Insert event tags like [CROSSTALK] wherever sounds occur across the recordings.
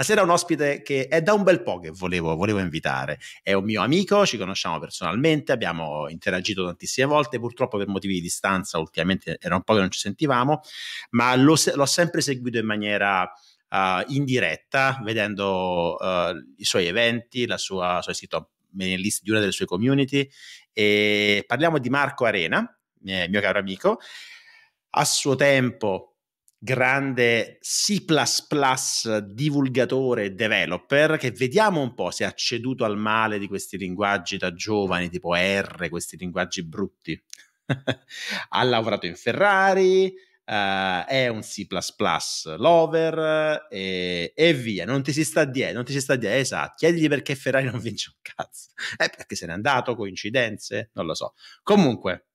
La sera un ospite che è da un bel po' che volevo, volevo invitare. È un mio amico, ci conosciamo personalmente, abbiamo interagito tantissime volte, purtroppo per motivi di distanza ultimamente era un po' che non ci sentivamo, ma l'ho, l'ho sempre seguito in maniera... Uh, eh, in diretta, vedendo uh, i suoi eventi, la sua, la sua sito mailing list di una delle sue community. E parliamo di Marco Arena, eh, mio caro amico. A suo tempo grande C++ divulgatore e developer che vediamo un po' se ha ceduto al male di questi linguaggi da giovani tipo R, questi linguaggi brutti. [LAUGHS] ha lavorato in Ferrari, Uh, è un C++ lover e, e, via, non ti si sta dietro, non ti si sta dietro, esatto, chiedigli perché Ferrari non vince un cazzo, è eh, perché se n'è andato, coincidenze, non lo so. Comunque,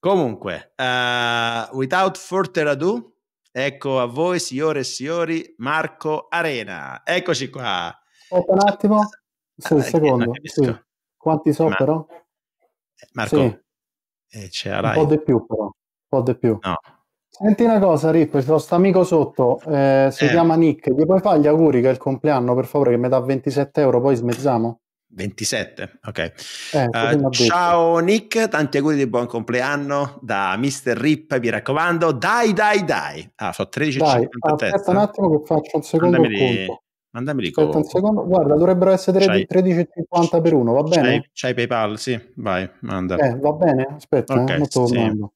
comunque, uh, without further ado, Ecco a voi, signore e signori, Marco Arena. Eccoci qua. Aspetta un attimo, ah, sì, ah, secondo. Sì. Quanti so Ma... però? Eh, Marco, sì. eh, c'è un po' di più però, un po' di più. No. Senti una cosa, Ricco, c'è questo amico sotto, eh, si eh. chiama Nick, gli puoi fare gli auguri che è il compleanno, per favore, che mi dà 27 euro, poi smezziamo? 27, ok. Eh, uh, ciao Nick, tanti auguri di buon compleanno da Mr. Rip, mi raccomando. Dai, dai, dai. Ah, sono 13 dai, Aspetta un attimo che faccio un secondo Mandami conto. Mandami lì. Aspetta un secondo. Guarda, dovrebbero essere 13,50 per uno, va bene? C'hai, c'hai PayPal? Sì, vai, manda. Eh, va bene, aspetta, eh, okay, eh, sì.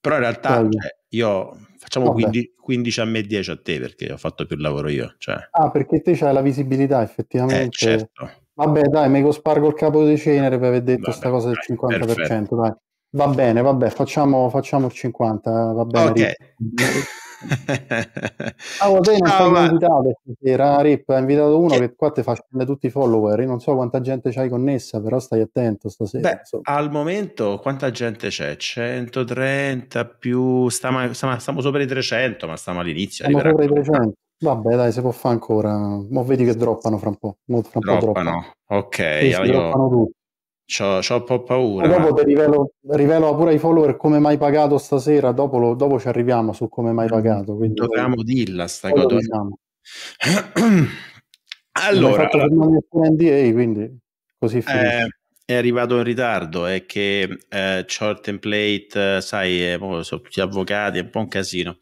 Però in realtà cioè, io facciamo 15, 15, a me 10 a te perché ho fatto più lavoro io. Cioè. Ah, perché te c'hai la visibilità eh, effettivamente. Eh, certo Vabbè, dai, mi cospargo il capo di cenere per aver detto questa cosa del 50%, perfetto. dai. Va bene, vabbè, facciamo, facciamo il 50, eh, va bene. Okay. Ciao, te non sono invitato stasera, eh, Rip, ha invitato uno che... che qua ti fa scendere tutti i follower, Io non so quanta gente c'hai connessa, però stai attento stasera. Beh, so. al momento quanta gente c'è? 130 più, stiamo, stiamo, stiamo sopra i 300, ma stiamo all'inizio. Stiamo sopra i 300. Vabbè, dai, si può fare ancora. Ma vedi che droppano fra un po'. fra un droppano. Po droppano. Ok, sì, allora droppano tutti. un po' paura. E dopo ti rivelo, rivelo, pure ai follower come mai pagato stasera. Dopo, lo, dopo ci arriviamo su come mai pagato. Quindi Dovevamo dirla sta cosa. Diciamo. [CLEARS THROAT] allora, NDA, quindi così finisce. Eh, è arrivato in ritardo è che eh, il template, eh, sai, eh, sono tutti avvocati, è un po' un casino.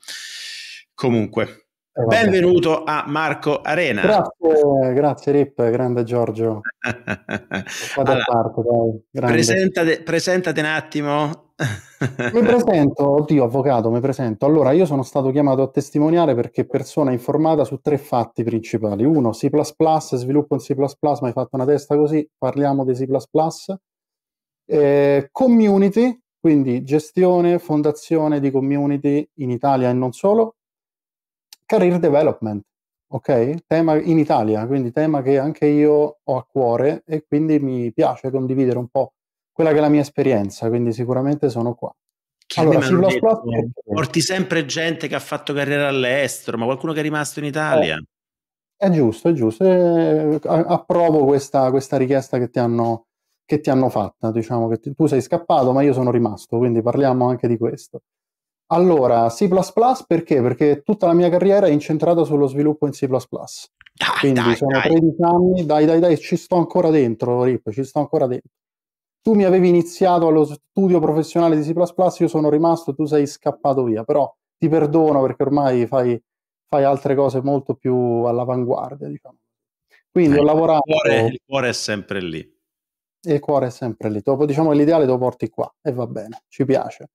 Comunque, eh, Benvenuto a Marco Arena. Grazie, grazie Rip, grande Giorgio. [LAUGHS] allora, parte, grande. Presentate, presentate un attimo. [LAUGHS] mi presento, oddio avvocato, mi presento. Allora, io sono stato chiamato a testimoniare perché persona informata su tre fatti principali. Uno, C++, sviluppo in C++, mi hai fatto una testa così, parliamo di C++. Eh, community, quindi gestione, fondazione di community in Italia e non solo, career development, ok? Tema in Italia, quindi tema che anche io ho a cuore e quindi mi piace condividere un po' quella che è la mia esperienza, quindi sicuramente sono qua. Che allora, sullo sport, porti sempre gente che ha fatto carriera all'estero, ma qualcuno che è rimasto in Italia. Eh, è giusto, è giusto. Eh, approvo questa, questa, richiesta che ti hanno, che ti hanno fatta. Diciamo che ti, tu sei scappato, ma io sono rimasto, quindi parliamo anche di questo. Allora, C++ perché? Perché tutta la mia carriera è incentrata sullo sviluppo in C++. Dai, Quindi dai, sono dai. 13 anni, dai dai dai, ci sto ancora dentro, Rip, ci sto ancora dentro. Tu mi avevi iniziato allo studio professionale di C++, io sono rimasto, tu sei scappato via, però ti perdono perché ormai fai, fai altre cose molto più all'avanguardia, diciamo. Quindi eh, ho lavorato... Il cuore, il cuore è sempre lì. il cuore è sempre lì. Dopo, diciamo, l'ideale te lo porti qua e va bene, ci piace.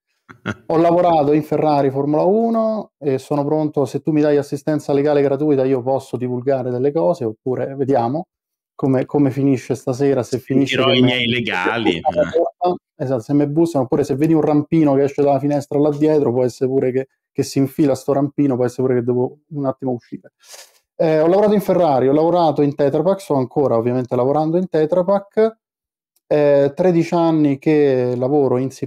Ho lavorato in Ferrari Formula 1 e sono pronto, se tu mi dai assistenza legale gratuita io posso divulgare delle cose oppure vediamo come, come finisce stasera, se finisce... Dirò i miei legali. Porta, eh. esatto, se mi bussano oppure se vedi un rampino che esce dalla finestra là dietro può essere pure che, che si infila sto rampino, può essere pure che devo un attimo uscire. Eh, ho lavorato in Ferrari, ho lavorato in Tetrapack, sto ancora ovviamente lavorando in Tetrapack eh, 13 anni che lavoro in C++,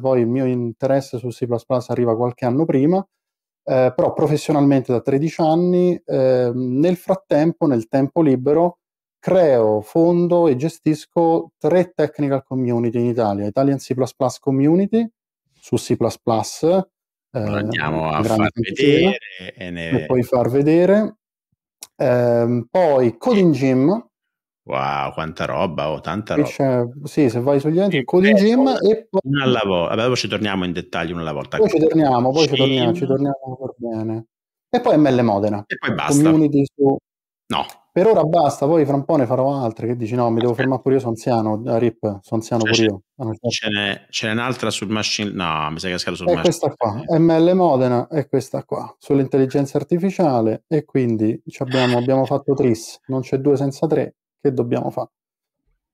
poi il mio interesse su C++ arriva qualche anno prima, eh, però professionalmente da 13 anni. Eh, nel frattempo, nel tempo libero, creo, fondo e gestisco tre technical community in Italia, Italian C++ Community su C++, eh, andiamo a far vedere e, ne... e, poi far vedere. Eh, poi Coding Gym, Wow, quanta roba, oh, tanta roba. Cioè, sì, se vai sugli enti, con il gym e poi... Una alla volta, vabbè, poi ci torniamo in dettaglio una alla volta. Poi ci torniamo, poi ci torniamo, ci torniamo per bene. E poi ML Modena. E poi basta. Community su... No. Per ora basta, poi fra un po' ne farò altre che dici no, mi devo fermare pure io, sono anziano, eh, rip, sono anziano cioè, pure io. Ah, ce n'è, ce n'è, un'altra sul machine, no, mi sa che è scaduto sul è machine. questa qua, ML Modena è questa qua, sull'intelligenza artificiale e quindi abbiamo, abbiamo fatto tris, non c'è due senza tre, che dobbiamo fare.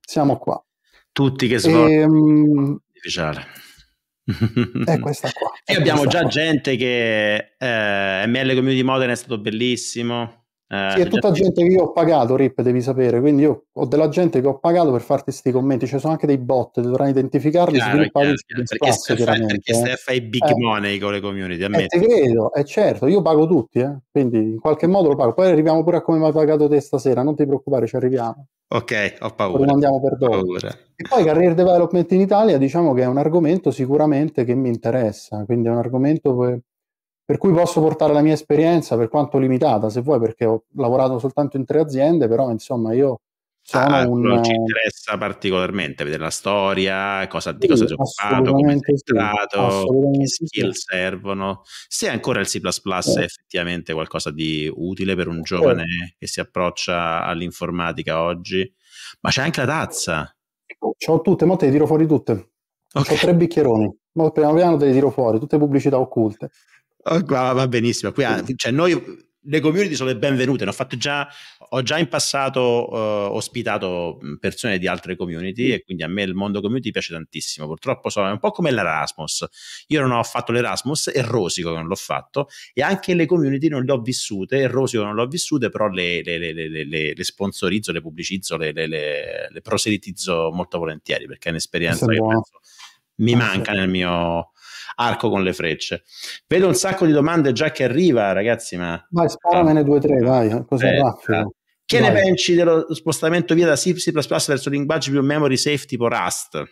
Siamo qua. Tutti che svolgono artificiale. Ehm, è eh, questa qua. e abbiamo già qua. gente che eh, ML Community Modern è stato bellissimo. Eh, sì, è tutta gente che io ho pagato, Rip, devi sapere. Quindi io ho della gente che ho pagato per farti questi commenti. Ci cioè, sono anche dei bot, dovrai identificarli. Chiaro, chiaro, chiaro, perché, Steph, perché Steph eh. è big eh. money con le community. Eh, te credo, è eh, certo. Io pago tutti, eh. quindi in qualche modo lo pago. Poi arriviamo pure a come mi hai pagato te stasera. Non ti preoccupare, ci arriviamo. Ok, ho paura. Poi andiamo per dopo. E poi career development in Italia, diciamo che è un argomento sicuramente che mi interessa. Quindi è un argomento. Eh, per cui posso portare la mia esperienza, per quanto limitata, se vuoi, perché ho lavorato soltanto in tre aziende, però insomma io sono ah, un... Non ci interessa particolarmente vedere la storia, cosa, sì, di cosa sei occupato, come sei entrato, che skill sì. servono, se ancora il C++ è eh. effettivamente qualcosa di utile per un eh, giovane certo. che si approccia all'informatica oggi, ma c'è anche la tazza. C'ho ecco, tutte, ma te le tiro fuori tutte. Okay. Ho tre bicchieroni, ma piano piano te le tiro fuori, tutte pubblicità occulte. Oh, va benissimo. Qui, cioè, noi le community sono le benvenute. ho, fatto già, ho già in passato uh, ospitato persone di altre community e quindi a me il mondo community piace tantissimo. Purtroppo so, è un po' come l'Erasmus. Io non ho fatto l'Erasmus e rosico non l'ho fatto e anche le community non le ho vissute e rosico non le ho vissute, però le, le, le, le sponsorizzo, le pubblicizzo, le, proselitizzo molto volentieri perché è un'esperienza che penso mi eh, manca nel mio arco con le frecce. Vedo un sacco di domande già che arriva, ragazzi, ma... Vai, sparamene due o tre, vai, cosa rapido. Eh, eh. Che vai. ne pensi dello spostamento via da C++ verso linguaggi più memory safe tipo Rust?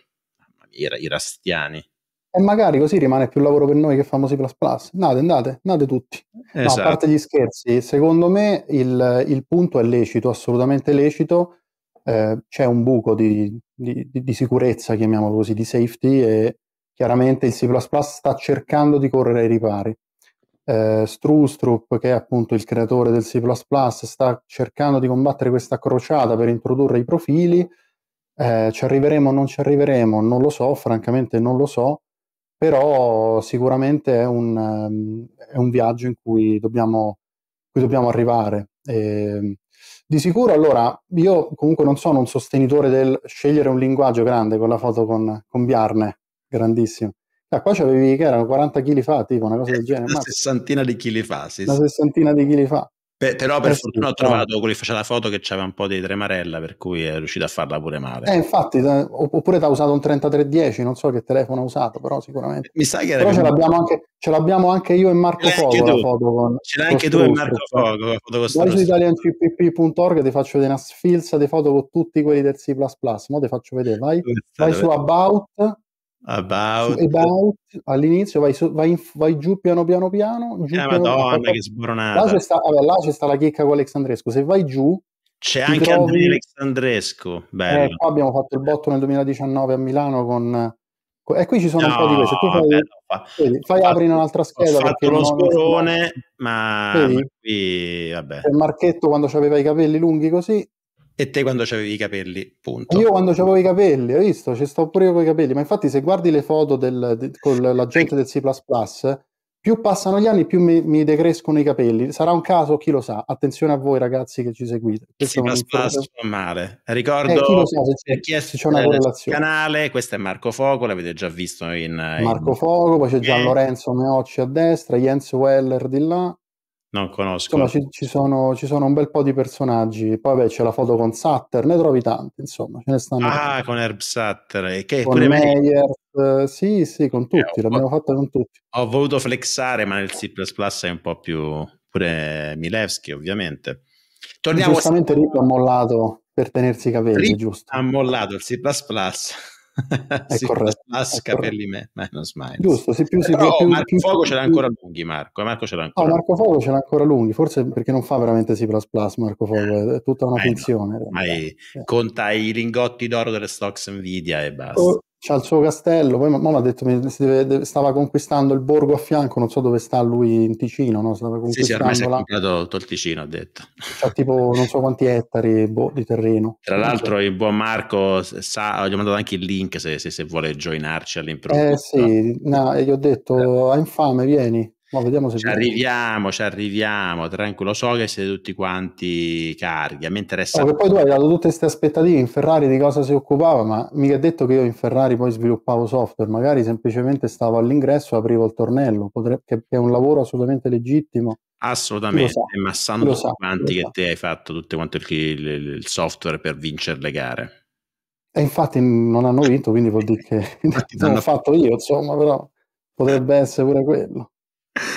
I, i rastiani. E magari così rimane più lavoro per noi che fanno C++. Nate, andate, andate tutti. Esatto. No, a esatto. parte gli scherzi, secondo me il, il punto è lecito, assolutamente lecito. Eh, c'è un buco di, di, di, sicurezza, chiamiamolo così, di safety e Chiaramente il C++ sta cercando di correre ai ripari. Eh, Strustrup, che è appunto il creatore del C++, sta cercando di combattere questa crociata per introdurre i profili. Eh, ci arriveremo o non ci arriveremo, non lo so, francamente non lo so, però sicuramente è un, ehm, è un viaggio in cui dobbiamo, cui dobbiamo arrivare. E, ehm, di sicuro, allora, io comunque non sono un sostenitore del scegliere un linguaggio grande con la foto con, con Bjarne, grandissimo. Ah, qua c'avevi che erano 40 kg fa, tipo una cosa eh, del genere. Una sessantina di chili fa, sì. Una sessantina di chili fa. Pe- però per eh, fortuna sì, ho trovato no. quelli che faceva la foto che c'aveva un po' di tremarella, per cui è riuscito a farla pure male. Eh, infatti, oppure ti ha usato un 3310, non so che telefono ha usato, però sicuramente. Mi sa che era però ce l'abbiamo, anche, ce l'abbiamo, anche, io e Marco cioè. Fogo la foto. Con, ce l'hai anche tu e Marco Fogo. La foto con Vai su italiancpp.org ti faccio vedere una sfilza di foto con tutti quelli del C. Mo ti faccio vedere. Vai, vai su About About, about all'inizio vai, su, vai, in, vai, giù piano piano piano. Giù eh, piano madonna, piano. che sbronata. Là c'è, sta, sta la chicca con Alexandrescu. Se vai giù, c'è anche trovi... Andrea Alexandrescu. Bello. Eh, qua abbiamo fatto il botto nel 2019 a Milano con. E qui ci sono no, un po' di cose. Tu fai, bello, fa, vedi, fai fatto, aprire un'altra scheda. Ho fatto lo scorone, ma, ma qui vabbè. Il marchetto quando aveva i capelli lunghi così e te quando c'avevi i capelli, punto. Io quando c'avevo i capelli, hai visto? Ci sto pure io con i capelli. Ma infatti, se guardi le foto del, de, con la gente del C, più passano gli anni, più mi, mi, decrescono i capelli. Sarà un caso, chi lo sa. Attenzione a voi, ragazzi, che ci seguite. Il C fa male. Ricordo eh, sa, se c'è, se c'è una correlazione. canale. Questo è Marco Foco, l'avete già visto in, in... Marco Foco. Poi c'è Gian eh. Lorenzo Meocci a destra, Jens Weller di là. Non conosco. Insomma, ci, ci, sono, ci, sono, un bel po' di personaggi. Poi beh, c'è la foto con Sutter, ne trovi tanti, insomma, ce ne stanno. Ah, tanti. con Herb Sutter, eh, che con pure Meyer. Eh, sì, sì, con eh, tutti, eh, l'abbiamo fatta con tutti. Ho voluto flexare, ma nel C++ è un po' più pure Milevski, ovviamente. Torniamo Giustamente a... Rip ha mollato per tenersi i capelli, Rip giusto? Ha mollato il C++. [LAUGHS] È sì, corretto. Masca per lì me, Menos Minus. Giusto, se più, sì, Però, più, Marco più, Fogo ce l'ha ancora lunghi, Marco. Eh, Marco ce l'ha ancora. No, Marco Fogo ce l'ha ancora lunghi, forse perché non fa veramente C++ Marco Fogo, è eh, tutta una eh, finzione. No, eh, conta i lingotti d'oro delle stocks Nvidia e oh, basta. O, c'ha il suo castello, poi mamma ha detto che stava conquistando il borgo a fianco, non so dove sta lui in Ticino, no? stava conquistando sì, sì, ormai si è comprato tutto il Ticino, ha detto. C'ha tipo non so quanti ettari boh, di terreno. Tra l'altro il buon Marco sa, gli ho mandato anche il link se, se, se vuole joinarci all'improvviso. Eh sì, no, gli ho detto, eh. ha infame, vieni. No, vediamo se ci arriviamo, ci arriviamo, tranquillo. So che siete tutti quanti carichi. A me interessa. No, poi tu hai dato tutte queste aspettative in Ferrari di cosa si occupava, ma mica è detto che io in Ferrari poi sviluppavo software, magari semplicemente stavo all'ingresso e aprivo il tornello, Potre... che è un lavoro assolutamente legittimo. Assolutamente, sa, ma sanno tutti sa, quanti che sa. te hai fatto tutto quanto il, il, il software per vincere le gare. E infatti non hanno vinto, quindi vuol dire che [LAUGHS] l'ho fatto io, insomma, però potrebbe essere pure quello. [LAUGHS]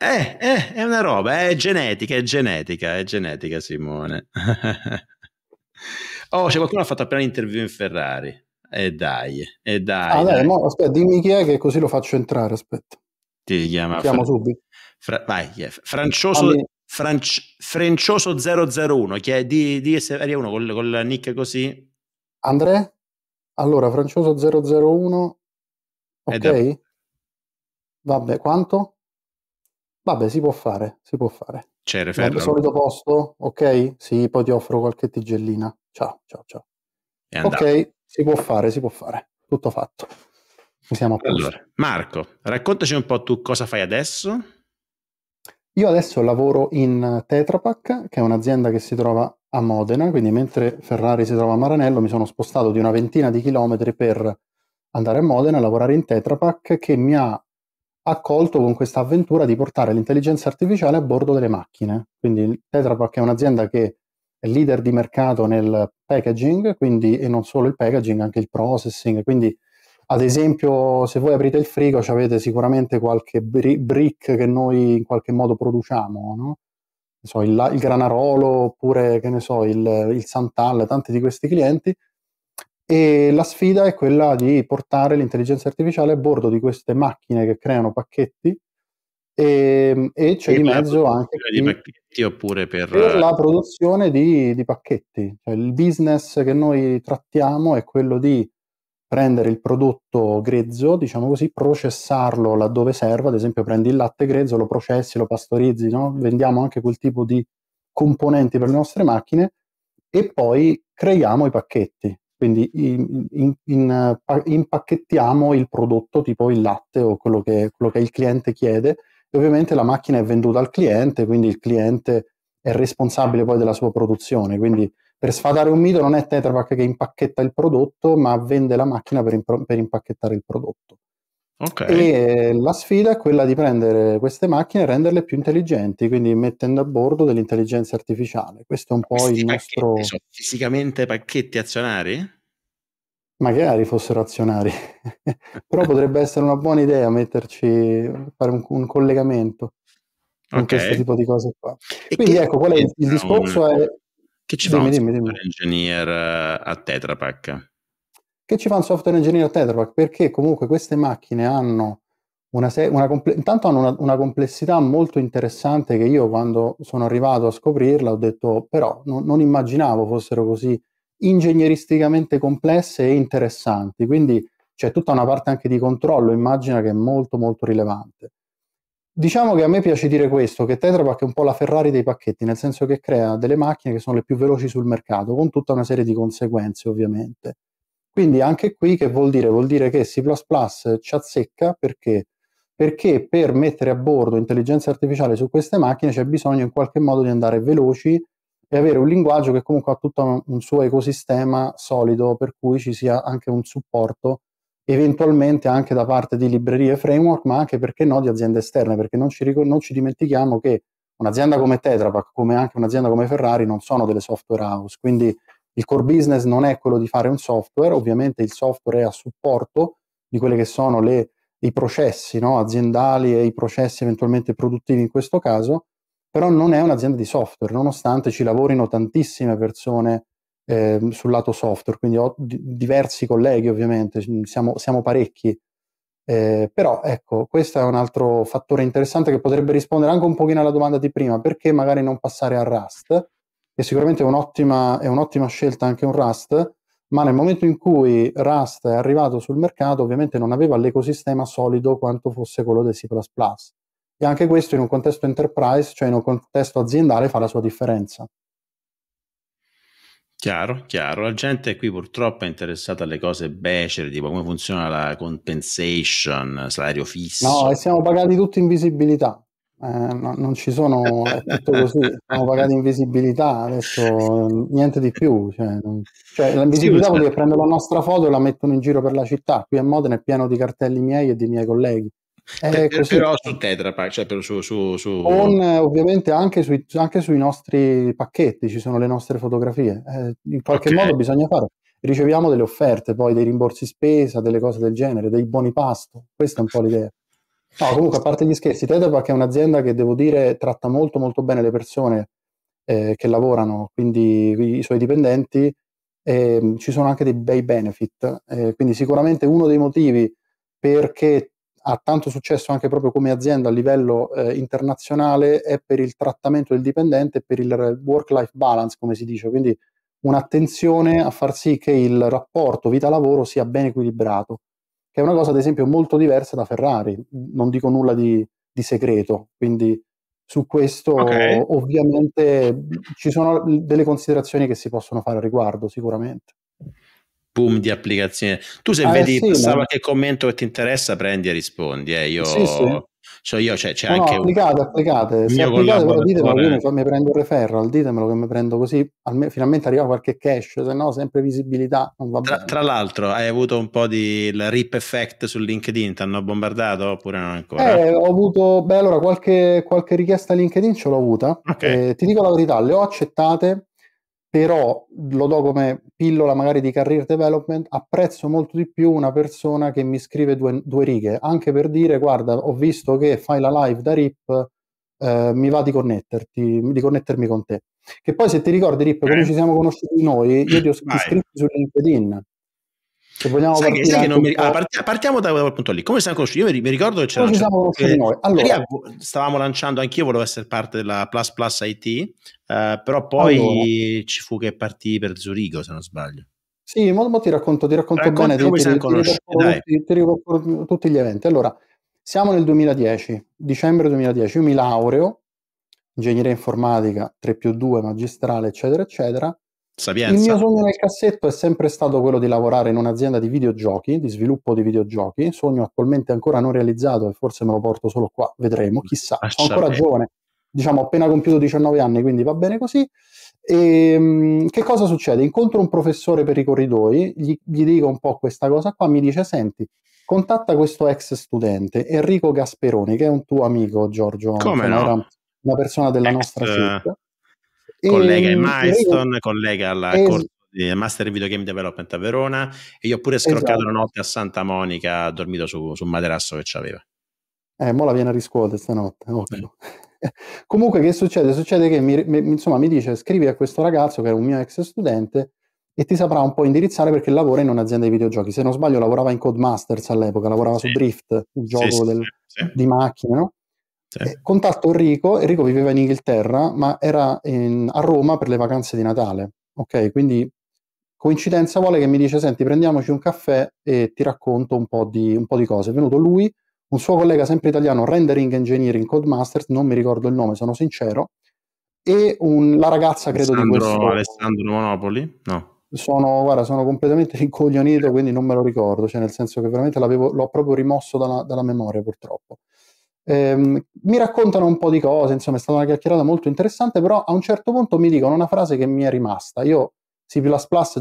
Eh, eh, è una roba, è genetica, è genetica, è genetica Simone. [LAUGHS] oh, c'è qualcuno che ha fatto appena l'interview in Ferrari. E eh dai, e eh dai. Ah, dai, dai. No, aspetta, dimmi chi è che così lo faccio entrare, aspetta. Ti chiama. Fra- subito. Fra- vai, chi Francioso, Franci- Francioso 001, chi è? Di, di Serie 1 con, con la nick così. Andrea? Allora, Francioso 001. Ok. È da, Vabbè, quanto? Vabbè, si può fare, si può fare. C'è referral. solito posto, ok? Sì, poi ti offro qualche tigellina. Ciao, ciao, ciao. Ok, si può fare, si può fare. Tutto fatto. siamo Allora, Marco, raccontaci un po' tu cosa fai adesso. Io adesso lavoro in Tetrapack, che è un'azienda che si trova a Modena, quindi mentre Ferrari si trova a Maranello mi sono spostato di una ventina di chilometri per andare a Modena a lavorare in Tetrapack che mi ha accolto con questa avventura di portare l'intelligenza artificiale a bordo delle macchine. Quindi Tetra Pak è un'azienda che è leader di mercato nel packaging, quindi, e non solo il packaging, anche il processing. Quindi, ad esempio, se voi aprite il frigo, avete sicuramente qualche bri- brick che noi in qualche modo produciamo, no? so, il, il, granarolo oppure, che ne so, il, il Santal, tanti di questi clienti e la sfida è quella di portare l'intelligenza artificiale a bordo di queste macchine che creano pacchetti e, e c'è per di mezzo anche di pacchetti, oppure per... per la produzione di, di pacchetti. Cioè, il business che noi trattiamo è quello di prendere il prodotto grezzo, diciamo così, processarlo laddove serva, ad esempio prendi il latte grezzo, lo processi, lo pastorizzi, no? vendiamo anche quel tipo di componenti per le nostre macchine e poi creiamo i pacchetti. Quindi in, in, in, impacchettiamo il prodotto tipo il latte o quello che, quello che il cliente chiede e ovviamente la macchina è venduta al cliente, quindi il cliente è responsabile poi della sua produzione. Quindi per sfadare un mito non è Tetra Pak che impacchetta il prodotto, ma vende la macchina per, imp- per impacchettare il prodotto. Okay. E eh, la sfida è quella di prendere queste macchine e renderle più intelligenti, quindi mettendo a bordo dell'intelligenza artificiale. Questo è un po' il nostro. Sono fisicamente pacchetti azionari? Magari fossero azionari, [LAUGHS] però potrebbe essere una buona idea metterci, fare un, un collegamento con okay. questo tipo di cose qua. E quindi ecco, qual è il, il discorso? È... Che ci dimmi, un dimmi, engineer eh, a Tetrapack? Che ci fa un software engineer a Tetra Perché comunque queste macchine hanno una, se- una comple- intanto hanno una, una, complessità molto interessante che io quando sono arrivato a scoprirla ho detto però no, non immaginavo fossero così ingegneristicamente complesse e interessanti, quindi c'è tutta una parte anche di controllo, immagina che è molto molto rilevante. Diciamo che a me piace dire questo, che Tetrapack è un po' la Ferrari dei pacchetti, nel senso che crea delle macchine che sono le più veloci sul mercato, con tutta una serie di conseguenze ovviamente. Quindi anche qui che vuol dire? Vuol dire che C++ ci azzecca perché? Perché per mettere a bordo intelligenza artificiale su queste macchine c'è bisogno in qualche modo di andare veloci e avere un linguaggio che comunque ha tutto un suo ecosistema solido per cui ci sia anche un supporto eventualmente anche da parte di librerie e framework, ma anche perché no di aziende esterne, perché non ci, ricor- non ci dimentichiamo che un'azienda come Tetrapack, come anche un'azienda come Ferrari, non sono delle software house, quindi il core business non è quello di fare un software, ovviamente il software è a supporto di quelli che sono le, i processi no? aziendali e i processi eventualmente produttivi in questo caso, però non è un'azienda di software, nonostante ci lavorino tantissime persone eh, sul lato software, quindi ho d- diversi colleghi ovviamente, mm, siamo, siamo parecchi. Eh, però ecco, questo è un altro fattore interessante che potrebbe rispondere anche un pochino alla domanda di prima, perché magari non passare a Rust? e sicuramente è un'ottima, è un'ottima scelta anche un Rust, ma nel momento in cui Rust è arrivato sul mercato ovviamente non aveva l'ecosistema solido quanto fosse quello del C++. E anche questo in un contesto enterprise, cioè in un contesto aziendale, fa la sua differenza. Chiaro, chiaro. La gente qui purtroppo è interessata alle cose becere, tipo come funziona la compensation, salario fisso. No, e siamo pagati tutti in visibilità. Eh, no, non ci sono, è tutto così, siamo pagati invisibilità, adesso ehm, niente di più. Cioè, cioè, l'invisibilità vuol dire prendere la nostra foto e la mettono in giro per la città. Qui a Modena è pieno di cartelli miei e di miei colleghi. È così. Però su Tetra cioè su, su, su... Con, eh, ovviamente anche sui, anche sui, nostri pacchetti ci sono le nostre fotografie, eh, in qualche okay. modo bisogna fare. Riceviamo delle offerte, poi dei rimborsi spesa, delle cose del genere, dei buoni pasto, questa è un po' l'idea. No, comunque a parte gli scherzi, Tedepac è un'azienda che devo dire tratta molto molto bene le persone eh, che lavorano, quindi i suoi dipendenti, eh, ci sono anche dei bei benefit, eh, quindi sicuramente uno dei motivi perché ha tanto successo anche proprio come azienda a livello eh, internazionale è per il trattamento del dipendente, e per il work-life balance, come si dice, quindi un'attenzione a far sì che il rapporto vita-lavoro sia ben equilibrato che è una cosa ad esempio molto diversa da Ferrari, non dico nulla di, di segreto, quindi su questo okay. ovviamente ci sono delle considerazioni che si possono fare al riguardo sicuramente. Boom di applicazione. Tu se ah, vedi sì, ma... che commento che ti interessa prendi e rispondi, eh, io... Sì, sì so io, cioè, c'è no, anche no, applicate, applicate. Se applicate, però ditemelo, io mi, fa, mi prendo il referral, ditemelo che mi prendo così, almeno, finalmente arriva qualche cash, se no sempre visibilità, non va tra, bene. Tra l'altro, hai avuto un po' di rip effect su LinkedIn, ti hanno bombardato oppure non ancora? Eh, ho avuto, beh allora, qualche, qualche richiesta LinkedIn ce l'ho avuta, okay. eh, ti dico la verità, le ho accettate, però lo do come pillola magari di career development, apprezzo molto di più una persona che mi scrive due, due righe, anche per dire guarda ho visto che fai la live da RIP, eh, mi va di, di connettermi con te. Che poi se ti ricordi Rip, come ci siamo conosciuti noi, io ti ho iscritto su LinkedIn. Se vogliamo sai che, sai che mi... allora, ah, partiamo, da quel punto lì. Come siamo conosciuti? Io mi ricordo che c'era. Come siamo cioè, conosciuti noi? Allora. Stavamo lanciando, anch'io volevo essere parte della Plus Plus IT, eh, però poi allora. ci fu che partì per Zurigo, se non sbaglio. Sì, ma, ma ti racconto, ti racconto Racconti bene. Come ti, siamo ti, conosciuti? Ti, ti ricordo tutti gli eventi. Allora, siamo nel 2010, dicembre 2010. Io mi laureo, ingegneria informatica 3 più 2, magistrale, eccetera, eccetera Sapienza. Il mio sogno nel cassetto è sempre stato quello di lavorare in un'azienda di videogiochi, di sviluppo di videogiochi, sogno attualmente ancora non realizzato e forse me lo porto solo qua, vedremo, chissà, Lascia sono ancora certo. giovane, diciamo appena compiuto 19 anni, quindi va bene così. E, ehm, che cosa succede? Incontro un professore per i corridoi, gli, gli dico un po' questa cosa qua, mi dice senti, contatta questo ex studente, Enrico Gasperoni, che è un tuo amico Giorgio, Come no? era una persona della ex... nostra eh, città collega e, in Milestone, ehm, io, collega alla es- corte Master Video Game Development a Verona e io ho pure scroccato esatto. la notte a Santa Monica, dormito su, su un materasso che c'aveva. Eh, mo la viene a riscuotere stanotte, occhio. [LAUGHS] Comunque che succede? Succede che mi, mi, insomma, mi dice scrivi a questo ragazzo che era un mio ex studente e ti saprà un po' indirizzare perché lavora in un'azienda di videogiochi. Se non sbaglio lavorava in Codemasters all'epoca, lavorava sì. su Drift, il gioco sì, sì, del, di macchine, no? Sì. Eh, contatto Enrico, Enrico viveva in Inghilterra, ma era in, a Roma per le vacanze di Natale. Ok, quindi coincidenza vuole che mi dice: Senti, prendiamoci un caffè e ti racconto un po' di, un po di cose. È venuto lui, un suo collega sempre italiano, rendering engineering Codemasters, non mi ricordo il nome, sono sincero, e un, la ragazza credo Alessandro, di questo... Alessandro Monopoli? No. Sono, guarda, sono completamente [LAUGHS] incoglionito, quindi non me lo ricordo, cioè nel senso che veramente l'ho proprio rimosso dalla, dalla memoria purtroppo. Ehm, mi raccontano un po' di cose, insomma è stata una chiacchierata molto interessante, però a un certo punto mi dicono una frase che mi è rimasta. Io C++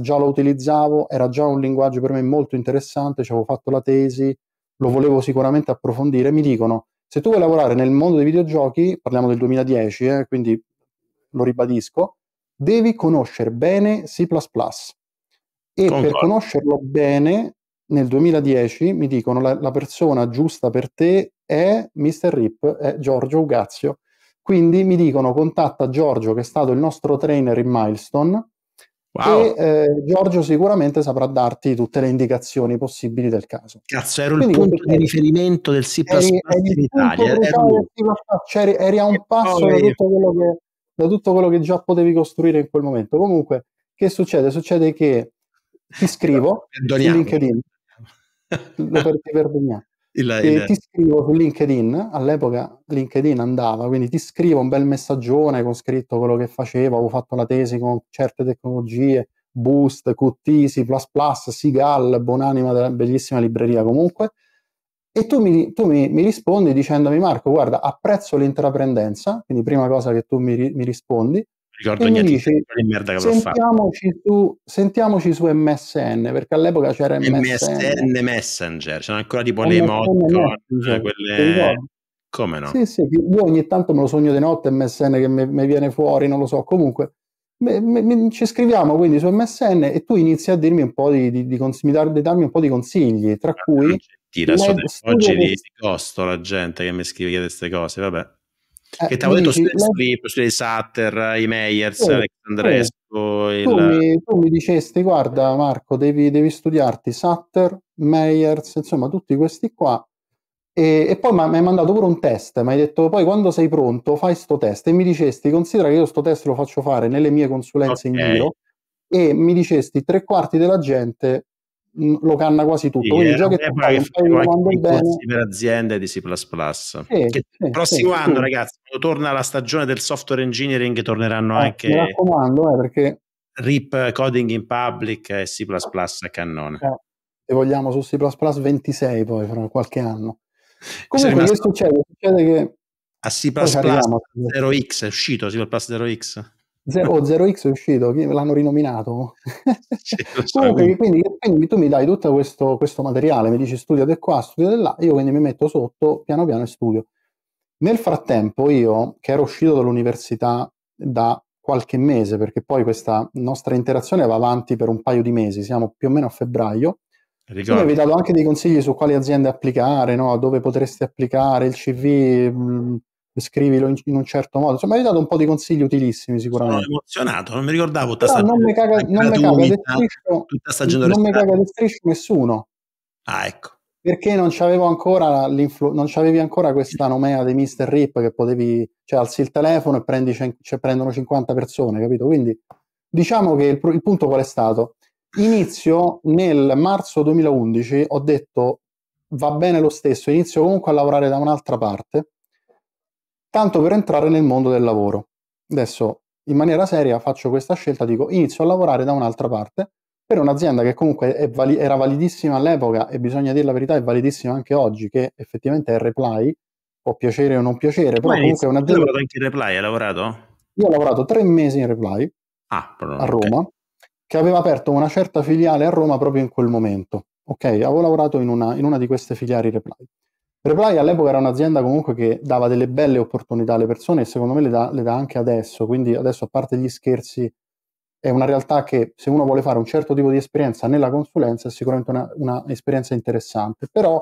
già lo utilizzavo, era già un linguaggio per me molto interessante, ci avevo fatto la tesi, lo volevo sicuramente approfondire. Mi dicono, se tu vuoi lavorare nel mondo dei videogiochi, parliamo del 2010, eh, quindi lo ribadisco, devi conoscere bene C++. E Concordo. per conoscerlo bene nel 2010 mi dicono la, la persona giusta per te è Mr. Rip, è Giorgio Ugazio. Quindi mi dicono contatta Giorgio che è stato il nostro trainer in Milestone wow. e eh, Giorgio sicuramente saprà darti tutte le indicazioni possibili del caso. Cazzo, ero Quindi, il punto di riferimento del SIPAS eri, in Italia. Ero... eri a un passo da tutto, che, da tutto, quello che, già potevi costruire in quel momento. Comunque, che succede? Succede che ti scrivo su LinkedIn ti vergognare. Il, il... ti scrivo su LinkedIn, all'epoca LinkedIn andava, quindi ti scrivo un bel messaggione con scritto quello che facevo, avevo fatto la tesi con certe tecnologie, Boost, QT, C++, Sigal, Bonanima della bellissima libreria comunque, e tu, mi, tu mi, mi, rispondi dicendomi Marco, guarda, apprezzo l'intraprendenza, quindi prima cosa che tu mi, mi rispondi, ricordo niente dice, di merda che sentiamoci su, sentiamoci su MSN perché all'epoca c'era MSN, MSN Messenger c'erano ancora tipo MSN le emoticon cioè quelle come no? Sì, sì, io ogni tanto me lo sogno di notte MSN che mi viene fuori, non lo so. Comunque, me, me, ci scriviamo quindi su MSN e tu inizi a dirmi un po' di, di, di, cons- di darmi un po' di consigli, tra ah, cui... Cioè, Oggi di costo la gente che mi scrive queste cose, vabbè che eh, ti avevo detto dici, stesso Sutter, eh, i Meyers, eh, Alexandresco. Eh. Il... Tu, mi, tu, mi, dicesti, guarda Marco, devi, devi, studiarti Sutter, Meyers, insomma tutti questi qua. E, e poi mi hai mandato pure un test, mi hai detto poi quando sei pronto fai sto test e mi dicesti considera che io sto test lo faccio fare nelle mie consulenze okay. in giro e mi dicesti tre quarti della gente Mm, lo canna quasi tutto. Sì, Quindi eh, il gioco è un paio per aziende di C++. Sì, che sì, prossimo sì, anno, sì. ragazzi, quando torna la stagione del software engineering, torneranno eh, anche... Mi raccomando, eh, perché... RIP Coding in Public e C++ a cannone. Eh, e vogliamo su C++ 26 poi, fra qualche anno. Comunque, che succede? Succede che... A C++ 0x, è uscito C++ 0x? Zero, [LAUGHS] oh, 0x è uscito, l'hanno rinominato. [LAUGHS] Sì, so, [LAUGHS] quindi, quindi, tu mi dai tutto questo, questo materiale, mi dici studiate qua, studiate là, io quindi mi metto sotto piano piano e studio. Nel frattempo io, che ero uscito dall'università da qualche mese, perché poi questa nostra interazione va avanti per un paio di mesi, siamo più o meno a febbraio, Ricordo. Io vi dato anche dei consigli su quali aziende applicare, no? dove potresti applicare il CV, mm, scrivilo in, in, un certo modo. Insomma, hai dato un po' di consigli utilissimi sicuramente. Sono emozionato, non mi ricordavo tutta questa non mi caga, non mi caga destriscio, tutta Non mi caga destriscio nessuno. Ah, ecco. Perché non c'avevo ancora non c'avevi ancora questa nomea dei Mr. Rip che potevi, cioè alzi il telefono e prendi, cioè, prendono 50 persone, capito? Quindi diciamo che il, il punto qual è stato? Inizio nel marzo 2011, ho detto va bene lo stesso, inizio comunque a lavorare da un'altra parte tanto per entrare nel mondo del lavoro. Adesso in maniera seria faccio questa scelta, dico inizio a lavorare da un'altra parte per un'azienda che comunque vali- era validissima all'epoca e bisogna dire la verità è validissima anche oggi, che effettivamente è Reply, può piacere o non piacere, però Ma comunque è un'azienda... Hai lavorato anche in Reply, hai lavorato? Io ho lavorato tre mesi in Reply ah, però, a Roma, okay. che aveva aperto una certa filiale a Roma proprio in quel momento. Ok, avevo lavorato in una, in una di queste filiali Reply. Reply all'epoca era un'azienda comunque che dava delle belle opportunità alle persone e secondo me le dà, le dà anche adesso, quindi adesso a parte gli scherzi è una realtà che se uno vuole fare un certo tipo di esperienza nella consulenza è sicuramente una, una esperienza interessante, però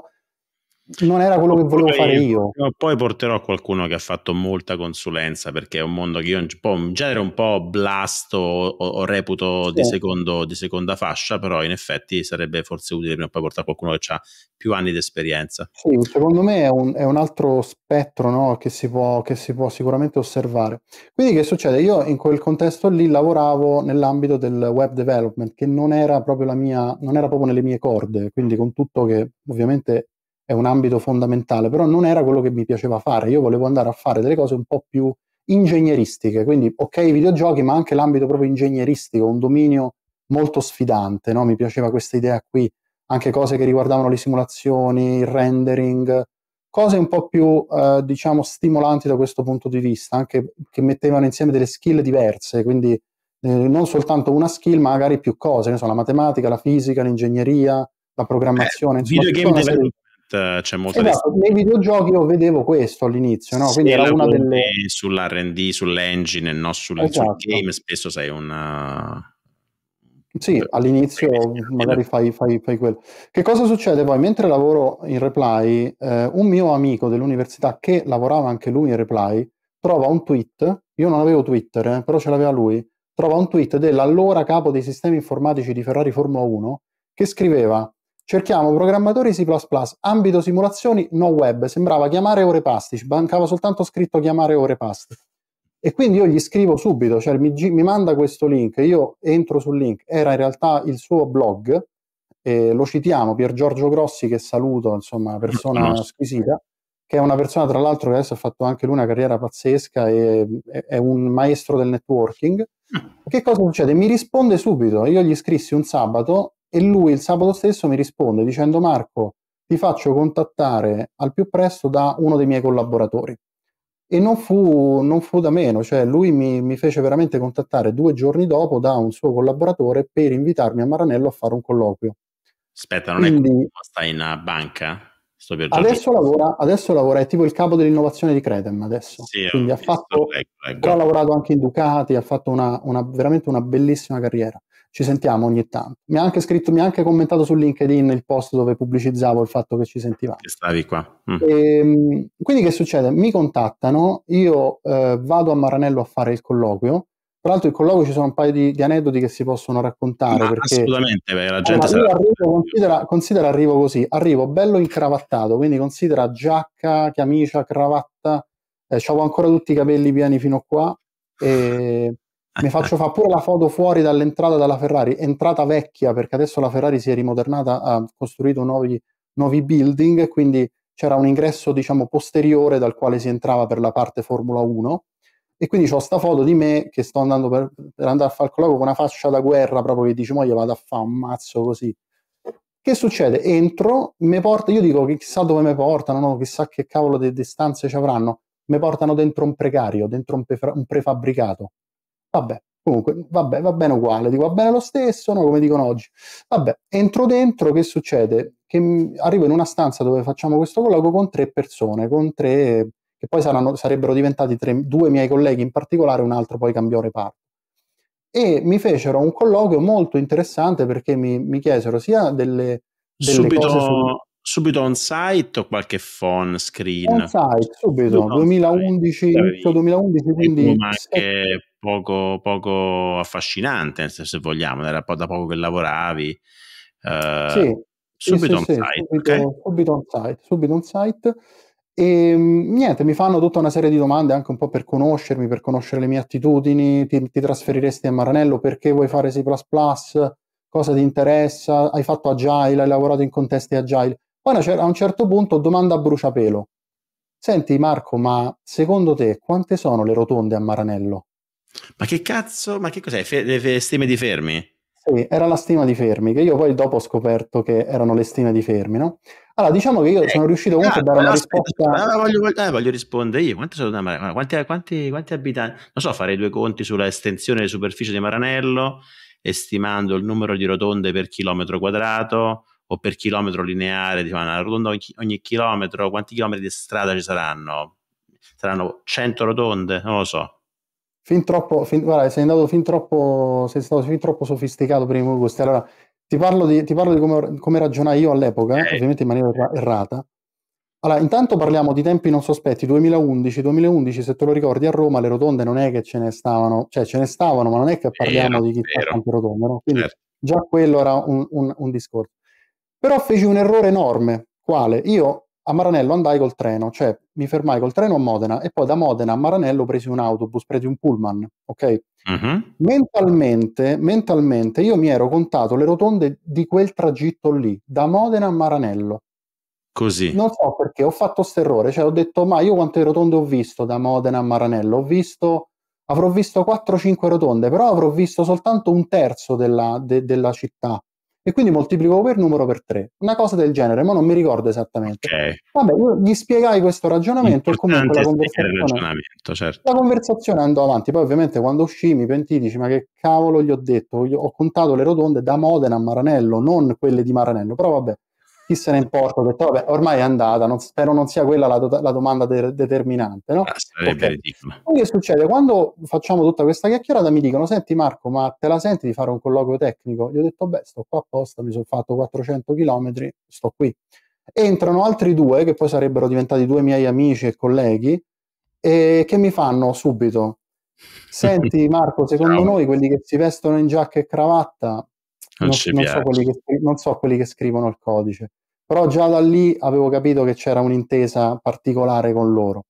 non era quello che volevo poi, fare io. Poi porterò qualcuno che ha fatto molta consulenza perché è un mondo che io un, po', genere un po' blasto o, o reputo sì. di, secondo, di, seconda fascia, però in effetti sarebbe forse utile prima o poi portare qualcuno che ha più anni di esperienza. Sì, secondo me è un, è un altro spettro no, che, si può, che si può sicuramente osservare. Quindi che succede? Io in quel contesto lì lavoravo nell'ambito del web development che non era proprio, la mia, non era proprio nelle mie corde, quindi con tutto che ovviamente è un ambito fondamentale, però non era quello che mi piaceva fare, io volevo andare a fare delle cose un po' più ingegneristiche, quindi ok i videogiochi, ma anche l'ambito proprio ingegneristico, un dominio molto sfidante, no? mi piaceva questa idea qui, anche cose che riguardavano le simulazioni, il rendering, cose un po' più eh, diciamo stimolanti da questo punto di vista, anche che mettevano insieme delle skill diverse, quindi eh, non soltanto una skill, ma magari più cose, ne so, la matematica, la fisica, l'ingegneria, la programmazione, eh, insomma, video game eh, c'è molto molta esatto, Nei videogiochi io vedevo questo all'inizio, no? Quindi era una delle... Sull'R&D, sull'engine, no? Sul, esatto. sul game spesso sei una... Eh, sì, all'inizio magari fai, fai, fai, quello. Che cosa succede poi? Mentre lavoro in Reply, eh, un mio amico dell'università che lavorava anche lui in Reply trova un tweet, io non avevo Twitter, eh, però ce l'aveva lui, trova un tweet dell'allora capo dei sistemi informatici di Ferrari Formula 1 che scriveva Cerchiamo programmatori C++, ambito simulazioni, no web. Sembrava chiamare ore pasti, ci mancava soltanto scritto chiamare ore pasti. E quindi io gli scrivo subito, cioè mi, mi, manda questo link, io entro sul link, era in realtà il suo blog, eh, lo citiamo, Pier Giorgio Grossi che saluto, insomma, persona no. squisita, che è una persona tra l'altro che adesso ha fatto anche lui una carriera pazzesca e è un maestro del networking. Ah. Che cosa succede? Mi risponde subito, io gli scrissi un sabato e lui il sabato stesso mi risponde dicendo Marco, ti faccio contattare al più presto da uno dei miei collaboratori. E non fu, non fu da meno, cioè lui mi, mi, fece veramente contattare due giorni dopo da un suo collaboratore per invitarmi a Maranello a fare un colloquio. Aspetta, non Quindi, è che sta in eh, banca? Adesso lavora, adesso lavora, è tipo il capo dell'innovazione di Credem adesso. Sì, Quindi ha fatto, ecco, ecco. ha lavorato anche in Ducati, ha fatto una, una, veramente una bellissima carriera ci sentiamo ogni tanto. Mi ha anche scritto, mi ha anche commentato su LinkedIn il post dove pubblicizzavo il fatto che ci sentivamo. Che stavi qua. Mm. E, ehm, quindi che succede? Mi contattano, io eh, vado a Maranello a fare il colloquio. Tra l'altro il colloquio ci sono un paio di, di aneddoti che si possono raccontare. Ah, perché, assolutamente, beh, la gente allora, arrivo, considera, considera arrivo così, arrivo bello incravattato, quindi considera giacca, camicia, cravatta, eh, avevo ancora tutti i capelli pieni fino a qua. E mi faccio fare pure la foto fuori dall'entrata della Ferrari, entrata vecchia perché adesso la Ferrari si è rimodernata, ha costruito nuovi, nuovi building, quindi c'era un ingresso diciamo posteriore dal quale si entrava per la parte Formula 1 e quindi ho sta foto di me che sto andando per, per andare a fare il colloquio con una fascia da guerra proprio che dice mo gli vado a fare un mazzo così che succede? Entro, mi porta, io dico chissà dove mi portano, no? chissà che cavolo di distanze ci avranno, mi portano dentro un precario, dentro un, prefabbricato. Vabbè, comunque, vabbè, va bene uguale, dico va bene lo stesso, no, come dicono oggi. Vabbè, entro dentro, che succede? Che arrivo in una stanza dove facciamo questo colloquio con tre persone, con tre che poi saranno, sarebbero diventati tre, due miei colleghi in particolare, un altro poi cambiò reparto. E mi fecero un colloquio molto interessante perché mi, mi chiesero sia delle, delle subito, cose... Subito subito on site o qualche phone screen? On site, subito, subito 2011, site. 2011 quindi... Anche poco, poco affascinante, se vogliamo, era da poco che lavoravi. Eh, sì, subito, sì, on sì, site, subito, okay? subito on site. Subito on site. E ehm, niente, mi fanno tutta una serie di domande anche un po' per conoscermi, per conoscere le mie attitudini. Ti, ti trasferiresti a Maranello? Perché vuoi fare C? Cosa ti interessa? Hai fatto agile? Hai lavorato in contesti agile? Poi a un certo punto domanda a bruciapelo. Senti Marco, ma secondo te quante sono le rotonde a Maranello? Ma che cazzo? Ma che cos'è? Fe- le stime di Fermi? Sì, era la stima di Fermi, che io poi dopo ho scoperto che erano le stime di Fermi, no? Allora, diciamo che io eh, sono riuscito comunque ah, a dare una ah, aspetta, risposta... Aspetta, ah, voglio, voglio, eh, voglio, rispondere io. Quante sono da Maranello? Quanti, quanti, quanti abitanti? Non so, fare due conti sulla estensione di superficie di Maranello, estimando il numero di rotonde per chilometro quadrato o per chilometro lineare, diciamo, arrotondo ogni, ogni chilometro, quanti chilometri di strada ci saranno? Saranno 100 rotonde? Non lo so. Fin troppo, fin, guarda, sei andato fin troppo, sei stato fin troppo sofisticato prima, i miei Allora, ti parlo di, ti parlo di come, come, ragionai io all'epoca, eh. ovviamente in maniera errata. Allora, intanto parliamo di tempi non sospetti, 2011, 2011, se te lo ricordi, a Roma le rotonde non è che ce ne stavano, cioè ce ne stavano, ma non è che parliamo vero, di chissà quante rotonde, no? Quindi certo. già quello era un, un, un discorso. Però feci un errore enorme, quale io a Maranello andai col treno, cioè mi fermai col treno a Modena e poi da Modena a Maranello presi un autobus, presi un pullman, ok? Uh-huh. Mentalmente, mentalmente io mi ero contato le rotonde di quel tragitto lì, da Modena a Maranello. Così. Non so perché ho fatto questo errore, cioè ho detto ma io quante rotonde ho visto da Modena a Maranello? Ho visto, avrò visto 4-5 rotonde, però avrò visto soltanto un terzo della, de, della città e quindi moltiplicavo per numero per 3, una cosa del genere, ma non mi ricordo esattamente. Okay. Vabbè, gli spiegai questo ragionamento Importante e comunque la conversazione, certo. la conversazione, andò avanti. Poi ovviamente quando uscì mi pentì, dici ma che cavolo gli ho detto, ho contato le rotonde da Modena a Maranello, non quelle di Maranello, però vabbè, chi se ne importa, ho detto vabbè ormai è andata, non, spero non sia quella la, do- la domanda de- determinante. No? Ah, okay. che succede? Quando facciamo tutta questa chiacchierata mi dicono, senti Marco, ma te la senti di fare un colloquio tecnico? Gli ho detto, beh, sto qua apposta, mi sono fatto 400 km, sto qui. Entrano altri due, che poi sarebbero diventati due miei amici e colleghi, e che mi fanno subito, [LAUGHS] senti Marco, secondo noi quelli che si vestono in giacca e cravatta non, non, so che, non so quelli che scrivono il codice, però già da lì avevo capito che c'era un'intesa particolare con loro.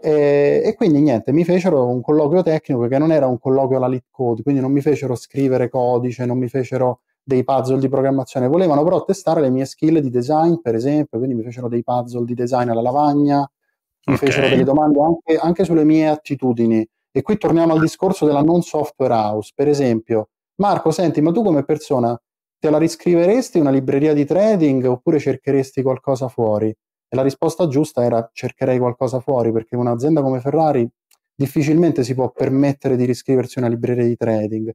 E, e, quindi niente, mi fecero un colloquio tecnico che non era un colloquio alla lead code, quindi non mi fecero scrivere codice, non mi fecero dei puzzle di programmazione, volevano però testare le mie skill di design, per esempio, quindi mi fecero dei puzzle di design alla lavagna, mi okay. fecero delle domande anche, anche, sulle mie attitudini. E qui torniamo al discorso della non software house, per esempio, Marco, senti, ma tu come persona te la riscriveresti una libreria di trading oppure cercheresti qualcosa fuori? E la risposta giusta era cercherei qualcosa fuori, perché un'azienda come Ferrari difficilmente si può permettere di riscriversi una libreria di trading.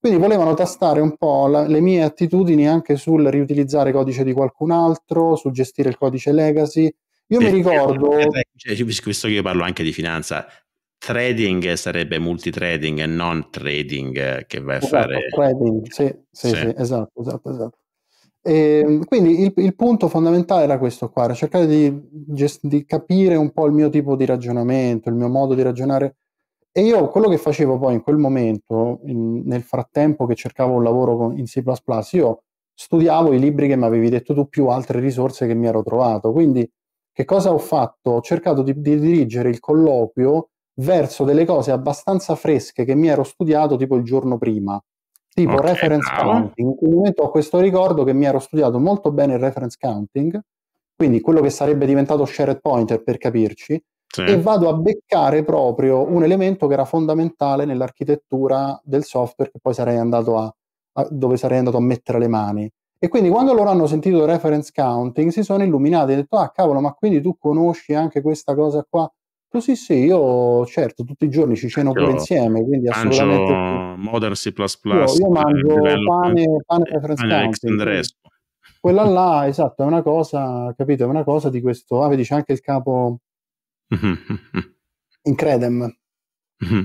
Quindi volevano tastare un po' la, le mie attitudini anche sul riutilizzare codice di qualcun altro, su gestire il codice legacy. Io Beh, mi ricordo. Questo che io parlo anche di finanza, trading sarebbe multitrading e non trading eh, che vai a esatto, fare. Trading, sì, sì, sì. sì esatto, esatto, esatto. E, ehm, quindi il, il, punto fondamentale era questo qua, era cercare di, di, capire un po' il mio tipo di ragionamento, il mio modo di ragionare. E io quello che facevo poi in quel momento, in, nel frattempo che cercavo un lavoro con, in C++, io studiavo i libri che mi avevi detto tu più altre risorse che mi ero trovato. Quindi che cosa ho fatto? Ho cercato di, di dirigere il colloquio verso delle cose abbastanza fresche che mi ero studiato tipo il giorno prima, tipo okay, reference bravo. counting. In quel momento ho questo ricordo che mi ero studiato molto bene il reference counting, quindi quello che sarebbe diventato shared pointer per capirci, sì. e vado a beccare proprio un elemento che era fondamentale nell'architettura del software che poi sarei andato a, a dove sarei andato a mettere le mani. E quindi quando loro hanno sentito reference counting si sono illuminati e hanno detto ah cavolo ma quindi tu conosci anche questa cosa qua Così sì, io certo tutti i giorni ci ceno pure insieme, quindi assolutamente... Modern C++. Io, io mangio pane, pane eh, preferenzialmente. Pane Quella là, [LAUGHS] esatto, è una cosa, capito, è una cosa di questo... Ah, vedi, c'è anche il capo... Incredem.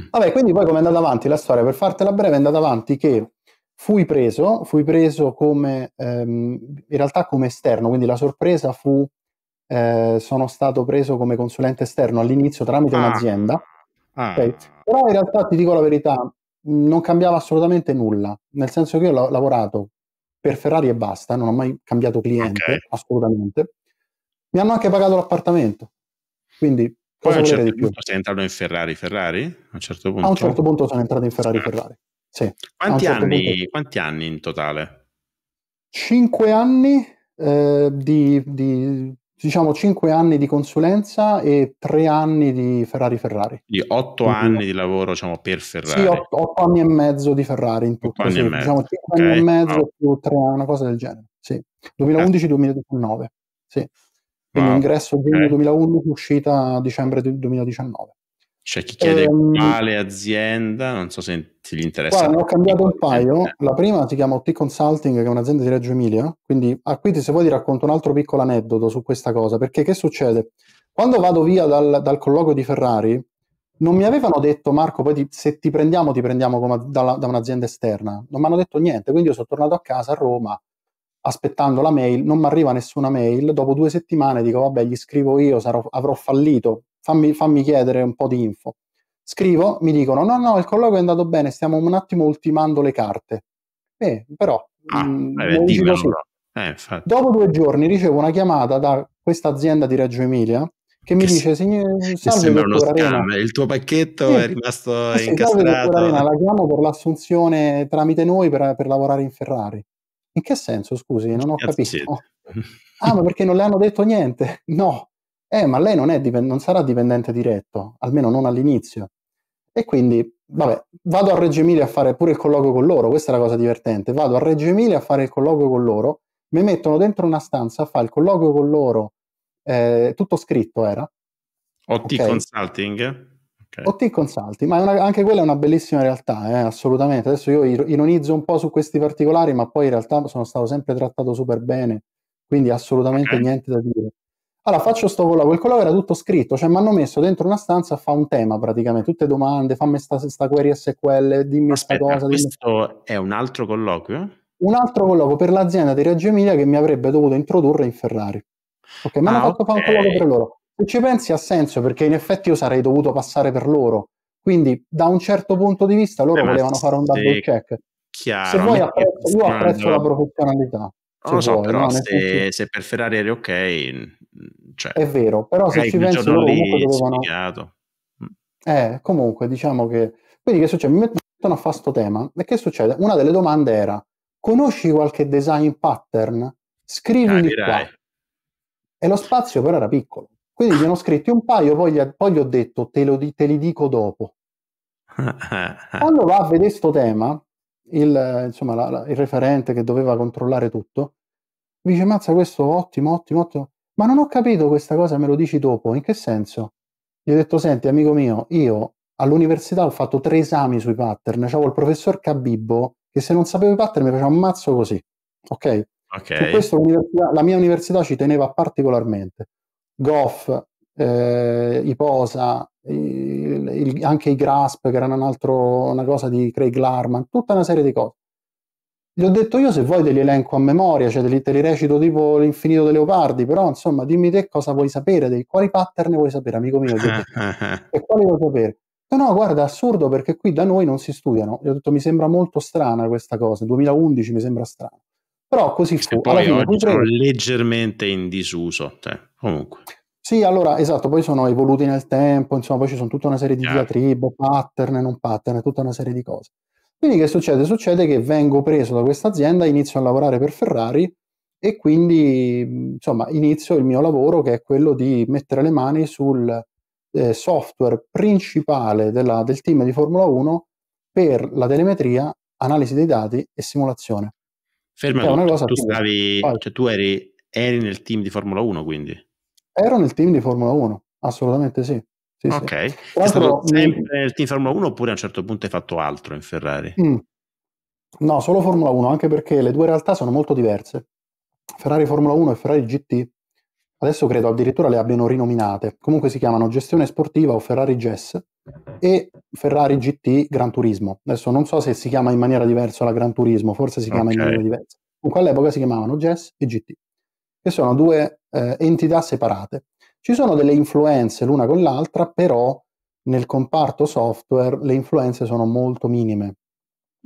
Vabbè, quindi poi come è andata avanti la storia? Per fartela breve è andata avanti che fui preso, fui preso come... Ehm, in realtà come esterno, quindi la sorpresa fu eh, sono stato preso come consulente esterno all'inizio tramite ah. un'azienda. Ah. Okay. Però in realtà ti dico la verità, non cambiava assolutamente nulla, nel senso che io ho lavorato per Ferrari e basta, non ho mai cambiato cliente, okay. assolutamente. Mi hanno anche pagato l'appartamento, quindi poi a un certo punto sei entrato in Ferrari Ferrari? A un certo punto, a un certo punto sono entrato in Ferrari Ferrari. Sì. Quanti, certo anni, quanti, anni, in totale? Cinque anni eh, di, di, diciamo 5 anni di consulenza e 3 anni di Ferrari Ferrari. Di 8 anni di lavoro diciamo, per Ferrari. Sì, 8, anni e mezzo di Ferrari in tutto. Sì, diciamo 5 okay. anni e mezzo wow. più 3 anni, una cosa del genere. Sì. 2011-2019. Sì. Quindi wow. ingresso giugno okay. 2011, uscita dicembre 2019. C'è chi chiede ehm, quale azienda, non so se ti interessa. Guarda, ne ho cambiato un paio. La prima si chiama OP Consulting, che è un'azienda di Reggio Emilia. Quindi, ah, quindi se vuoi ti racconto un altro piccolo aneddoto su questa cosa, perché che succede? Quando vado via dal, dal colloquio di Ferrari, non mi avevano detto Marco, poi ti, se ti prendiamo ti prendiamo come, da, da un'azienda esterna. Non mi hanno detto niente, quindi io sono tornato a casa a Roma aspettando la mail, non mi arriva nessuna mail, dopo due settimane dico vabbè gli scrivo io, sarò, avrò fallito, fammi, fammi chiedere un po' di info. Scrivo, mi dicono no, no, il colloquio è andato bene, stiamo un attimo ultimando le carte. Eh, però, ah, mh, mm, eh, eh, dopo due giorni ricevo una chiamata da questa azienda di Reggio Emilia che mi che dice signor sembra uno scam, il tuo pacchetto sì, è rimasto [LAUGHS] sì, incastrato Arena, la chiamo per l'assunzione tramite noi per, per, lavorare in Ferrari in che senso scusi non ho capito ah ma perché non le hanno detto niente [LAUGHS] no eh ma lei non, dipend- non sarà dipendente diretto, almeno non all'inizio. E quindi, vabbè, vado a Reggio Emilia a fare pure il colloquio con loro, questa è la cosa divertente, vado a Reggio Emilia a fare il colloquio con loro, mi mettono dentro una stanza a fare il colloquio con loro, eh, tutto scritto era. OT okay. Consulting? Okay. OT Consulting, ma una, anche quella è una bellissima realtà, eh, assolutamente. Adesso io ironizzo un po' su questi particolari, ma poi in realtà sono stato sempre trattato super bene, quindi assolutamente okay. niente da dire. Allora faccio sto colloquio, il colloquio era tutto scritto, cioè mi hanno messo dentro una stanza a fare un tema praticamente, tutte domande, fammi sta, sta query SQL, dimmi Aspetta, sta cosa. Questo dimmi... è un altro colloquio? Un altro colloquio per l'azienda di Reggio Emilia che mi avrebbe dovuto introdurre in Ferrari. Ok, mi ah, hanno fatto okay. fare un colloquio per loro. Se ci pensi ha senso perché in effetti io sarei dovuto passare per loro, quindi da un certo punto di vista loro eh, volevano fare un double sì, check. Chiaro, Se vuoi apprezzo, io apprezzo la professionalità non lo so, vuoi, però no? se, se, per Ferrari era ok, cioè, è vero, però se ci pensi loro comunque dovevano... Spiegato. Eh, comunque, diciamo che... Quindi che succede? Mi mettono a fare sto tema e che succede? Una delle domande era, conosci qualche design pattern? Scrivili ah, qua. E lo spazio però era piccolo. Quindi ne hanno scritti un paio, poi gli, poi gli ho detto, te, lo, te li dico dopo. [LAUGHS] Quando va a vedere questo tema, il, insomma, la, la, il referente che doveva controllare tutto, mi dice, mazza, questo ottimo, ottimo, ottimo, ma non ho capito questa cosa, me lo dici dopo, in che senso? Gli ho detto, senti amico mio, io all'università ho fatto tre esami sui pattern, c'avevo il professor Cabibbo che se non sapevo i pattern mi faceva un mazzo così, ok? okay. Su questo la mia università ci teneva particolarmente. Goff, eh, Iposa, i, il, anche i Grasp, che erano un altro, una cosa di Craig Larman, tutta una serie di cose. Gli ho detto io se vuoi te li elenco a memoria, cioè te li, te li recito tipo l'infinito dei leopardi, però insomma dimmi te cosa vuoi sapere, dei, quali pattern vuoi sapere, amico mio, [LAUGHS] e quali vuoi sapere. No, no, guarda, assurdo perché qui da noi non si studiano. Gli ho detto mi sembra molto strana questa cosa, 2011 mi sembra strana. Però così fu. Alla fine, oggi sono leggermente in disuso, cioè, comunque. Sì, allora, esatto, poi sono evoluti nel tempo, insomma, poi ci sono tutta una serie di yeah. diatribe, pattern, non pattern, tutta una serie di cose. Quindi che succede? Succede che vengo preso da questa azienda, inizio a lavorare per Ferrari e quindi, insomma, inizio il mio lavoro che è quello di mettere le mani sul eh, software principale della, del team di Formula 1 per la telemetria, analisi dei dati e simulazione. Ferma, tu, stavi, cioè, tu eri, eri nel team di Formula 1, quindi? Ero nel team di Formula 1, assolutamente sì. sì ok, sì. È stato sempre nel team Formula 1 oppure a un certo punto hai fatto altro in Ferrari? Mm. No, solo Formula 1, anche perché le due realtà sono molto diverse. Ferrari Formula 1 e Ferrari GT, adesso credo addirittura le abbiano rinominate, comunque si chiamano gestione sportiva o Ferrari GES e Ferrari GT Gran Turismo. Adesso non so se si chiama in maniera diversa la Gran Turismo, forse si chiama okay. in maniera diversa. Comunque all'epoca si chiamavano GES e GT, che sono due eh, entità separate. Ci sono delle influenze l'una con l'altra, però nel comparto software le influenze sono molto minime.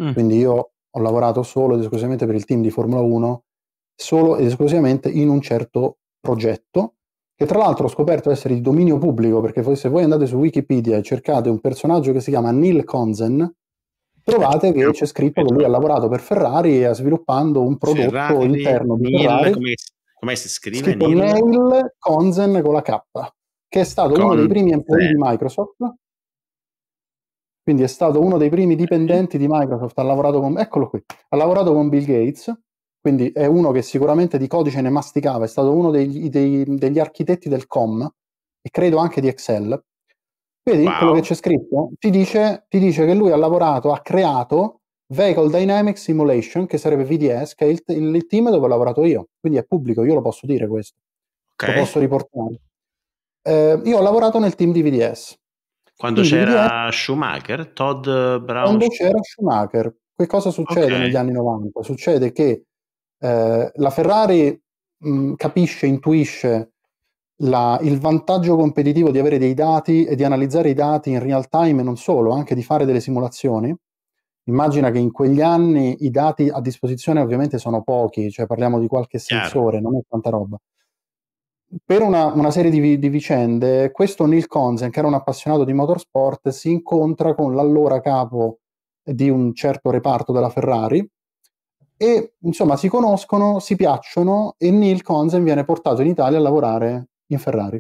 Mm. Quindi io ho lavorato solo ed esclusivamente per il team di Formula 1, solo ed esclusivamente in un certo progetto, che tra l'altro ho scoperto essere di dominio pubblico, perché se voi andate su Wikipedia e cercate un personaggio che si chiama Neil Konzen, trovate che c'è scritto che lui ha lavorato per Ferrari e ha sviluppato un prodotto Ferrari, interno di Ferrari. come come si scrive? Scritto Neil, Neil Konzen con la K, che è stato con... uno dei primi employee eh. di Microsoft. Quindi è stato uno dei primi dipendenti di Microsoft, ha lavorato con, eccolo qui, ha lavorato con Bill Gates, quindi è uno che sicuramente di codice ne masticava, è stato uno degli, dei, degli architetti del COM e credo anche di Excel. Vedi wow. quello che c'è scritto? Ti dice, ti dice che lui ha lavorato, ha creato Vehicle Dynamic Simulation, che sarebbe VDS, che è il, il team dove ho lavorato io, quindi è pubblico, io lo posso dire questo, okay. lo posso riportare. Eh, io ho lavorato nel team di VDS. Quando quindi c'era VDS, Schumacher, Todd eh, Brown? Quando c'era Schumacher. Che cosa succede okay. negli anni 90? Succede che eh, la Ferrari mh, capisce, intuisce la, il vantaggio competitivo di avere dei dati e di analizzare i dati in real time e non solo, anche di fare delle simulazioni Immagina che in quegli anni i dati a disposizione ovviamente sono pochi, cioè parliamo di qualche sensore, Chiaro. non è tanta roba. Per una, una serie di, di, vicende, questo Neil Conzen, che era un appassionato di motorsport, si incontra con l'allora capo di un certo reparto della Ferrari e insomma si conoscono, si piacciono e Neil Conzen viene portato in Italia a lavorare in Ferrari.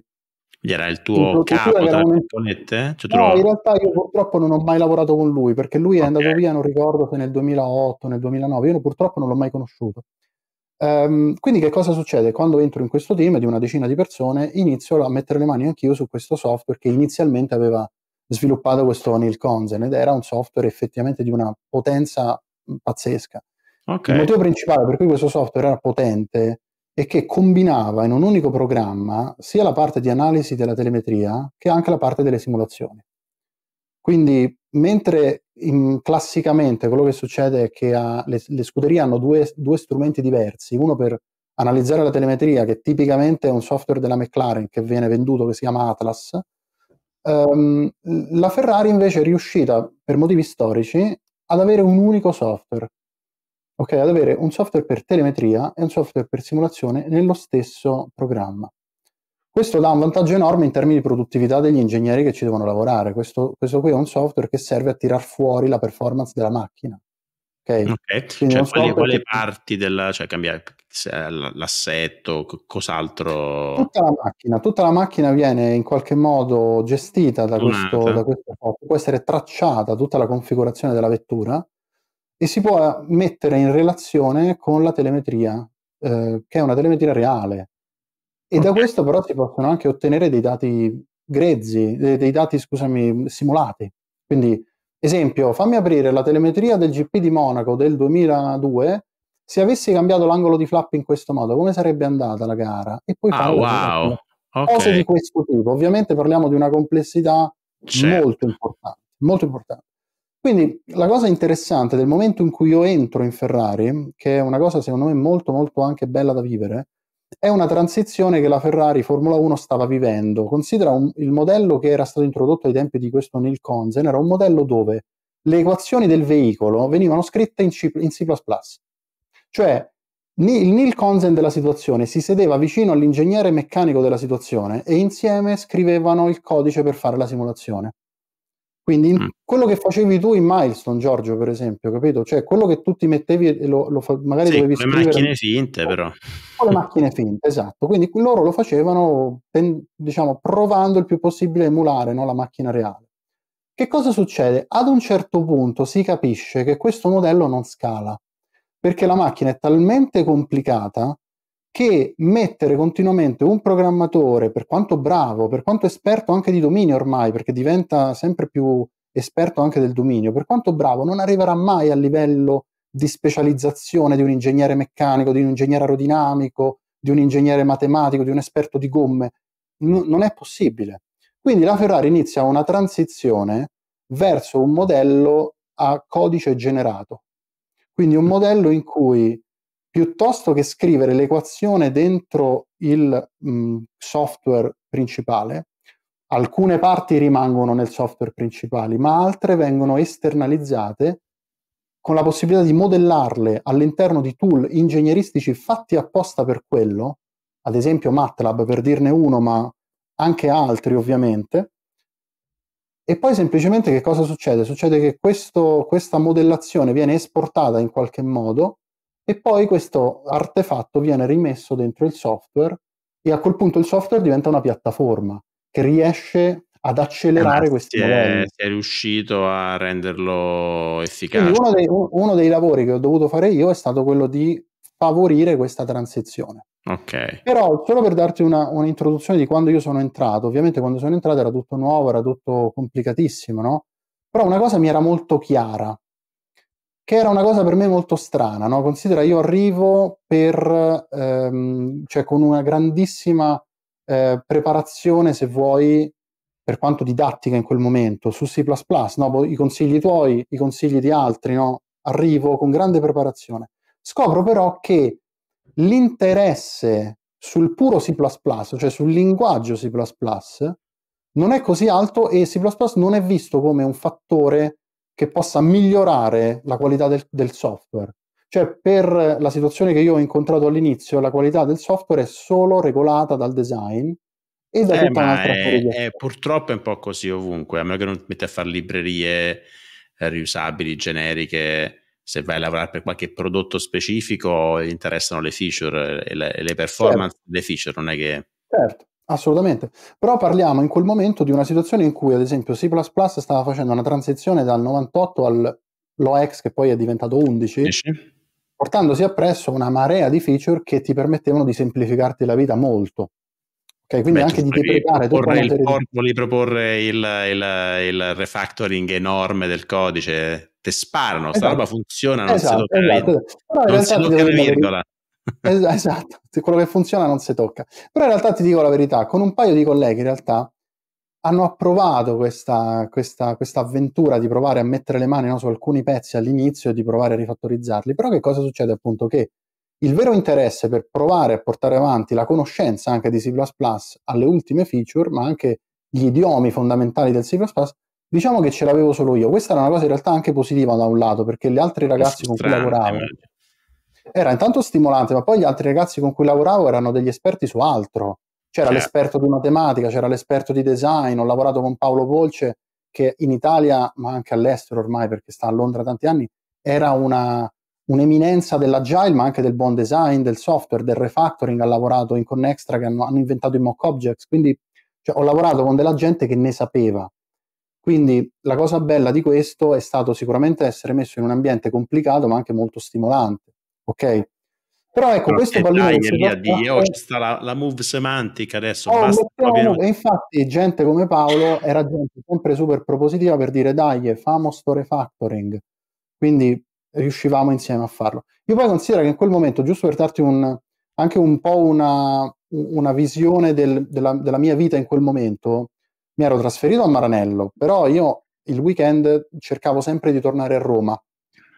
Quindi era il tuo capo, tra un... cioè, No, in realtà io purtroppo non ho mai lavorato con lui, perché lui okay. è andato via, non ricordo se nel 2008, nel 2009, io purtroppo non l'ho mai conosciuto. Um, quindi che cosa succede? Quando entro in questo team di una decina di persone, inizio a mettere le mani anch'io su questo software che inizialmente aveva sviluppato questo Neil Conzen ed era un software effettivamente di una potenza pazzesca. Okay. Il motivo principale per cui questo software era potente e che combinava in un unico programma sia la parte di analisi della telemetria che anche la parte delle simulazioni. Quindi, mentre in, classicamente quello che succede è che ha, le, le, scuderie hanno due, due strumenti diversi, uno per analizzare la telemetria, che tipicamente è un software della McLaren che viene venduto, che si chiama Atlas, Um, la Ferrari invece è riuscita, per motivi storici, ad avere un unico software ok, ad avere un software per telemetria e un software per simulazione nello stesso programma. Questo dà un vantaggio enorme in termini di produttività degli ingegneri che ci devono lavorare. Questo, questo qui è un software che serve a tirar fuori la performance della macchina. Ok, okay. Cioè, quali, quali che... parti della, cioè cambiare l'assetto, cos'altro? Tutta la macchina, tutta la macchina viene in qualche modo gestita da questo, da questo software, può essere tracciata tutta la configurazione della vettura e si può eh, mettere in relazione con la telemetria, eh, che è una telemetria reale. E da questo però si possono anche ottenere dei dati grezzi, dei, dei dati, scusami, simulati. Quindi, esempio, fammi aprire la telemetria del GP di Monaco del 2002 se avessi cambiato l'angolo di flap in questo modo, come sarebbe andata la gara? E poi ah, wow. okay. cose di questo tipo. Ovviamente parliamo di una complessità certo. molto importante, molto importante. Quindi la cosa interessante del momento in cui io entro in Ferrari, che è una cosa secondo me molto molto anche bella da vivere, è una transizione che la Ferrari Formula 1 stava vivendo. Considera un, il modello che era stato introdotto ai tempi di questo Neil Konzen, era un modello dove le equazioni del veicolo venivano scritte in C++. In C++. Cioè il Neil Konzen della situazione si sedeva vicino all'ingegnere meccanico della situazione e insieme scrivevano il codice per fare la simulazione. Quindi mm. quello che facevi tu in milestone, Giorgio, per esempio, capito? Cioè quello che tu ti mettevi e lo, lo fa- magari sì, dovevi con le macchine finte, però. Con le macchine finte, esatto. Quindi loro lo facevano, ten- diciamo, provando il più possibile a emulare no, la macchina reale. Che cosa succede? Ad un certo punto si capisce che questo modello non scala, perché la macchina è talmente complicata che mettere continuamente un programmatore, per quanto bravo, per quanto esperto anche di dominio ormai, perché diventa sempre più esperto anche del dominio, per quanto bravo, non arriverà mai al livello di specializzazione di un ingegnere meccanico, di un ingegnere aerodinamico, di un ingegnere matematico, di un esperto di gomme. N- non è possibile. Quindi la Ferrari inizia una transizione verso un modello a codice generato. Quindi un modello in cui piuttosto che scrivere l'equazione dentro il mh, software principale, alcune parti rimangono nel software principale, ma altre vengono esternalizzate con la possibilità di modellarle all'interno di tool ingegneristici fatti apposta per quello, ad esempio MATLAB per dirne uno, ma anche altri ovviamente. E poi semplicemente che cosa succede? Succede che questo, questa modellazione viene esportata in qualche modo e poi questo artefatto viene rimesso dentro il software e a quel punto il software diventa una piattaforma che riesce ad accelerare eh, questi si è, si è riuscito a renderlo efficace. Uno dei, uno dei, lavori che ho dovuto fare io è stato quello di favorire questa transizione. Ok. Però solo per darti una, un'introduzione di quando io sono entrato, ovviamente quando sono entrato era tutto nuovo, era tutto complicatissimo, no? Però una cosa mi era molto chiara, che era una cosa per me molto strana, no? considera io arrivo per, ehm, cioè con una grandissima eh, preparazione, se vuoi, per quanto didattica in quel momento, su C++, no? Boh, i consigli tuoi, i consigli di altri, no? arrivo con grande preparazione. Scopro però che l'interesse sul puro C++, cioè sul linguaggio C++, non è così alto e C++ non è visto come un fattore che possa migliorare la qualità del, del software. Cioè, per la situazione che io ho incontrato all'inizio, la qualità del software è solo regolata dal design e da eh, tutta un'altra è, è Purtroppo è un po' così ovunque, a meno che non ti metti a fare librerie eh, riusabili, generiche, se vai a lavorare per qualche prodotto specifico, interessano le feature eh, e le, le performance certo. delle feature, non è che... Certo, Assolutamente, però parliamo in quel momento di una situazione in cui ad esempio C++ stava facendo una transizione dal 98 all'OX che poi è diventato 11, 10. portandosi appresso una marea di feature che ti permettevano di semplificarti la vita molto. Okay, quindi Beh, anche di deprecare proporre il corpo, di... proporre il, il, il, refactoring enorme del codice, te sparano, esatto. sta roba esatto. funziona, non esatto, si tocca esatto, esatto. Però in realtà si tocca una virgola. Es- esatto, quello che funziona non si tocca. Però in realtà ti dico la verità, con un paio di colleghi in realtà hanno approvato questa, questa, questa avventura di provare a mettere le mani no, su alcuni pezzi all'inizio e di provare a rifattorizzarli. Però che cosa succede appunto? Che il vero interesse per provare a portare avanti la conoscenza anche di C++ alle ultime feature, ma anche gli idiomi fondamentali del C++, diciamo che ce l'avevo solo io. Questa era una cosa in realtà anche positiva da un lato, perché gli altri ragazzi con cui lavoravo... Immagino era intanto stimolante, ma poi gli altri ragazzi con cui lavoravo erano degli esperti su altro. C'era certo. l'esperto di matematica, c'era l'esperto di design, ho lavorato con Paolo Volce che in Italia, ma anche all'estero ormai perché sta a Londra tanti anni, era una, un'eminenza dell'agile, ma anche del buon design, del software, del refactoring, ha lavorato in Connextra che hanno, hanno inventato i mock objects, quindi cioè, ho lavorato con della gente che ne sapeva. Quindi la cosa bella di questo è stato sicuramente essere messo in un ambiente complicato ma anche molto stimolante ok? Però ecco, Però questo valore... Eh, dai, oh, c'è sta la, la, move semantica adesso. Oh, basta, mettiamo, e infatti gente come Paolo era gente sempre super propositiva per dire dai, famo sto refactoring. Quindi riuscivamo insieme a farlo. Io poi considero che in quel momento, giusto per darti un, anche un po' una, una visione del, della, della, mia vita in quel momento, mi ero trasferito a Maranello, però io il weekend cercavo sempre di tornare a Roma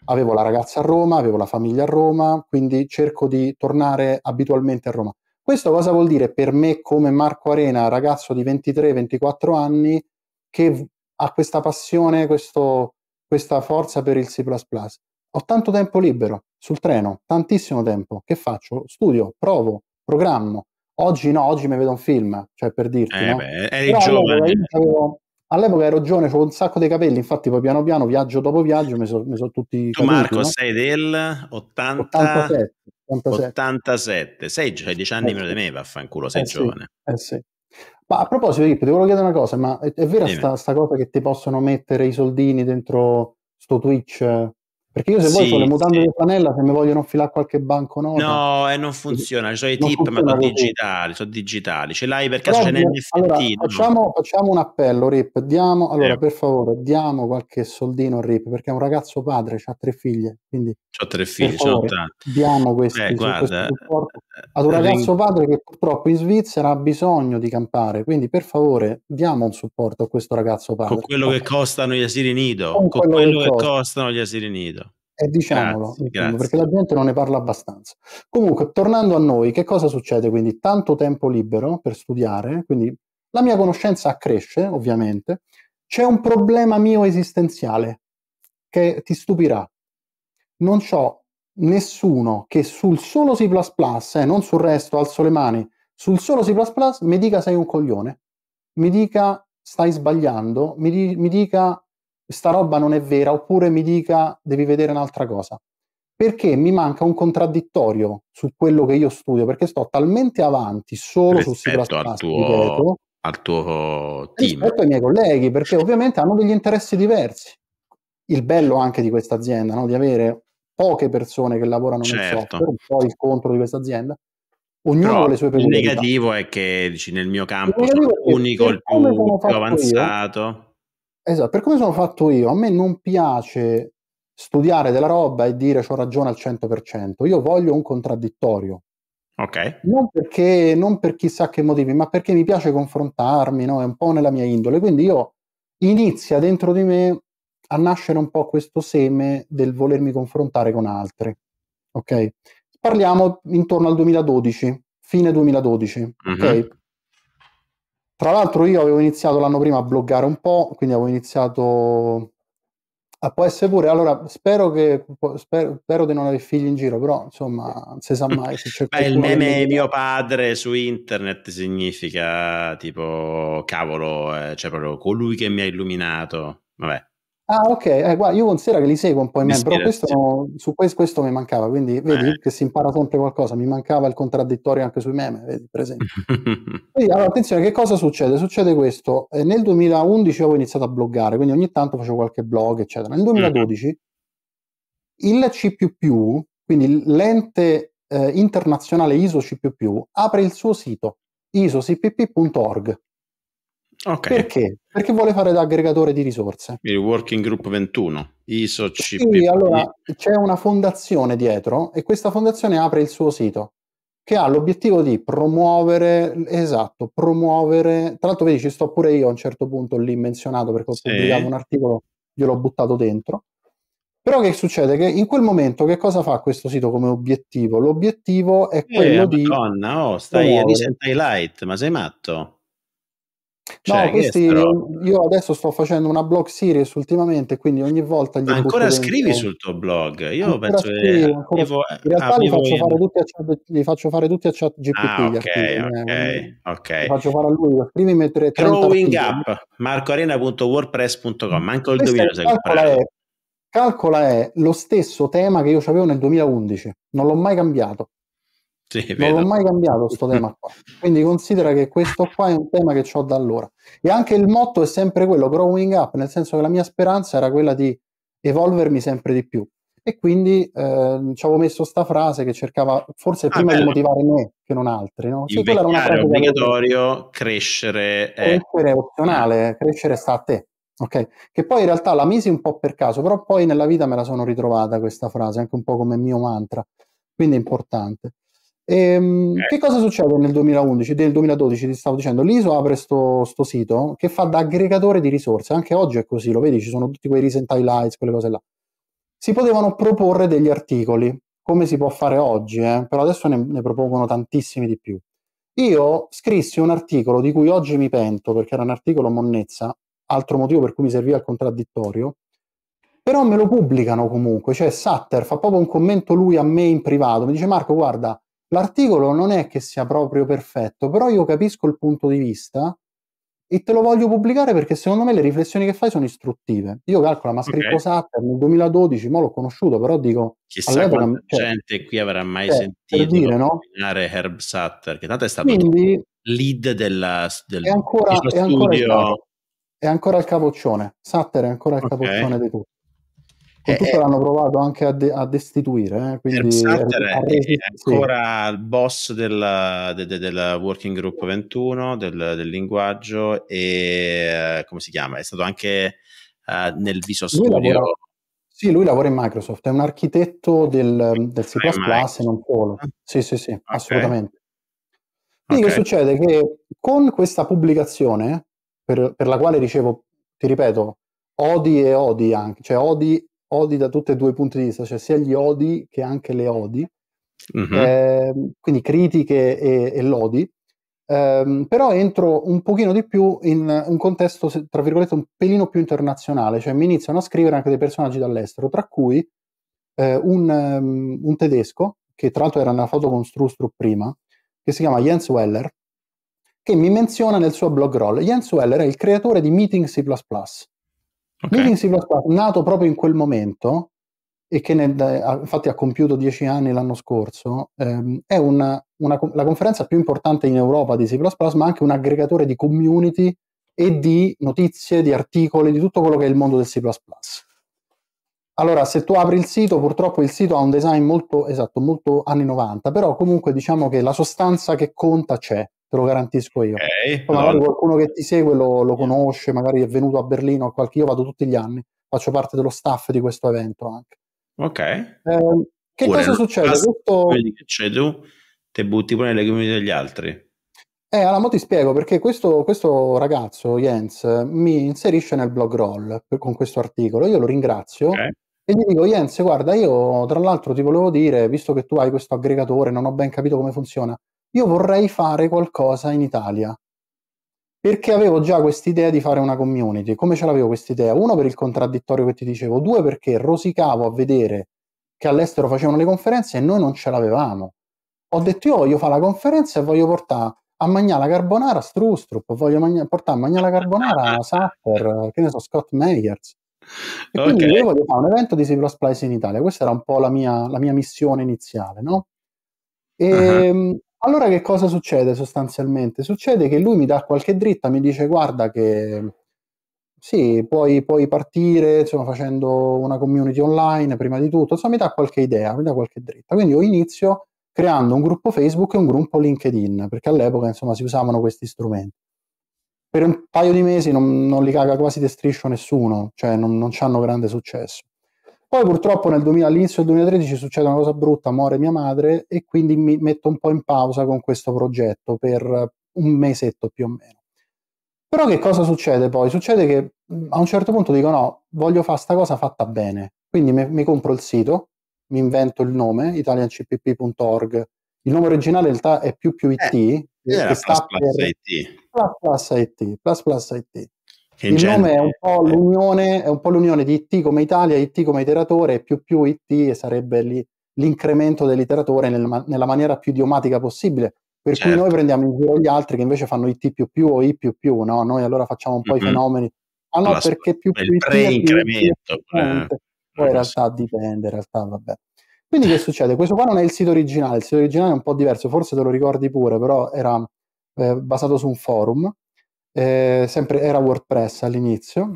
avevo la ragazza a Roma, avevo la famiglia a Roma, quindi cerco di tornare abitualmente a Roma. Questo cosa vuol dire per me come Marco Arena, ragazzo di 23-24 anni, che ha questa passione, questo, questa forza per il C ⁇ Ho tanto tempo libero sul treno, tantissimo tempo. Che faccio? Studio, provo, programmo. Oggi no, oggi mi vedo un film, cioè per dirti. Eh no? beh, eri Però giovane. Allora, avevo, All'epoca ero giovane, avevo un sacco di capelli, infatti poi piano piano, viaggio dopo viaggio, mi sono so tutti... Tu capelli, Marco no? sei del 80... 87, 87. 87. Sei, cioè 10 anni eh meno di me, vaffanculo, sei eh giovane. Sì, eh sì. Ma a proposito, Rip, ti volevo chiedere una cosa, ma è, è vera sta, sta, cosa che ti possono mettere i soldini dentro sto Twitch? Perché io se sì, voi sono le mutande sì. di flanella, se mi vogliono filare qualche banco No, eh, non funziona, ci sono i tip, ma sono digitali, sono digitali. Ce l'hai per caso, ce n'è NFT. Allora, facciamo, facciamo, un appello, Rip, diamo, allora, eh. per favore, diamo qualche soldino a Rip, perché è un ragazzo padre, ha tre figlie, quindi, ho tre figli, ho Diamo questi, eh, guarda, questo eh, ad un eh, ragazzo padre che purtroppo in Svizzera ha bisogno di campare, quindi per favore diamo un supporto a questo ragazzo padre. Con quello che costano gli asili nido, con, con quello, quello, che, costa. costano gli asili nido. E diciamolo, grazie, grazie. perché la gente non ne parla abbastanza. Comunque, tornando a noi, che cosa succede? Quindi tanto tempo libero per studiare, quindi la mia conoscenza accresce, ovviamente. C'è un problema mio esistenziale che ti stupirà non ho nessuno che sul solo C++, eh, non sul resto, alzo le mani, sul solo C++ mi dica sei un coglione, mi dica stai sbagliando, mi, di- mi dica sta roba non è vera, oppure mi dica devi vedere un'altra cosa. Perché mi manca un contraddittorio su quello che io studio, perché sto talmente avanti solo rispetto su C++, al al tuo team. rispetto ai miei colleghi, perché ovviamente hanno degli interessi diversi. Il bello anche di questa azienda, no? di avere poche persone che lavorano certo. nel software, un po' il contro di questa azienda. Ognuno Però, ha le sue peculiarità. Il negativo è che dici, nel mio campo il sono l'unico, il più, più avanzato. Io, esatto, per come sono fatto io, a me non piace studiare della roba e dire ho ragione al 100%, io voglio un contraddittorio. Okay. Non, perché, non per chissà che motivi, ma perché mi piace confrontarmi, no? è un po' nella mia indole. Quindi io inizia dentro di me a nascere un po' questo seme del volermi confrontare con altri. Ok? Parliamo intorno al 2012, fine 2012. Mm-hmm. Ok? Mhm. Tra l'altro io avevo iniziato l'anno prima a bloggare un po', quindi avevo iniziato A può essere pure, allora spero, che, spero, spero, di non avere figli in giro, però insomma non si sa mai se c'è Beh, [LAUGHS] il meme che... mio padre su internet significa tipo cavolo, eh, cioè proprio colui che mi ha illuminato, vabbè. Ah, ok, eh, guarda, io considero che li seguo un po' in me, però questo, su questo, questo, mi mancava, quindi eh. vedi eh. che si impara sempre qualcosa, mi mancava il contraddittorio anche sui meme, vedi, per esempio. [LAUGHS] quindi, allora, attenzione, che cosa succede? Succede questo, eh, nel 2011 avevo iniziato a bloggare, quindi ogni tanto facevo qualche blog, eccetera. Nel 2012 mm. Mm-hmm. il C++, quindi l'ente eh, internazionale ISO C++, apre il suo sito, isocpp.org. Okay. Perché? Perché vuole fare da aggregatore di risorse. Il Working Group 21, ISO CP. Quindi allora c'è una fondazione dietro e questa fondazione apre il suo sito che ha l'obiettivo di promuovere, esatto, promuovere, tra l'altro vedi ci sto pure io a un certo punto lì menzionato perché ho sì. pubblicato un articolo, gliel'ho buttato dentro. Però che succede? Che in quel momento che cosa fa questo sito come obiettivo? L'obiettivo è eh, quello eh, di... Madonna, oh, stai a risentire Light, ma sei matto? Cioè, no, questi, io, io adesso sto facendo una blog series ultimamente, quindi ogni volta gli Ma ancora scrivi dentro. sul tuo blog? Io ancora penso scrivo, che ancora, avevo, in realtà ah, li faccio, in... li faccio, fare tutti a chat, GPT. Ah, ok, articoli, ok. okay. faccio fare a lui, scrivi mettere Growing articoli. up marcoarena.wordpress.com, anche il Questa 2000 calcola è lo stesso tema che io avevo nel 2011, non l'ho mai cambiato. Sì, non l'ho mai cambiato questo tema qua. Quindi considera che questo qua è un tema che ho da allora. E anche il motto è sempre quello, growing up, nel senso che la mia speranza era quella di evolvermi sempre di più. E quindi eh, ci avevo messo sta frase che cercava forse ah, prima bello. di motivare me che non altri. No? Sì, quella era una frase obbligatorio, avevo... crescere è... Eh. Crescere è opzionale, ah. crescere sta a te. Ok, Che poi in realtà la misi un po' per caso, però poi nella vita me la sono ritrovata questa frase, anche un po' come mio mantra, quindi è importante. Ehm, ecco. Che cosa succede nel 2011, nel 2012? Ti stavo dicendo, l'ISO apre questo sito che fa da aggregatore di risorse, anche oggi è così, lo vedi, ci sono tutti quei recent highlights, quelle cose là. Si potevano proporre degli articoli, come si può fare oggi, eh? però adesso ne, ne propongono tantissimi di più. Io scrissi un articolo di cui oggi mi pento, perché era un articolo monnezza, altro motivo per cui mi serviva il contraddittorio, però me lo pubblicano comunque, cioè Satter fa proprio un commento lui a me in privato, mi dice Marco guarda, L'articolo non è che sia proprio perfetto, però io capisco il punto di vista e te lo voglio pubblicare perché secondo me le riflessioni che fai sono istruttive. Io calcolo, ma scritto okay. Satter nel 2012, mo l'ho conosciuto, però dico... Chissà quanta cioè, gente qui avrà mai cioè, sentito dire, no? Herb Sutter, che tanto è stato Quindi, lead della, del, è ancora, è ancora, il, è ancora il capoccione, Sutter è ancora il okay. capoccione di tutti. Soprattutto eh, eh, l'hanno provato anche a, de- a destituire. Eh, quindi Sattere è, è ancora il boss del, de, de, del Working Group 21, del, del, linguaggio e eh, come si chiama? È stato anche uh, nel Visual lui Studio. Lavora, sì, lui lavora in Microsoft, è un architetto del, del C++ e non solo. Ah. Sì, sì, sì, okay. assolutamente. Quindi okay. che succede? Che con questa pubblicazione, per, per la quale ricevo, ti ripeto, odi e odi anche, cioè odi odi da tutti e due i punti di vista, cioè sia gli odi che anche le odi, mm-hmm. eh, quindi critiche e, e lodi, ehm, però entro un pochino di più in un contesto, tra virgolette, un pelino più internazionale, cioè mi iniziano a scrivere anche dei personaggi dall'estero, tra cui eh, un, um, un, tedesco, che tra l'altro era nella foto con Strustrup prima, che si chiama Jens Weller, che mi menziona nel suo blog roll. Jens Weller è il creatore di Meeting C++, Okay. Made in C++, nato proprio in quel momento, e che nel, eh, infatti ha compiuto dieci anni l'anno scorso, ehm, è una, una, la conferenza più importante in Europa di C++, ma anche un aggregatore di community e di notizie, di articoli, di tutto quello che è il mondo del C++. Allora, se tu apri il sito, purtroppo il sito ha un design molto, esatto, molto anni 90, però comunque diciamo che la sostanza che conta c'è te lo garantisco io. Okay, Poi magari no. qualcuno che ti segue lo, lo, conosce, magari è venuto a Berlino o qualche, io vado tutti gli anni, faccio parte dello staff di questo evento anche. Ok. Eh, che pure cosa succede? Questo... Vedi che c'è tu, te butti pure nelle community degli altri. Eh, allora mo ti spiego perché questo, questo, ragazzo, Jens, mi inserisce nel blog roll per, con questo articolo. Io lo ringrazio okay. e gli dico: Jens, guarda, io tra l'altro ti volevo dire, visto che tu hai questo aggregatore, non ho ben capito come funziona io vorrei fare qualcosa in Italia perché avevo già quest'idea di fare una community. Come ce l'avevo quest'idea? Uno per il contraddittorio che ti dicevo, due perché rosicavo a vedere che all'estero facevano le conferenze e noi non ce l'avevamo. Ho detto io voglio fare la conferenza e voglio portare a Magnala carbonara Strustrup, voglio magna- portare a Magnala carbonara [LAUGHS] Sapper, che ne so, Scott Meyers. E okay. quindi io voglio fare un evento di C++ in Italia. Questa era un po' la mia, la mia missione iniziale, no? E, uh-huh. Allora che cosa succede sostanzialmente? Succede che lui mi dà qualche dritta, mi dice guarda che sì, puoi, puoi partire insomma, facendo una community online prima di tutto, insomma mi dà qualche idea, mi dà qualche dritta. Quindi io inizio creando un gruppo Facebook e un gruppo LinkedIn, perché all'epoca insomma si usavano questi strumenti. Per un paio di mesi non, non li caga quasi di striscio nessuno, cioè non, non hanno grande successo. Poi purtroppo nel 2000, all'inizio del 2013 succede una cosa brutta, muore mia madre e quindi mi metto un po' in pausa con questo progetto per un mesetto più o meno. Però che cosa succede poi? Succede che a un certo punto dico no, voglio fare questa cosa fatta bene, quindi mi, mi compro il sito, mi invento il nome, italiancpp.org, il nome originale in realtà è più più IT, eh, che sta plus, per IT. Plus, plus IT, plus plus IT il genere. nome è un, po l'unione, è un po' l'unione di IT come Italia, IT come iteratore, e più più IT sarebbe lì l'incremento dell'iteratore nel, nella maniera più idiomatica possibile. Per certo. cui noi certo. prendiamo in giro gli altri che invece fanno IT più più o I, più no? Noi allora facciamo un po' mm-hmm. i fenomeni. Ah no, La, perché più più IT pre-incremento. Più eh, eh Poi in realtà dipende, in realtà vabbè. Quindi che succede? Questo qua non è il sito originale, il sito originale è un po' diverso, forse te lo ricordi pure, però era eh, basato su un forum eh, sempre era WordPress all'inizio.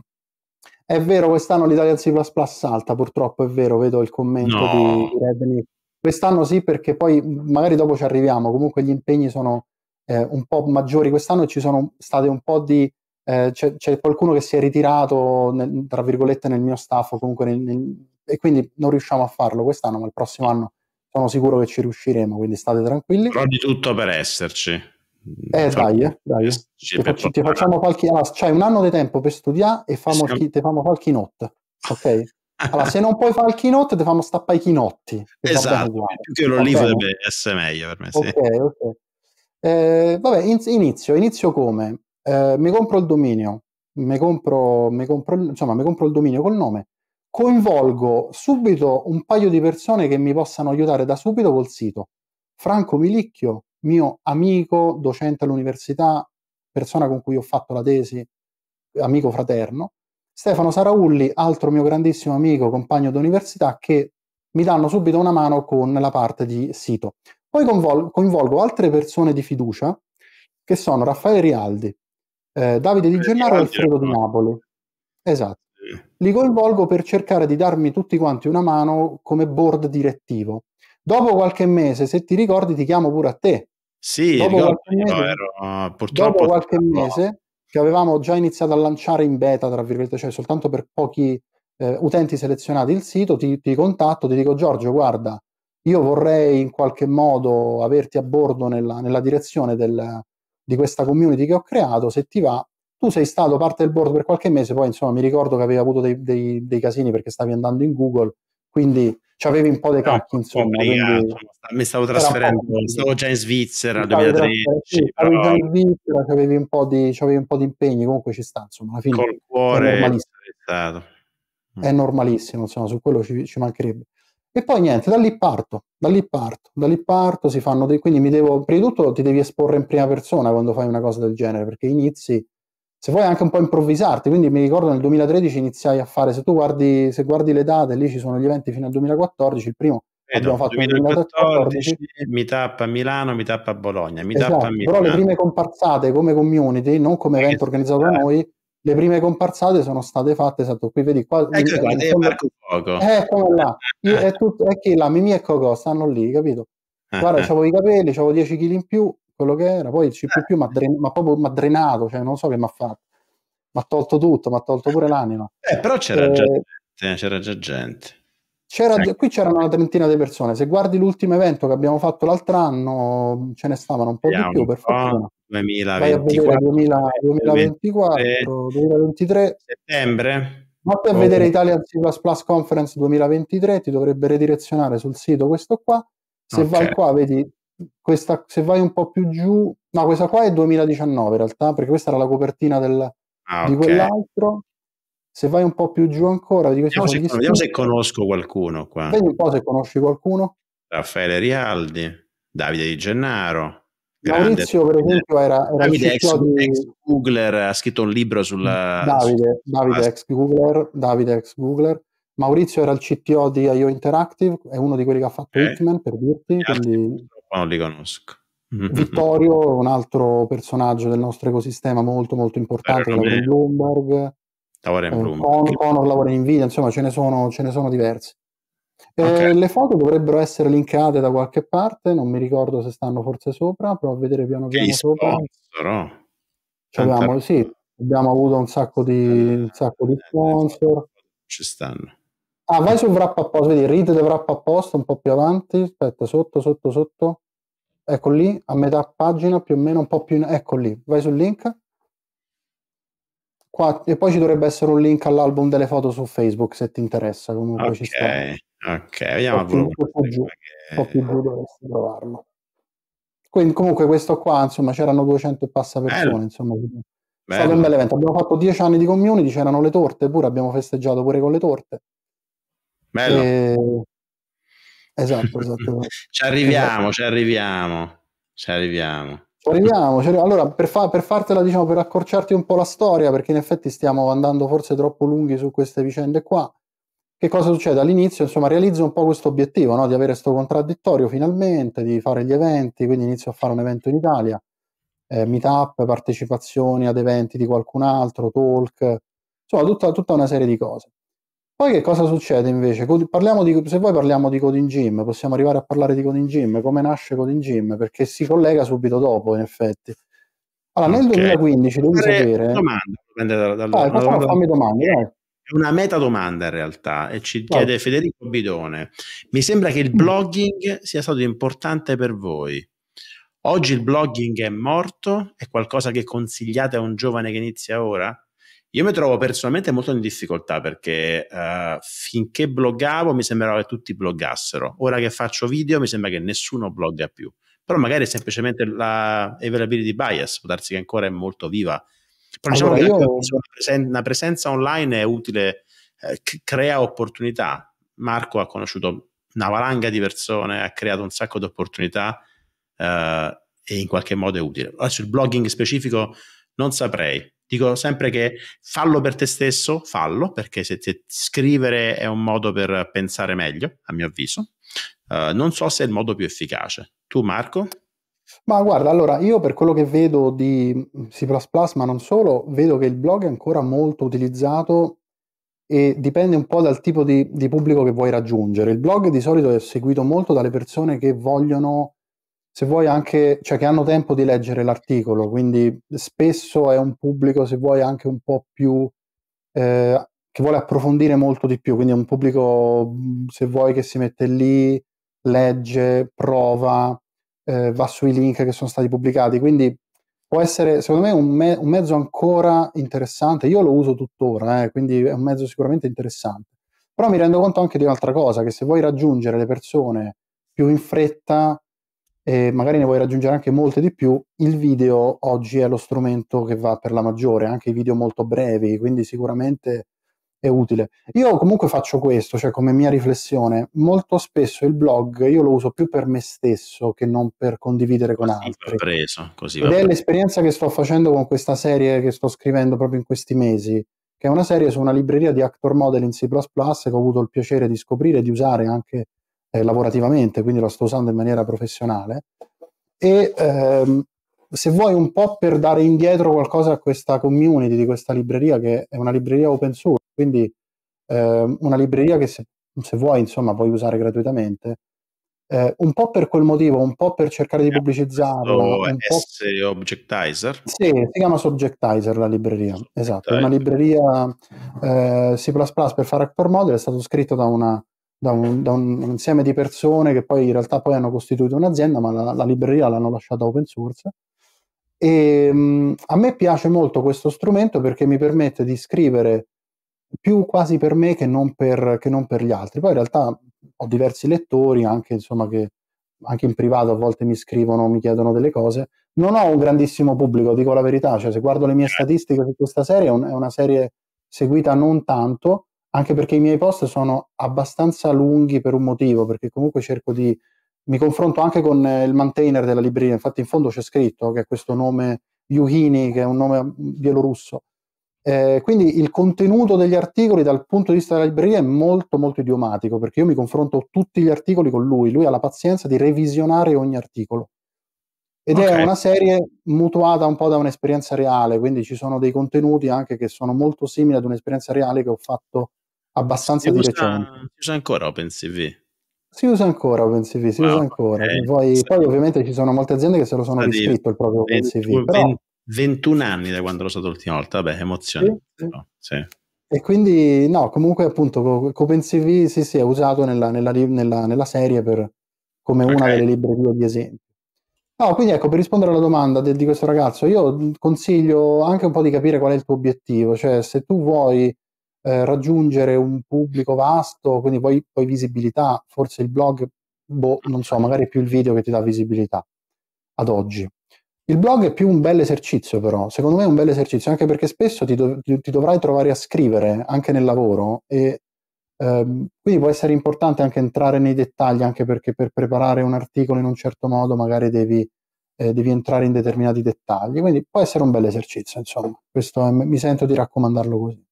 È vero, quest'anno l'Italian C++ salta, purtroppo è vero, vedo il commento no. di Redney. Quest'anno sì, perché poi magari dopo ci arriviamo, comunque gli impegni sono eh, un po' maggiori. Quest'anno ci sono state un po' di... Eh, c'è, c'è, qualcuno che si è ritirato, nel, tra virgolette, nel mio staff comunque nel, nel, e quindi non riusciamo a farlo quest'anno, ma il prossimo anno sono sicuro che ci riusciremo, quindi state tranquilli. Però di tutto per esserci. Eh, cioè, dai, eh, dai. Eh. Ti, faccio, ti, facciamo qualche... Allora, c'hai un anno di tempo per studiare e famo, sì. ti famo qualche notte, ok? [LAUGHS] Allora, se non puoi fare il keynote, ti fanno stappare i chinotti. Esatto, più che lo livro deve essere meglio per me. Sì. Ok, ok. Eh, vabbè, inizio. Inizio come? Eh, mi compro il dominio, mi compro, mi compro, insomma, mi compro il dominio col nome, coinvolgo subito un paio di persone che mi possano aiutare da subito col sito. Franco Milicchio, mio amico, docente all'università, persona con cui ho fatto la tesi, amico fraterno, Stefano Saraulli, altro mio grandissimo amico, compagno d'università, che mi danno subito una mano con la parte di sito. Poi convol- coinvolgo altre persone di fiducia, che sono Raffaele Rialdi, eh, Davide Di Gennaro e Alfredo Di ecco. Napoli. Esatto. Li coinvolgo per cercare di darmi tutti quanti una mano come board direttivo. Dopo qualche mese, se ti ricordi, ti chiamo pure a te sì, dopo ricordo, qualche mese, ero, eh, purtroppo dopo qualche no. mese che avevamo già iniziato a lanciare in beta, tra virgolette, cioè soltanto per pochi eh, utenti selezionati il sito, ti, ti contatto, ti dico Giorgio, guarda, io vorrei in qualche modo averti a bordo nella, nella direzione del, di questa community che ho creato, se ti va, tu sei stato parte del board per qualche mese, poi insomma mi ricordo che avevi avuto dei, dei, dei casini perché stavi andando in Google, quindi avevi un po' dei cacchi, no, insomma. Obbligata, quindi... Mi stavo trasferendo, stavo già in Svizzera 2013. Sì, però... già in Svizzera, c'avevi un, po di, c'avevi un po' di impegni, comunque ci sta, insomma, alla fine. Col cuore è, stato. è normalissimo, insomma, su quello ci, ci mancherebbe. E poi niente, da lì parto, da lì parto, da lì parto, si fanno dei, quindi mi devo, prima di tutto ti devi esporre in prima persona quando fai una cosa del genere, perché inizi se vuoi anche un po' improvvisarti. Quindi mi ricordo nel 2013 iniziai a fare, se tu guardi, se guardi le date, lì ci sono gli eventi fino al 2014, il primo Vedo, abbiamo fatto 2014, nel 2014. Meetup a Milano, mi tappa a Bologna, Meetup esatto, a Milano. Però le prime comparsate come community, non come evento esatto. organizzato da noi, le prime comparsate sono state fatte, esatto, qui vedi qua... Ecco qua, te Marco Fuoco. Eh, là. Io, eh. è, tutto, è che la Mimì e Cocò stanno lì, capito? Eh, Guarda, eh. avevo i capelli, avevo 10 kg in più, quello che era, poi il C++ eh. mi ha dren- drenato, cioè non so che mi ha fatto, mi ha tolto tutto, mi ha tolto pure l'anima. Eh, però c'era, eh, già, gente, eh, c'era già gente. C'era, sì. Qui c'erano una trentina di persone, se guardi l'ultimo evento che abbiamo fatto l'altro anno ce ne stavano un po' Vediamo di più, per fortuna. 2024, 2024 2023. Settembre? Vatti a oh. vedere Italian C++ Conference 2023, ti dovrebbe redirezionare sul sito questo qua. Se okay. vai qua vedi questa, se vai un po' più giù, no, questa qua è 2019 in realtà, perché questa era la copertina del, ah, di quell'altro. Se vai un po' più giù ancora, vedi vediamo, se, vediamo se, conosco qualcuno qua. Vedi un po' se conosci qualcuno. Raffaele Rialdi, Davide Di Gennaro. Maurizio, per esempio, era, era Davide ex, di... ex Googler, ha scritto un libro sulla. Davide, Davide sulla... ex Googler, Davide ex Googler. Maurizio era il CTO di IO Interactive, è uno di quelli che ha fatto eh, Hitman per dirti. Quindi qua non li conosco. Mm-hmm. Vittorio, un altro personaggio del nostro ecosistema molto molto importante, lavora in Bloomberg. Lavora in eh, Bloomberg. Eh, Conor lavora in Nvidia, insomma ce ne sono, ce ne sono diversi. Eh, okay. le foto dovrebbero essere linkate da qualche parte, non mi ricordo se stanno forse sopra, provo a vedere piano piano che sopra. Sponsor, no? Oh. cioè, abbiamo, sì, abbiamo avuto un sacco di, un sacco di eh, sponsor. Ci stanno. Ah, vai sul wrap apposta, vedi, read del wrap apposta un po' più avanti, aspetta, sotto, sotto, sotto. Ecco lì, a metà pagina, più o meno un po' più in... Ecco lì, vai sul link. Qua, e poi ci dovrebbe essere un link all'album delle foto su Facebook, se ti interessa, comunque okay, ci sta. Ok, vediamo un po' più, un giù, un po' più giù dovresti trovarlo. Quindi comunque questo qua, insomma, c'erano 200 e passa persone, Bello. insomma. Bello. È stato un bel evento. Abbiamo fatto 10 anni di community, c'erano le torte pure, abbiamo festeggiato pure con le torte. Bello. E... Esatto, esatto. ci arriviamo, esatto. ci arriviamo, ci arriviamo. arriviamo, ci Allora, per, fa- per, fartela, diciamo, per accorciarti un po' la storia, perché in effetti stiamo andando forse troppo lunghi su queste vicende qua, che cosa succede? All'inizio, insomma, realizzo un po' questo obiettivo, no? di avere questo contraddittorio finalmente, di fare gli eventi, quindi inizio a fare un evento in Italia, eh, meetup, partecipazioni ad eventi di qualcun altro, talk, insomma, tutta, tutta una serie di cose. Poi che cosa succede invece? Parliamo di, se poi parliamo di Coding Gym, possiamo arrivare a parlare di Coding Gym, come nasce Coding Gym, perché si collega subito dopo in effetti. Allora, nel okay. 2015 devi sapere... Domanda, dal, dal, ah, domanda, fammi domande, È una meta domanda in realtà e ci chiede Federico Bidone. Mi sembra che il mm. blogging sia stato importante per voi. Oggi il blogging è morto? È qualcosa che consigliate a un giovane che inizia ora? Io mi trovo personalmente molto in difficoltà perché uh, finché bloggavo mi sembrava che tutti bloggassero. Ora che faccio video mi sembra che nessuno blogga più. Però magari semplicemente la availability bias, può darsi che ancora è molto viva. Però diciamo allora, diciamo io... una, presenza, una presenza online è utile, eh, crea opportunità. Marco ha conosciuto una valanga di persone, ha creato un sacco di opportunità eh, e in qualche modo è utile. Allora, sul blogging specifico non saprei, Dico sempre che fallo per te stesso, fallo, perché se te, scrivere è un modo per pensare meglio, a mio avviso. Uh, non so se è il modo più efficace. Tu, Marco? Ma guarda, allora io per quello che vedo di C, ma non solo, vedo che il blog è ancora molto utilizzato e dipende un po' dal tipo di, di pubblico che vuoi raggiungere. Il blog di solito è seguito molto dalle persone che vogliono se vuoi anche, cioè che hanno tempo di leggere l'articolo, quindi spesso è un pubblico, se vuoi, anche un po' più eh, che vuole approfondire molto di più, quindi è un pubblico, mm, se vuoi, che si mette lì, legge, prova, eh, va sui link che sono stati pubblicati, quindi può essere, secondo me, un, me- un mezzo ancora interessante, io lo uso tuttora, eh, quindi è un mezzo sicuramente interessante, però mi rendo conto anche di un'altra cosa, che se vuoi raggiungere le persone più in fretta, e magari ne vuoi raggiungere anche molte di più, il video oggi è lo strumento che va per la maggiore, anche i video molto brevi, quindi sicuramente è utile. Io comunque faccio questo, cioè come mia riflessione, molto spesso il blog io lo uso più per me stesso che non per condividere con così altri. Preso, così Ed è preso. l'esperienza che sto facendo con questa serie che sto scrivendo proprio in questi mesi, che è una serie su una libreria di actor model in C++ che ho avuto il piacere di scoprire e di usare anche eh, lavorativamente, quindi lo sto usando in maniera professionale. E ehm, se vuoi un po' per dare indietro qualcosa a questa community di questa libreria, che è una libreria open source, quindi eh, una libreria che se, se, vuoi insomma puoi usare gratuitamente. Eh, un po' per quel motivo, un po' per cercare di pubblicizzarlo. Un S po'... Objectizer? Sì, si chiama Subjectizer la libreria. Subjectizer. Esatto, è una libreria eh, C per fare actor model, è stato scritto da una da, un, da un, insieme di persone che poi in realtà poi hanno costituito un'azienda, ma la, la libreria l'hanno lasciata open source. E, ehm, mh, a me piace molto questo strumento perché mi permette di scrivere più quasi per me che non per, che non per gli altri. Poi in realtà ho diversi lettori, anche, insomma, che, anche in privato a volte mi scrivono, mi chiedono delle cose. Non ho un grandissimo pubblico, dico la verità, cioè se guardo le mie certo. statistiche su questa serie è, un, è una serie seguita non tanto, anche perché i miei post sono abbastanza lunghi per un motivo, perché comunque cerco di... mi confronto anche con eh, il maintainer della libreria, infatti in fondo c'è scritto che è questo nome Yuhini, che è un nome mm, bielorusso. Eh, quindi il contenuto degli articoli dal punto di vista della libreria è molto molto idiomatico, perché io mi confronto tutti gli articoli con lui, lui ha la pazienza di revisionare ogni articolo. Ed okay. è una serie mutuata un po' da un'esperienza reale, quindi ci sono dei contenuti anche che sono molto simili ad un'esperienza reale che ho fatto abbastanza si di usa, recente. Si usa ancora OpenCV? Si usa ancora OpenCV, si wow, usa ancora. Okay. Poi, poi, ovviamente ci sono molte aziende che se lo sono Addio. riscritto il proprio OpenCV. 20, però... 21 anni da quando l'ho usato l'ultima volta, vabbè, emozionante. Sì, sì. Sì. E quindi, no, comunque appunto OpenCV sì, sì, è usato nella, nella, nella, nella serie per, come okay. una delle librerie di esempio. No, quindi ecco, per rispondere alla domanda de, di questo ragazzo, io consiglio anche un po' di capire qual è il tuo obiettivo, cioè se tu vuoi eh, raggiungere un pubblico vasto, quindi poi, poi visibilità, forse il blog, boh, non so, magari è più il video che ti dà visibilità ad oggi. Il blog è più un bel esercizio però, secondo me è un bel esercizio, anche perché spesso ti, dov- ti dovrai trovare a scrivere anche nel lavoro e ehm, quindi può essere importante anche entrare nei dettagli, anche perché per preparare un articolo in un certo modo magari devi, eh, devi entrare in determinati dettagli, quindi può essere un bel esercizio, insomma, questo è, mi sento di raccomandarlo così.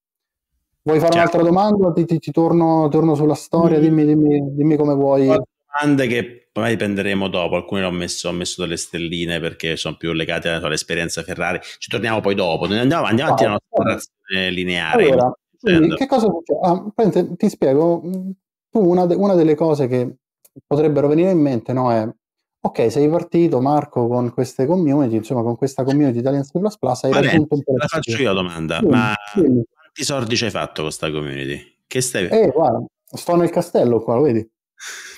Vuoi fare un'altra domanda? Ti, ti, ti torno, torno, sulla storia, mm. dimmi, dimmi, dimmi come vuoi. Ho domande che poi prenderemo dopo, alcune ho messo, ho messo delle stelline perché sono più legate so, all'esperienza Ferrari, ci torniamo poi dopo, andiamo, andiamo avanti alla ah, nostra narrazione lineare. Allora, che cosa succede? Ah, ti spiego, tu una, de, una, delle cose che potrebbero venire in mente no, è ok, sei partito Marco con queste community, insomma con questa community Italian C++, hai Vabbè, raggiunto un po'. La faccio io la domanda, sì, ma sì. Quanti soldi ci hai fatto con questa community? Che stai... Eh, guarda, sto nel castello qua, lo vedi?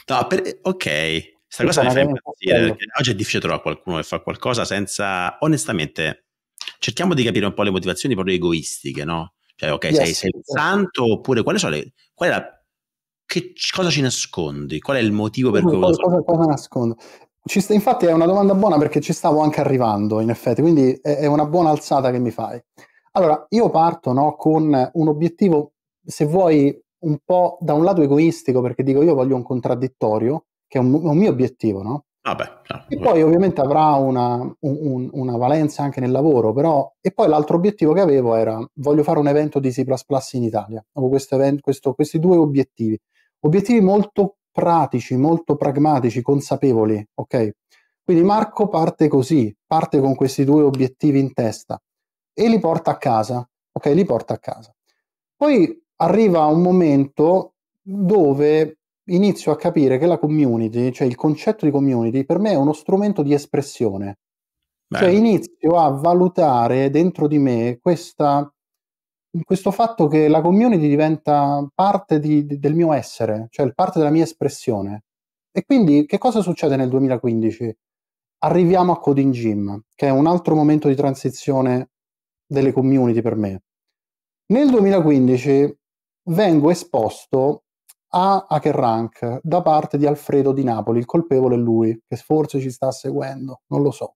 No, per... ok. Questa cosa mi fa impazzire perché oggi è difficile trovare qualcuno che fa qualcosa senza... Onestamente, cerchiamo di capire un po' le motivazioni proprio egoistiche, no? Cioè, ok, yes, sei, sei yes. santo oppure quali sono le... Qual è la... Che cosa ci nascondi? Qual è il motivo per cui... Cosa, cosa, cosa nascondo? Sta, infatti è una domanda buona perché ci stavo anche arrivando, in effetti, quindi è, è una buona alzata che mi fai. Allora, io parto no, con un obiettivo, se vuoi, un po' da un lato egoistico, perché dico io voglio un contraddittorio, che è un, un mio obiettivo, no? Ah beh, no. E poi ovviamente avrà una, un, una, valenza anche nel lavoro, però... E poi l'altro obiettivo che avevo era, voglio fare un evento di C++ in Italia. Avevo questo event, questo, questi due obiettivi. Obiettivi molto pratici, molto pragmatici, consapevoli, ok? Quindi Marco parte così, parte con questi due obiettivi in testa e li porta a casa, ok? Li porta a casa. Poi arriva un momento dove inizio a capire che la community, cioè il concetto di community, per me è uno strumento di espressione. Beh. Cioè inizio a valutare dentro di me questa, questo fatto che la community diventa parte di, del mio essere, cioè parte della mia espressione. E quindi che cosa succede nel 2015? Arriviamo a Coding Gym, che è un altro momento di transizione delle community per me. Nel 2015 vengo esposto a HackerRank da parte di Alfredo di Napoli, il colpevole è lui, che forse ci sta seguendo, non lo so.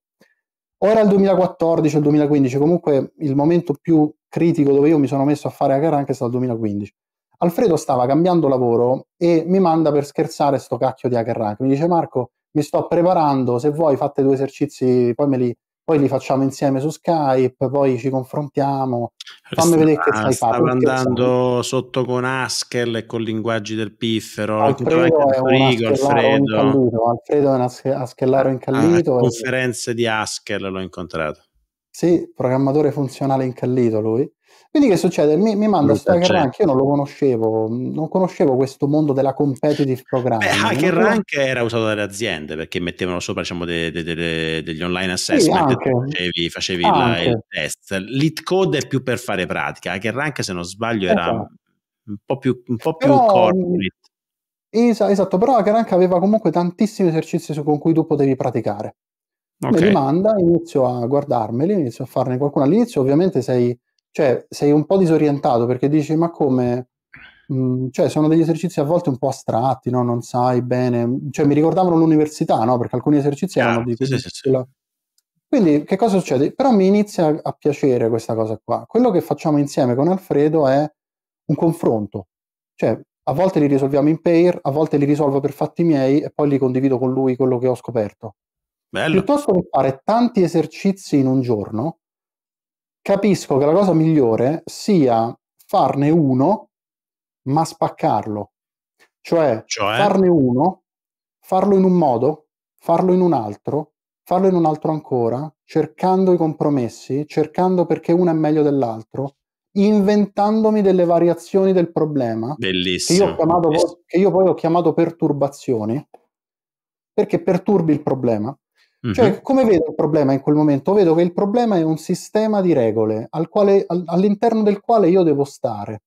Ora il 2014 o il 2015, comunque il momento più critico dove io mi sono messo a fare HackerRank è stato il 2015. Alfredo stava cambiando lavoro e mi manda per scherzare sto cacchio di HackerRank. Mi dice Marco, mi sto preparando, se vuoi fate due esercizi, poi me li, poi li facciamo insieme su Skype, poi ci confrontiamo. Fammi sta, vedere che stai facendo. Stavo andando sotto con Haskell e con linguaggi del piffero. Alfredo è un Rigo, Alfredo. incallito. Alfredo è un Haskellaro ah, incallito. Ah, conferenze e... di Haskell l'ho incontrato. Sì, programmatore funzionale incallito lui. Quindi che succede? Mi, mi manda questo hacker rank, io non lo conoscevo, non conoscevo questo mondo della competitive programming. Beh, hacker non... rank era usato dalle aziende perché mettevano sopra diciamo, de, de, de, degli online assessment sì, facevi, facevi la, il test. Lead code è più per fare pratica, hacker rank se non sbaglio era esatto. un po' più, un po più Però, corporate. Mm, es- esatto, però Hacker Rank aveva comunque tantissimi esercizi su con cui tu potevi praticare. Okay. Me manda, inizio a guardarmeli, inizio a farne qualcuno. All'inizio ovviamente sei, cioè sei un po' disorientato perché dici ma come mm, cioè sono degli esercizi a volte un po' astratti no? non sai bene cioè mi ricordavano l'università no? perché alcuni esercizi ah, erano di sì, sì, sì. quindi che cosa succede? però mi inizia a piacere questa cosa qua quello che facciamo insieme con Alfredo è un confronto cioè a volte li risolviamo in pair a volte li risolvo per fatti miei e poi li condivido con lui quello che ho scoperto Bello. piuttosto che fare tanti esercizi in un giorno capisco che la cosa migliore sia farne uno, ma spaccarlo. Cioè, cioè, farne uno, farlo in un modo, farlo in un altro, farlo in un altro ancora, cercando i compromessi, cercando perché uno è meglio dell'altro, inventandomi delle variazioni del problema. Bellissimo. Che io, chiamato, che io poi ho chiamato perturbazioni, perché perturbi il problema Mm-hmm. Cioè, mhm. come vedo il problema in quel momento? Vedo che il problema è un sistema di regole al quale, al, all'interno del quale io devo stare.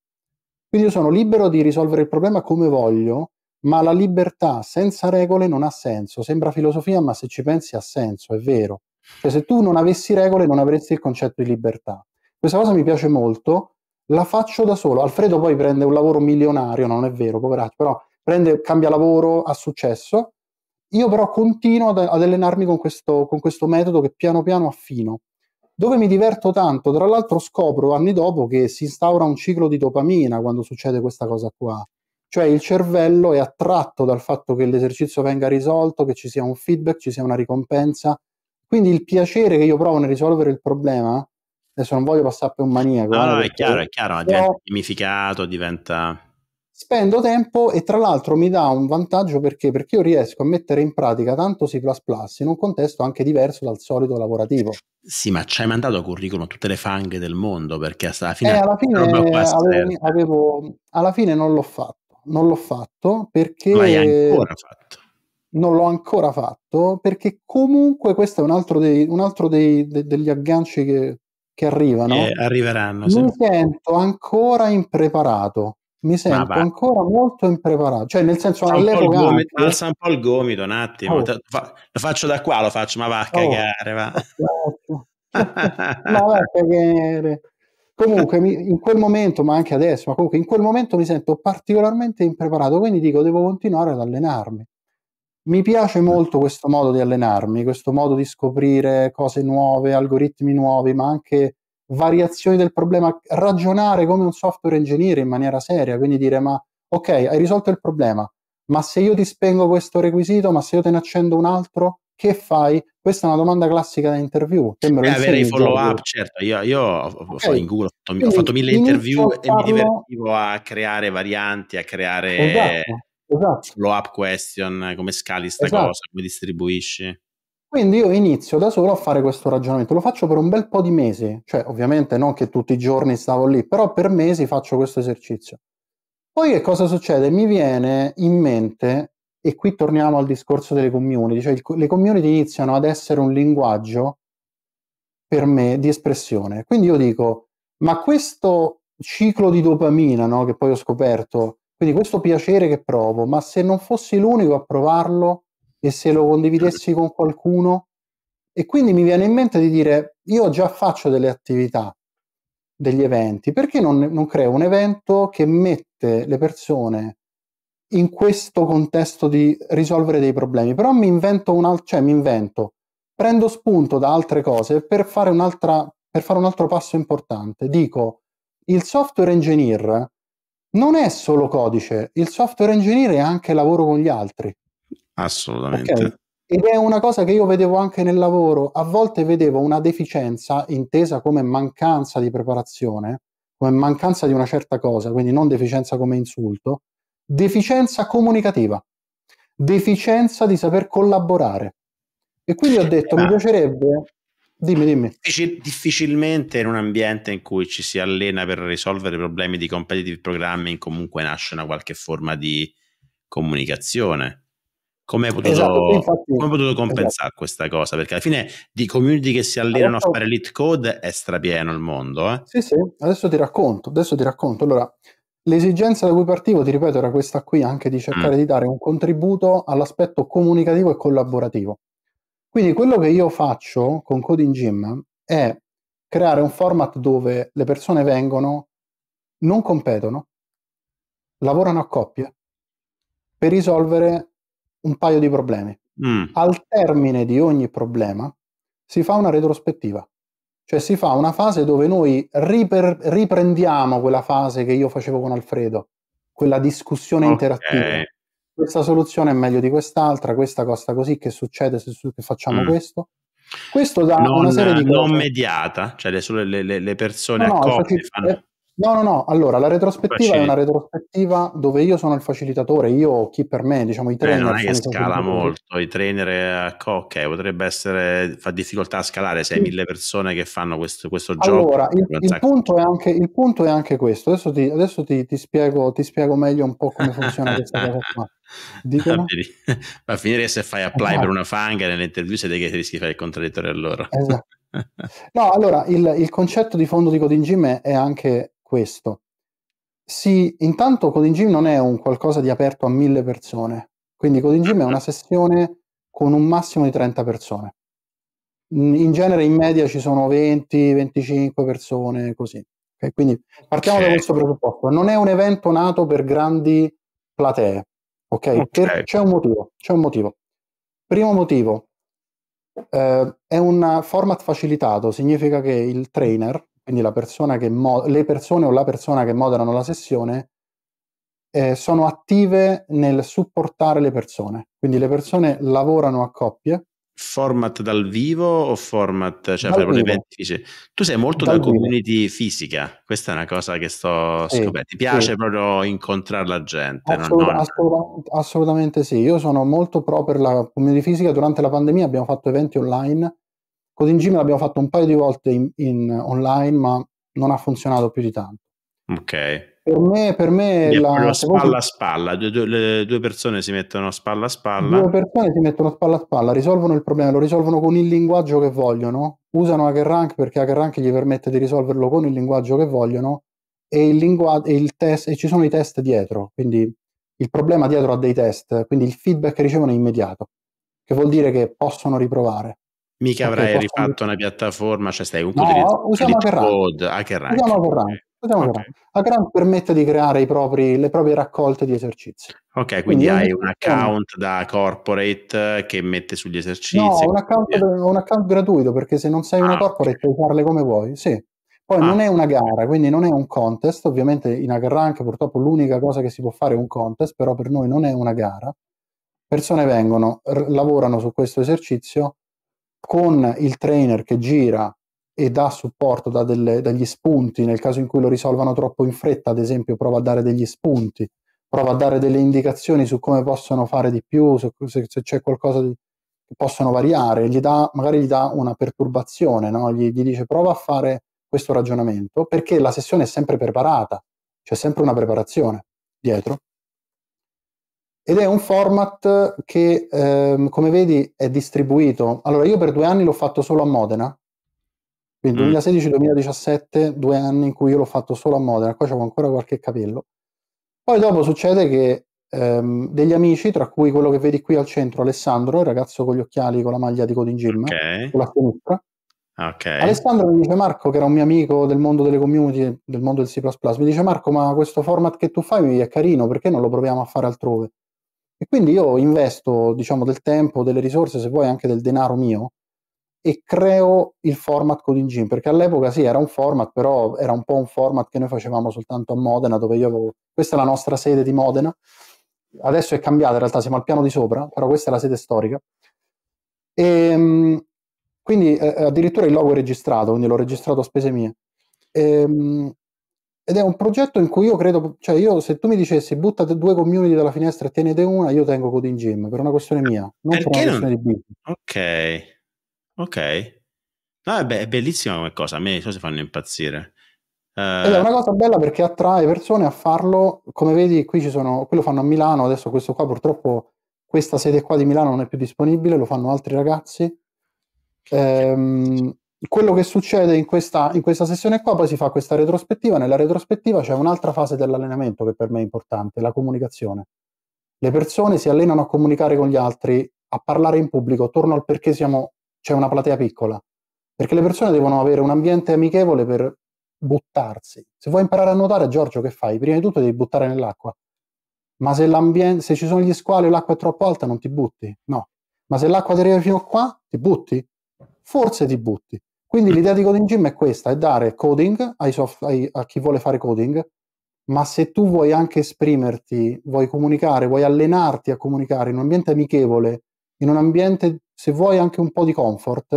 Quindi io sono libero di risolvere il problema come voglio, ma la libertà senza regole non ha senso. Sembra filosofia, ma se ci pensi ha senso, è vero. Cioè, se tu non avessi regole, non avresti il concetto di libertà. Questa cosa mi piace molto, la faccio da solo. Alfredo poi prende un lavoro milionario, non è vero, poveraccio, però prende, cambia lavoro, ha successo, io però continuo ad, ad allenarmi con questo, con questo metodo che piano piano affino dove mi diverto tanto. Tra l'altro scopro anni dopo che si instaura un ciclo di dopamina quando succede questa cosa qua. Cioè il cervello è attratto dal fatto che l'esercizio venga risolto, che ci sia un feedback, ci sia una ricompensa. Quindi il piacere che io provo nel risolvere il problema, adesso non voglio passare per un maniaco. No, no, eh, è chiaro, è chiaro, diventa però... gamificato, diventa spendo tempo e tra l'altro mi dà un vantaggio perché? perché io riesco a mettere in pratica tanto C++ in un contesto anche diverso dal solito lavorativo. Sì, ma ci hai mandato curriculum tutte le fanghe del mondo perché alla fine, eh, alla fine, avevo, avevo, alla fine non l'ho fatto, non l'ho fatto perché... L'hai ancora fatto. Non l'ho ancora fatto perché comunque questo è un altro, dei, un altro dei, de, degli agganci che, che arrivano. Eh, arriveranno. Mi sì. sento ancora impreparato mi sento ancora molto impreparato. Cioè, nel senso, San all'epoca. Gomito, anche... Alza un po' il gomito un attimo, oh. lo faccio da qua, lo faccio, ma va a oh. cagare. Va. ma certo. [LAUGHS] va a cagare. Comunque, mi, in quel momento, ma anche adesso, ma comunque in quel momento mi sento particolarmente impreparato, quindi dico devo continuare ad allenarmi. Mi piace molto questo modo di allenarmi, questo modo di scoprire cose nuove, algoritmi nuovi, ma anche variazioni del problema, ragionare come un software engineer in maniera seria, quindi dire ma ok, hai risolto il problema, ma se io ti spengo questo requisito, ma se io te ne accendo un altro, che fai? Questa è una domanda classica da interview. Sembra avere i follow up, certo. Io, io okay. in Google, ho fatto, Quindi, ho fatto mille interview farlo... e mi divertivo a creare varianti, a creare esatto, esatto. follow up question, come scali sta esatto. cosa, come distribuisci. Quindi io inizio da solo a fare questo ragionamento, lo faccio per un bel po' di mesi, cioè ovviamente non che tutti i giorni stavo lì, però per mesi faccio questo esercizio. Poi che cosa succede? Mi viene in mente, e qui torniamo al discorso delle community, cioè il, le community iniziano ad essere un linguaggio per me di espressione. Quindi io dico, ma questo ciclo di dopamina no, che poi ho scoperto, quindi questo piacere che provo, ma se non fossi l'unico a provarlo, e se lo condividessi con qualcuno. E quindi mi viene in mente di dire, io già faccio delle attività, degli eventi, perché non, non creo un evento che mette le persone in questo contesto di risolvere dei problemi, però mi invento un altro, cioè mi invento, prendo spunto da altre cose per fare, per fare un altro passo importante. Dico, il software engineer non è solo codice, il software engineer è anche lavoro con gli altri assolutamente. Okay. Ed è una cosa che io vedevo anche nel lavoro, a volte vedevo una deficienza intesa come mancanza di preparazione, come mancanza di una certa cosa, quindi non deficienza come insulto, deficienza comunicativa, deficienza di saper collaborare. E quindi ho detto, Ma... mi piacerebbe... Dimmi, dimmi. Difficilmente in un ambiente in cui ci si allena per risolvere problemi di competitive programming comunque nasce una qualche forma di comunicazione come hai, potuto, esatto, potuto, esatto. compensare esatto. questa cosa? Perché alla fine di community che si allenano adesso, a fare lead code è strapieno il mondo. Eh? Sì, sì, adesso ti racconto, adesso ti racconto. Allora, l'esigenza da cui partivo, ti ripeto, era questa qui, anche di cercare mm. di dare un contributo all'aspetto comunicativo e collaborativo. Quindi quello che io faccio con Coding Gym è creare un format dove le persone vengono, non competono, lavorano a coppie per risolvere un paio di problemi. Mm. Al termine di ogni problema si fa una retrospettiva, cioè si fa una fase dove noi riper- riprendiamo quella fase che io facevo con Alfredo, quella discussione okay. interattiva. Questa soluzione è meglio di quest'altra, questa costa così, che succede se, se facciamo mm. questo? Questo da non, una serie di cose. Non mediata, cioè le, le, le persone no, no, fanno... No, no, no. Allora, la retrospettiva Facil- è una retrospettiva dove io sono il facilitatore, io o chi per me, diciamo, i trainer. Eh, non è che scala molto, i trainer, eh, ok, potrebbe essere, fa difficoltà a scalare se hai sì. mille persone che fanno questo, questo allora, gioco. Allora, il, il, punto il, punto è anche questo. Adesso ti, adesso ti, ti, spiego, ti spiego meglio un po' come funziona questa cosa [LAUGHS] qua. [LAUGHS] Va a finire se fai apply esatto. per una fanga nelle interviste dei che rischi di fare il contraddittorio a loro. Esatto. [LAUGHS] No, allora il, il concetto di fondo di Coding Gym è anche questo. Sì, intanto Coding Gym non è un qualcosa di aperto a mille persone, quindi Coding Gym è una mm-hmm. sessione con un massimo di 30 persone. Mm, in genere in media ci sono 20-25 persone, così. Okay? Quindi partiamo okay. da questo presupposto. Non è un evento nato per grandi platee, ok? okay. c'è un motivo, c'è un motivo. Primo motivo, eh, è un format facilitato, significa che il trainer, quindi mo- le persone o la persona che moderano la sessione eh, sono attive nel supportare le persone, quindi le persone lavorano a coppie. Format dal vivo o format, cioè proprio eventi Tu sei molto dal da community vivo. fisica, questa è una cosa che sto sì, Ti piace sì. proprio incontrare la gente? Assolut- non... assolut- assolutamente sì, io sono molto pro per la community fisica. Durante la pandemia abbiamo fatto eventi online Coding Gym l'abbiamo fatto un paio di volte in, in eh, online, ma non ha funzionato più di tanto. Ok. Per me, per me la spalla a spalla, due, due, due, persone si mettono spalla a spalla. Due persone si mettono spalla a spalla, risolvono il problema, lo risolvono con il linguaggio che vogliono, usano HackerRank perché HackerRank gli permette di risolverlo con il linguaggio che vogliono e, il linguaggio, e, il test, e ci sono i test dietro, quindi il problema dietro ha dei test, quindi il feedback che ricevono è immediato, che vuol dire che possono riprovare. Mica okay, avrai rifatto una piattaforma, cioè stai un no, utilizz- usiamo code, HackerRank. Usiamo HackerRank. Usiamo okay. permette di creare propri, le proprie raccolte di esercizi. Ok, quindi, quindi hai un account da corporate eh, che mette sugli esercizi. No, un account, un account, gratuito perché se non sei ah, una corporate okay. puoi farle come vuoi, sì. Poi ah. non è una gara, quindi non è un contest, ovviamente in HackerRank purtroppo l'unica cosa che si può fare è un contest, però per noi non è una gara. Persone vengono, r- lavorano su questo esercizio, con il trainer che gira e dà supporto, dà delle, degli spunti, nel caso in cui lo risolvano troppo in fretta, ad esempio prova a dare degli spunti, prova a dare delle indicazioni su come possono fare di più, su, se, se c'è qualcosa di, che possono variare, gli dà, magari gli dà una perturbazione, no? gli, gli dice prova a fare questo ragionamento, perché la sessione è sempre preparata, c'è sempre una preparazione dietro ed è un format che, ehm, come vedi, è distribuito. Allora, io per due anni l'ho fatto solo a Modena, quindi mm. 2016-2017, due anni in cui io l'ho fatto solo a Modena, qua c'avevo ancora qualche capello. Poi dopo succede che ehm, degli amici, tra cui quello che vedi qui al centro, Alessandro, il ragazzo con gli occhiali, con la maglia di Coding Gym, okay. con la sinistra, Okay. Alessandro mi dice Marco, che era un mio amico del mondo delle community, del mondo del C++, mi dice Marco, ma questo format che tu fai è carino, perché non lo proviamo a fare altrove? E quindi io investo, diciamo, del tempo, delle risorse, se vuoi anche del denaro mio, e creo il format Coding Gym, perché all'epoca sì, era un format, però era un po' un format che noi facevamo soltanto a Modena, dove io avevo... Questa è la nostra sede di Modena, adesso è cambiata, in realtà siamo al piano di sopra, però questa è la sede storica. E, ehm, quindi eh, addirittura il logo è registrato, quindi l'ho registrato a spese mie. E, ehm, ed è un progetto in cui io credo, cioè io se tu mi dicessi buttate due community dalla finestra e tenete una, io tengo Coding Gym per una questione mia, non Perché per una non... questione di business. Ok, ok. No, beh, è bellissima come cosa, a me le cose fanno impazzire. Uh... Ed è una cosa bella perché attrae persone a farlo, come vedi qui ci sono, quello fanno a Milano, adesso questo qua purtroppo, questa sede qua di Milano non è più disponibile, lo fanno altri ragazzi. Ehm, quello che succede in questa, in questa, sessione qua, poi si fa questa retrospettiva, nella retrospettiva c'è un'altra fase dell'allenamento che per me è importante, la comunicazione. Le persone si allenano a comunicare con gli altri, a parlare in pubblico, torno al perché siamo, c'è una platea piccola, perché le persone devono avere un ambiente amichevole per buttarsi. Se vuoi imparare a nuotare, Giorgio, che fai? Prima di tutto devi buttare nell'acqua. Ma se, se ci sono gli squali e l'acqua è troppo alta, non ti butti, no. Ma se l'acqua ti arriva fino a qua, ti butti? Forse ti butti quindi l'idea di Coding Gym è questa, è dare coding soft, ai, a chi vuole fare coding, ma se tu vuoi anche esprimerti, vuoi comunicare, vuoi allenarti a comunicare in un ambiente amichevole, in un ambiente, se vuoi, anche un po' di comfort,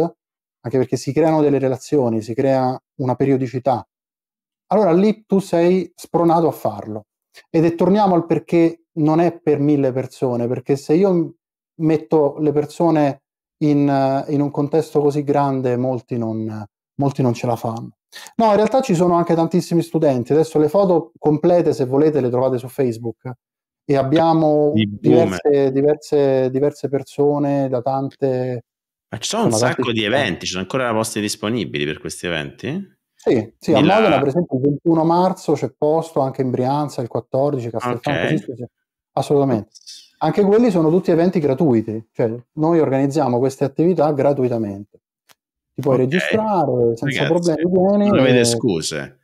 anche perché si creano delle relazioni, si crea una periodicità, allora lì tu sei spronato a farlo. Ed è torniamo al perché non è per mille persone, perché se io metto le persone in, eh, in un contesto così grande molti non, molti non ce la fanno. No, in realtà ci sono anche tantissimi studenti. Adesso le foto complete, se volete, le trovate su Facebook. E abbiamo diverse, diverse, diverse, persone da tante. Ma ci sono, sono un sacco di eventi, ci sono ancora posti disponibili per questi eventi? Sì, sì a Modena, là... per esempio, il 21 marzo c'è posto anche in Brianza, il 14, Castelfranco. Okay. Sì, sì, assolutamente. Anche quelli sono tutti eventi gratuiti, cioè noi organizziamo queste attività gratuitamente. Ti puoi okay. registrare senza Ragazzi, problemi. non avete e... scuse.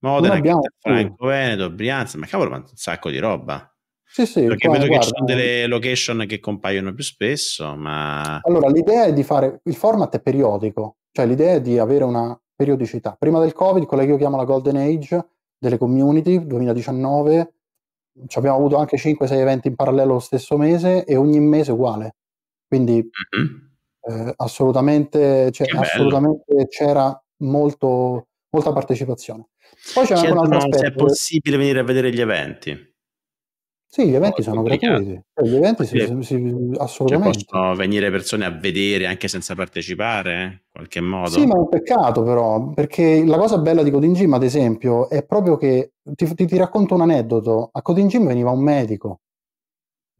Modena, abbiamo... Franco Veneto, Brianza, ma cavolo, ma un sacco di roba. Sì, sì, perché qua, vedo guarda, che ci sono delle location che compaiono più spesso, ma... Allora, l'idea è di fare... Il format è periodico, cioè l'idea è di avere una periodicità. Prima del Covid, quella che io chiamo la golden age delle community, 2019, abbiamo avuto anche 5-6 eventi in parallelo lo stesso mese e ogni mese uguale. Quindi mm-hmm. eh, assolutamente, cioè, assolutamente c'era molto, molta partecipazione. Poi c'è Chiedono anche un altro aspetto. Se è possibile venire a vedere gli eventi. Sì, gli eventi sono gratuiti, cioè, gli eventi si, si, si, cioè, assolutamente. Cioè, possono venire persone a vedere anche senza partecipare, eh, in qualche modo. Sì, ma è un peccato però, perché la cosa bella di Coding Gym, ad esempio, è proprio che, ti, ti, ti racconto un aneddoto, a Coding Gym veniva un medico,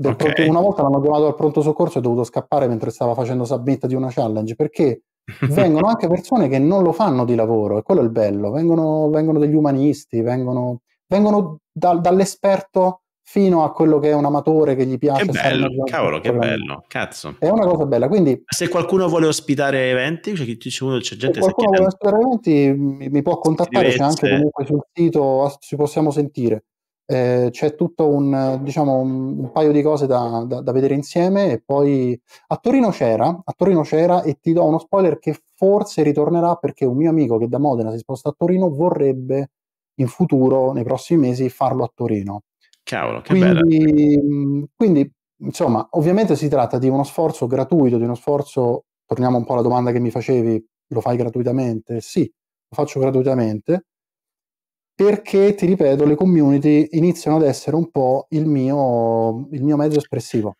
okay. pronto, una volta l'hanno chiamato al pronto soccorso e è dovuto scappare mentre stava facendo submit di una challenge, perché [LAUGHS] vengono anche persone che non lo fanno di lavoro, e quello è il bello, vengono, vengono degli umanisti, vengono, vengono da, dall'esperto fino a quello che è un amatore che gli piace. Che bello, cavolo, che bello, cazzo. È una cosa bella, quindi... Se qualcuno vuole ospitare eventi, cioè, c'è gente se qualcuno vuole ospitare eventi mi, mi può contattare, c'è anche comunque sul sito, ci possiamo sentire. Eh, c'è tutto un, diciamo, un, un paio di cose da, da, da, vedere insieme e poi a Torino c'era, a Torino c'era e ti do uno spoiler che forse ritornerà perché un mio amico che da Modena si sposta a Torino vorrebbe in futuro, nei prossimi mesi, farlo a Torino. Cavolo, che quindi, mhmm, quindi, insomma, ovviamente si tratta di uno sforzo gratuito, di uno sforzo, torniamo un po' alla domanda che mi facevi, lo fai gratuitamente? Sì, lo faccio gratuitamente, perché, ti ripeto, le community iniziano ad essere un po' il mio, il mio mezzo espressivo.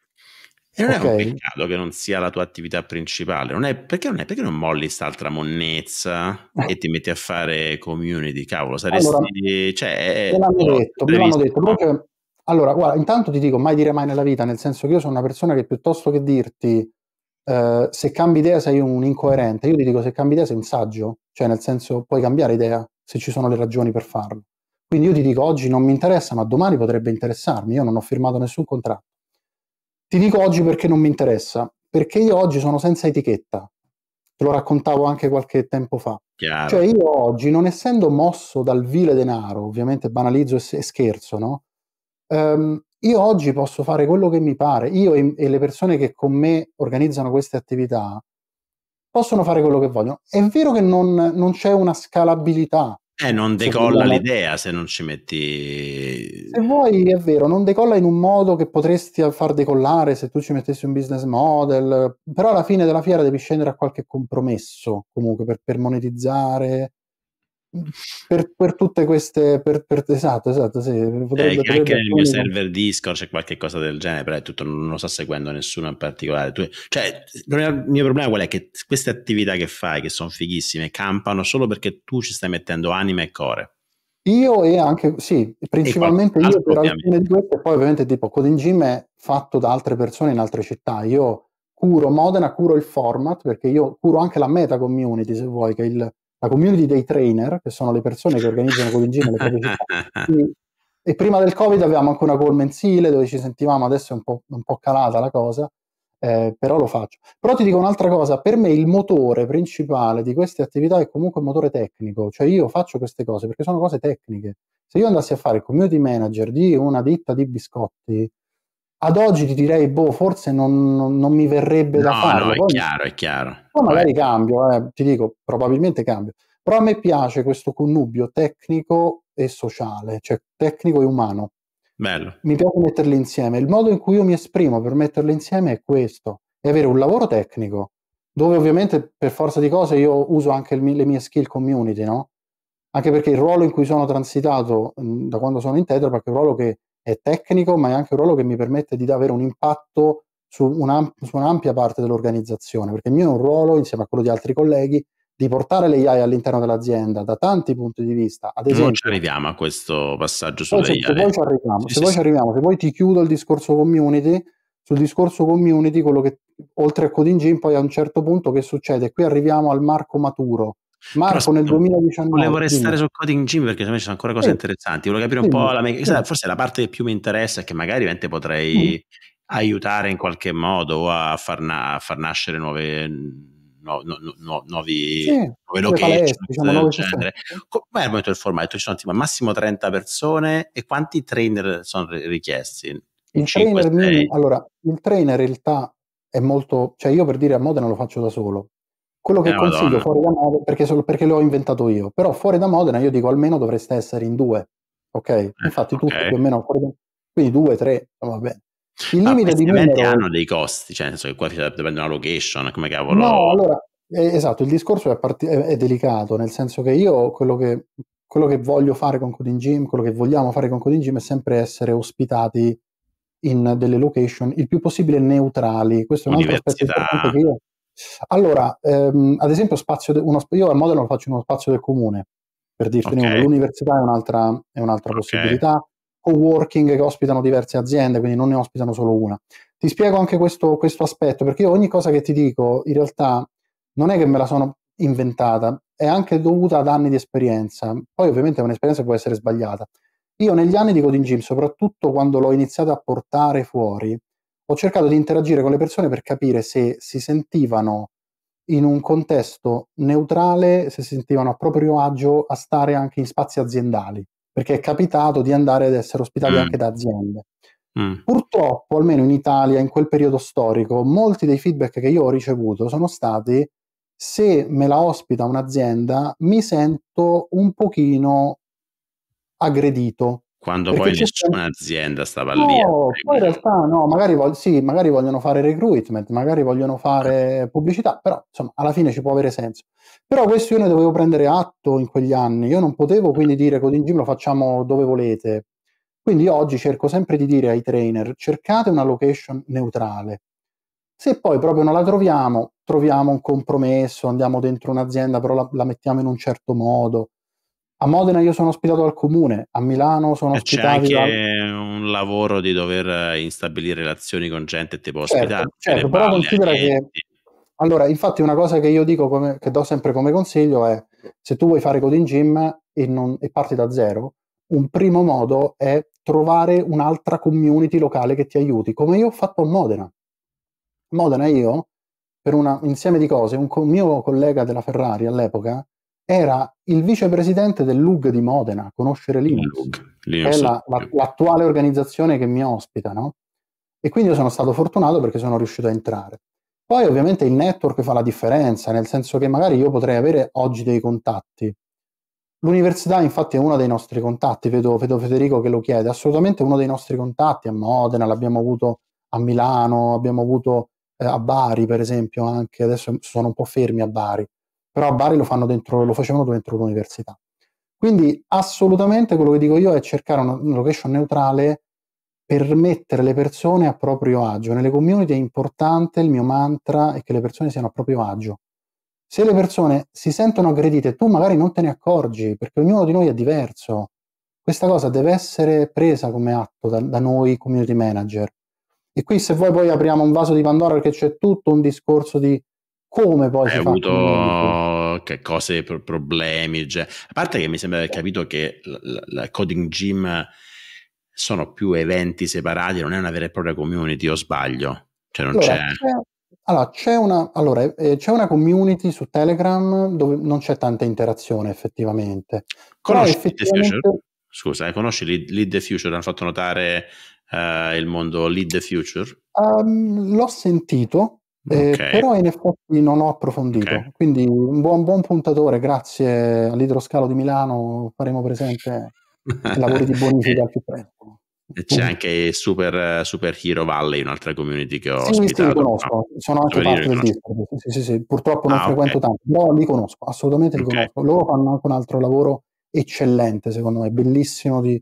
E non okay. è un peccato che non sia la tua attività principale. Non è, perché, non è, perché non molli quest'altra monnezza eh. e ti metti a fare community? Cavolo, saresti. Allora, cioè, me l'hanno detto, me l'hanno detto. Allora, guarda, intanto ti dico mai dire mai nella vita, nel senso che io sono una persona che piuttosto che dirti eh, se cambi idea sei un incoerente, io ti dico se cambi idea sei un saggio, cioè nel senso puoi cambiare idea se ci sono le ragioni per farlo. Quindi io ti dico oggi non mi interessa, ma domani potrebbe interessarmi, io non ho firmato nessun contratto. Ti dico oggi perché non mi interessa, perché io oggi sono senza etichetta, te lo raccontavo anche qualche tempo fa. Chiaro. Cioè io oggi, non essendo mosso dal vile denaro, ovviamente banalizzo e scherzo, no? Um, io oggi posso fare quello che mi pare, io e, e, le persone che con me organizzano queste attività possono fare quello che vogliono. È vero che non, non c'è una scalabilità. Eh, non decolla l'idea se non ci metti... Se vuoi, è vero, non decolla in un modo che potresti far decollare se tu ci mettessi un business model, però alla fine della fiera devi scendere a qualche compromesso comunque per, per monetizzare, per, per, tutte queste per, per, esatto esatto sì. Potrebbe, eh, anche nel mio server Discord c'è qualche cosa del genere però è tutto, non lo sto seguendo nessuno in particolare tu, cioè il mio problema qual è che queste attività che fai che sono fighissime campano solo perché tu ci stai mettendo anima e core io e anche, sì, principalmente io per alcune di queste, poi ovviamente tipo Coding Gym è fatto da altre persone in altre città, io curo Modena, curo il format, perché io curo anche la meta community se vuoi, che è il, la community dei trainer, che sono le persone che organizzano con le proprie città. [LAUGHS] Quindi, e prima del Covid avevamo anche una call mensile dove ci sentivamo, adesso è un po', un po calata la cosa, eh, però lo faccio. Però ti dico un'altra cosa, per me il motore principale di queste attività è comunque il motore tecnico, cioè io faccio queste cose perché sono cose tecniche. Se io andassi a fare il community manager di una ditta di biscotti, ad oggi ti direi, boh, forse non, non, non mi verrebbe no, da fare. No, è Poi, chiaro, è chiaro. Poi magari cambio, eh, ti dico, probabilmente cambio. Però a me piace questo connubio tecnico e sociale, cioè tecnico e umano. Bello. Mi piace metterli insieme. Il modo in cui io mi esprimo per metterli insieme è questo, è avere un lavoro tecnico, dove ovviamente per forza di cose io uso anche il, le mie skill community, no? Anche perché il ruolo in cui sono transitato mh, mm, da quando sono in Tetrapack è un ruolo che è tecnico, ma è anche un ruolo che mi permette di avere un impatto su, una, su un'ampia parte dell'organizzazione, perché il mio è un ruolo, insieme a quello di altri colleghi, di portare le AI all'interno dell'azienda da tanti punti di vista. Ad esempio, non ci arriviamo a questo passaggio sulle se, Se poi ci arriviamo, sì, se, sì, sì. arriviamo se poi ti chiudo il discorso community, sul discorso community, quello che oltre a Coding Gym, poi a un certo punto che succede? Qui arriviamo al marco maturo Marco nel 2019 volevo restare sul Coding Gym perché secondo me ci sono ancora cose eh, interessanti volevo capire un sì, po' la me- sì. forse la parte che più mi interessa è che magari ovviamente potrei mm. aiutare in qualche modo a far, na- a far nascere nuove no, nuovi, location palestre, diciamo, Com'è il momento del formato? Ci sono tipo, massimo 30 persone e quanti trainer sono richiesti? Il 5, trainer, allora, il trainer in realtà è molto, cioè io per dire a Modena lo faccio da solo, quello che eh, consiglio Madonna. fuori da Modena, perché, solo perché l'ho inventato io, però fuori da Modena io dico almeno dovreste essere in due, ok? Eh, Infatti okay. tutti più o meno fuori da Modena, quindi due, tre, oh, va bene. Il limite di numero... hanno dei costi, cioè nel senso che qua dipende dalla location, come cavolo... No, allora, eh, esatto, il discorso è, part... è delicato, nel senso che io quello che, quello che, voglio fare con Coding Gym, quello che vogliamo fare con Coding Gym è sempre essere ospitati in delle location il più possibile neutrali. Questo è un altro aspetto importante che io allora, ehm, ad esempio, de- uno, io a Modena lo faccio in uno spazio del comune, per dirti okay. uno. L'università è un'altra, è un'altra okay. possibilità. Co-working che ospitano diverse aziende, quindi non ne ospitano solo una. Ti spiego anche questo, questo aspetto, perché ogni cosa che ti dico, in realtà, non è che me la sono inventata, è anche dovuta ad anni di esperienza. Poi ovviamente un'esperienza può essere sbagliata. Io negli anni di Coding Gym, soprattutto quando l'ho iniziato a portare fuori, ho cercato di interagire con le persone per capire se si sentivano in un contesto neutrale, se si sentivano a proprio agio a stare anche in spazi aziendali, perché è capitato di andare ad essere ospitati mm. anche da aziende. Mm. Purtroppo, almeno in Italia, in quel periodo storico, molti dei feedback che io ho ricevuto sono stati se me la ospita un'azienda mi sento un pochino aggredito, quando Perché poi nessuna azienda stava no, lì. Poi in realtà no, magari, vog- sì, magari vogliono fare recruitment, magari vogliono fare pubblicità, però insomma alla fine ci può avere senso. Però questo io ne dovevo prendere atto in quegli anni, io non potevo quindi dire coding gym lo facciamo dove volete. Quindi oggi cerco sempre di dire ai trainer cercate una location neutrale. Se poi proprio non la troviamo, troviamo un compromesso, andiamo dentro un'azienda, però la, la mettiamo in un certo modo a Modena io sono ospitato al comune, a Milano sono ospitato. C'è anche dal... un lavoro di dover instabilire relazioni con gente e tipo certo, ospitare. Certo, certo però considera che. Allora, infatti, una cosa che io dico, come, che do sempre come consiglio è: se tu vuoi fare coding gym e, non, e parti da zero, un primo modo è trovare un'altra community locale che ti aiuti, come io ho fatto a Modena. Modena, io, per un insieme di cose, un co- mio collega della Ferrari all'epoca era il vicepresidente del LUG di Modena, conoscere Linux, Lug, Linux. è la, la, l'attuale organizzazione che mi ospita, no? E quindi io sono stato fortunato perché sono riuscito a entrare. Poi ovviamente il network fa la differenza, nel senso che magari io potrei avere oggi dei contatti. L'università infatti è uno dei nostri contatti, vedo, vedo Federico che lo chiede, assolutamente uno dei nostri contatti a Modena, l'abbiamo avuto a Milano, abbiamo avuto eh, a Bari per esempio anche, adesso sono un po' fermi a Bari, però a Bari lo, fanno dentro, lo facevano dentro l'università. Quindi assolutamente quello che dico io è cercare una, una location neutrale per mettere le persone a proprio agio. Nelle community è importante il mio mantra è che le persone siano a proprio agio. Se le persone si sentono aggredite, tu magari non te ne accorgi, perché ognuno di noi è diverso. Questa cosa deve essere presa come atto da, da noi community manager. E qui se voi poi apriamo un vaso di Pandora perché c'è tutto un discorso di come poi hai avuto che cose, problemi. Cioè. A parte che mi sembra di aver capito che la, Coding Gym sono più eventi separati, non è una vera e propria community, o sbaglio? Cioè non allora, c'è... c'è... allora, c'è una, allora eh, c'è una, community su Telegram dove non c'è tanta interazione effettivamente. Conosci effettivamente... The Future? Scusa, eh, conosci Lead, Lead the Future? Hanno fatto notare eh, il mondo Lead the Future? Um, l'ho sentito, eh, okay. Eh, però in effetti non ho approfondito, okay. quindi un buon, buon, puntatore, grazie all'idroscalo di Milano faremo presente i lavori di bonifica al più presto. E c'è anche Super, Super, Hero Valley, un'altra community che ho sì, ospitato. Sì, li conosco, no. sono anche parte del Discord, sì, sì, sì, purtroppo non ah, frequento okay. tanto, però li conosco, assolutamente li okay. conosco. Loro fanno anche un altro lavoro eccellente, secondo me, bellissimo di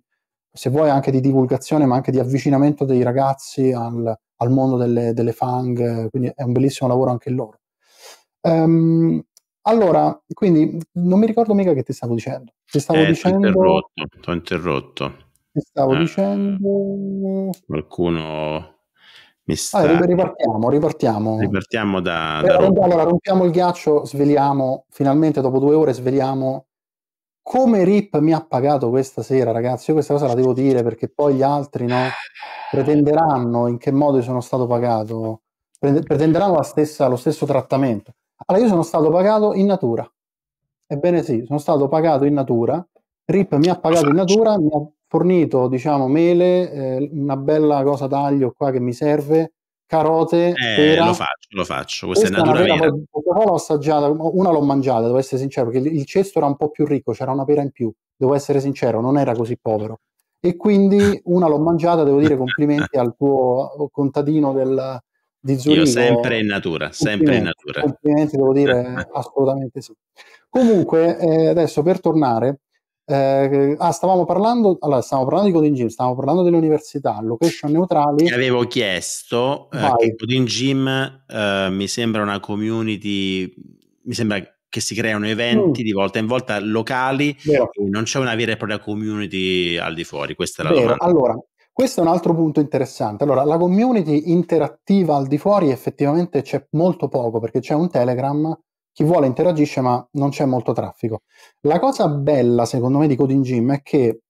se vuoi anche di divulgazione, ma anche di avvicinamento dei ragazzi al, al mondo delle, delle, fang, quindi è un bellissimo lavoro anche loro. Um, allora, quindi non mi ricordo mica che ti stavo dicendo. Ti stavo eh, dicendo... Ti ho interrotto. Ti stavo eh, dicendo... Qualcuno... Mi sta... Allora, ripartiamo, ripartiamo. Ripartiamo da... Eh, da allora, rompiamo il ghiaccio, sveliamo, finalmente dopo due ore sveliamo come Rip mi ha pagato questa sera, ragazzi, io questa cosa la devo dire perché poi gli altri no, pretenderanno in che modo sono stato pagato, pretenderanno stessa, lo stesso trattamento. Allora io sono stato pagato in natura, ebbene sì, sono stato pagato in natura, Rip mi ha pagato in natura, mi ha fornito, diciamo, mele, eh, una bella cosa d'aglio qua che mi serve, carote, eh, pera. Lo faccio, lo faccio, questa, questa è natura pera, vera. Questa qua l'ho assaggiata, una l'ho mangiata, devo essere sincero, perché il cesto era un po' più ricco, c'era una pera in più, devo essere sincero, non era così povero. E quindi [LAUGHS] una l'ho mangiata, devo dire complimenti al tuo oh, contadino del, di Zurigo. Io sempre in natura, sempre in natura. Complimenti, devo dire, [LAUGHS] assolutamente sì. Comunque, eh, adesso per tornare, eh, ah, stavamo parlando, allora, stavamo parlando di Coding Gym, stavamo parlando delle università, location neutrali. Ti avevo chiesto eh, che Coding Gym eh, mi sembra una community, mi sembra che si creano eventi mm. di volta in volta locali, non c'è una vera e propria community al di fuori. Questa è la Vero. Allora, questo è un altro punto interessante. Allora, la community interattiva al di fuori effettivamente c'è molto poco perché c'è un Telegram chi vuole interagisce, ma non c'è molto traffico. La cosa bella, secondo me, di Coding Gym è che,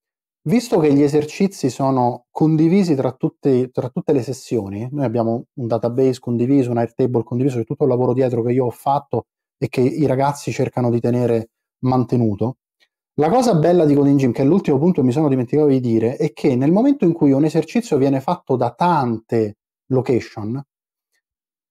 visto che gli esercizi sono condivisi tra, tutti, tra tutte le sessioni, noi abbiamo un database condiviso, un Airtable condiviso, c'è tutto il lavoro dietro che io ho fatto e che i ragazzi cercano di tenere mantenuto. La cosa bella di Coding Gym, che è l'ultimo punto che mi sono dimenticato di dire, è che nel momento in cui un esercizio viene fatto da tante location,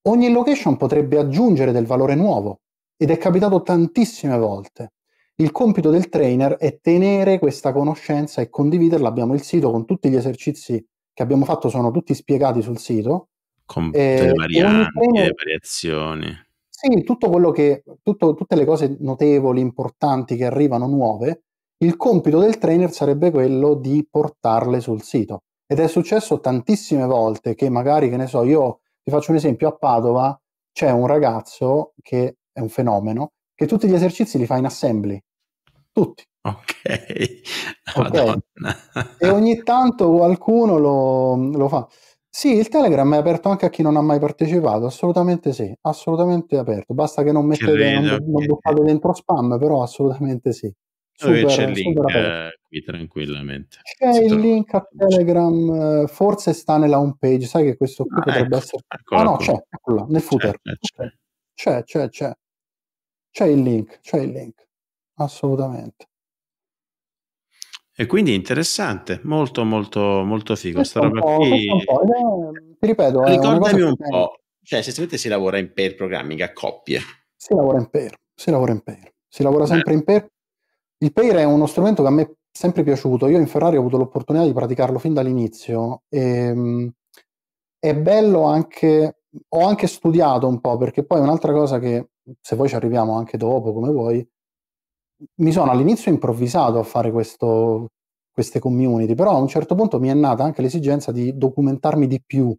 ogni location potrebbe aggiungere del valore nuovo ed è capitato tantissime volte. Il compito del trainer è tenere questa conoscenza e condividerla. Abbiamo il sito con tutti gli esercizi che abbiamo fatto, sono tutti spiegati sul sito. Con eh, le varianti, le variazioni. Sì, tutto quello che, tutto, tutte le cose notevoli, importanti che arrivano nuove, il compito del trainer sarebbe quello di portarle sul sito. Ed è successo tantissime volte che magari, che ne so, io ti faccio un esempio, a Padova c'è un ragazzo che è un fenomeno, che tutti gli esercizi li fa in assembly. Tutti. Ok. okay. e ogni tanto qualcuno lo, lo, fa. Sì, il Telegram è aperto anche a chi non ha mai partecipato, assolutamente sì, assolutamente aperto. Basta che non mettete, Credo, non, okay. non buttate dentro spam, però assolutamente sì. Super, c'è il link eh, qui tranquillamente. C'è si il trovo. link a Telegram, forse sta nella home page, sai che questo qui ah, potrebbe ecco, essere... Ah no, c'è, ecco là, nel footer. C'è, certo, okay. Certo. c'è, c'è. c'è. C'è il link, c'è il link, assolutamente. E quindi interessante, molto molto molto figo. Questa roba qui. ti ripeto, ricordami un po'. Bene. Cioè, essenzialmente si lavora in pair programming a coppie. Si lavora in pair, si lavora in pair, si lavora eh. sempre in pair. Il pair è uno strumento che a me è sempre piaciuto. Io in Ferrari ho avuto l'opportunità di praticarlo fin dall'inizio. E, ehm, è bello anche ho anche studiato un po' perché poi un'altra cosa che se poi ci arriviamo anche dopo come vuoi mi sono all'inizio improvvisato a fare questo, queste community però a un certo punto mi è nata anche l'esigenza di documentarmi di più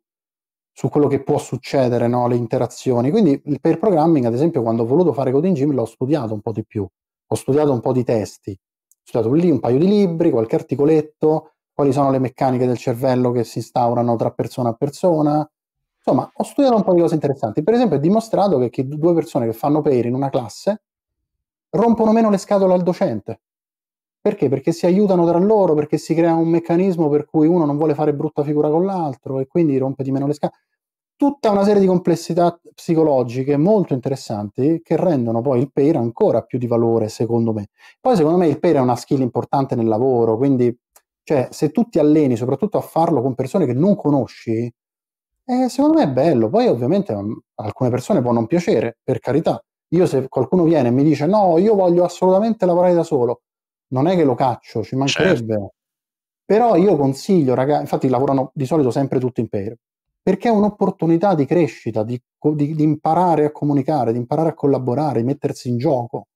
su quello che può succedere, no? le interazioni. Quindi il programming, ad esempio, quando ho voluto fare Coding Gym l'ho studiato un po' di più, ho studiato un po' di testi, ho studiato lì un paio di libri, qualche articoletto, quali sono le meccaniche del cervello che si instaurano tra persona a persona, Insomma, ho studiato un po' di cose interessanti. Per esempio, è dimostrato che, che due persone che fanno pair in una classe rompono meno le scatole al docente. Perché? Perché si aiutano tra loro, perché si crea un meccanismo per cui uno non vuole fare brutta figura con l'altro e quindi rompe di meno le scatole. Tutta una serie di complessità psicologiche molto interessanti che rendono poi il pair ancora più di valore, secondo me. Poi, secondo me, il pair è una skill importante nel lavoro, quindi cioè, se tu ti alleni soprattutto a farlo con persone che non conosci, eh, secondo me è bello, poi ovviamente a alcune persone può non piacere, per carità. Io se qualcuno viene e mi dice no, io voglio assolutamente lavorare da solo, non è che lo caccio, ci mancherebbe. Certo. Però io consiglio, ragazzi, infatti lavorano di solito sempre tutti in pair, perché è un'opportunità di crescita, di, di, di, imparare a comunicare, di imparare a collaborare, di mettersi in gioco.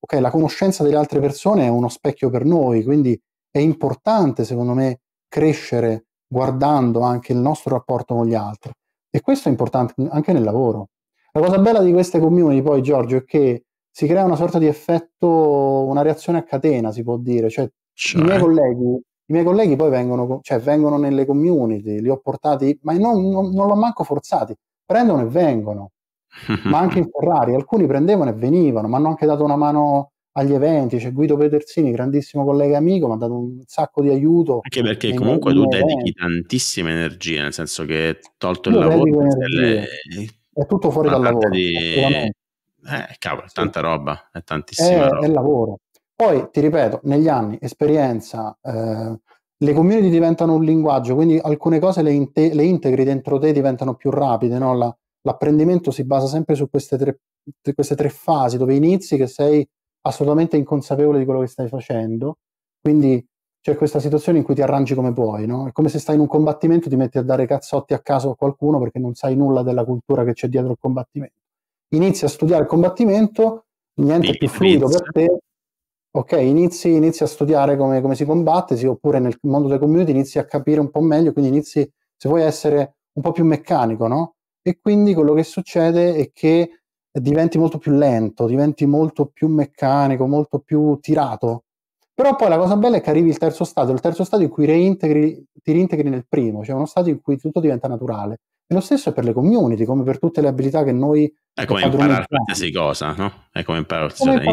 Okay, la conoscenza delle altre persone è uno specchio per noi, quindi è importante, secondo me, crescere guardando anche il nostro rapporto con gli altri. E questo è importante anche nel lavoro. La cosa bella di queste community, poi, Giorgio, è che si crea una sorta di effetto, una reazione a catena, si può dire. Cioè, cioè. I, miei cioè? colleghi, i, miei colleghi, poi vengono, cioè, vengono, nelle community, li ho portati, ma non, non, non l'ho manco forzati, prendono e vengono. [LAUGHS] ma anche in Ferrari, alcuni prendevano e venivano, ma hanno anche dato una mano agli eventi, c'è Guido Petersini, grandissimo collega amico, mi ha dato un sacco di aiuto. Anche perché comunque tu dedichi tantissima energia, nel senso che tolto Io il lavoro, delle... è tutto fuori dal lavoro. Di... Eh, cavolo, è tanta roba, è tantissima è, roba. È lavoro. Poi, ti ripeto, negli anni, esperienza, eh, le community diventano un linguaggio, quindi alcune cose le, inte- le integri dentro te diventano più rapide, no? La, l'apprendimento si basa sempre su queste tre, queste tre fasi, dove inizi che sei assolutamente inconsapevole di quello che stai facendo, quindi c'è questa situazione in cui ti arrangi come puoi, no? È come se stai in un combattimento, ti metti a dare cazzotti a caso a qualcuno perché non sai nulla della cultura che c'è dietro il combattimento. Inizi a studiare il combattimento, niente Deep più fluido per te, ok? Inizi, inizi a studiare come, come, si combatte, sì, oppure nel mondo delle community inizi a capire un po' meglio, quindi inizi, se vuoi essere un po' più meccanico, no? E quindi quello che succede è che diventi molto più lento, diventi molto più meccanico, molto più tirato. Però poi la cosa bella è che arrivi al terzo stato, il terzo stato in cui reintegri, ti reintegri nel primo, cioè uno stato in cui tutto diventa naturale. E lo stesso è per le community, come per tutte le abilità che noi... È come imparare qualsiasi cosa, no? È come imparare qualsiasi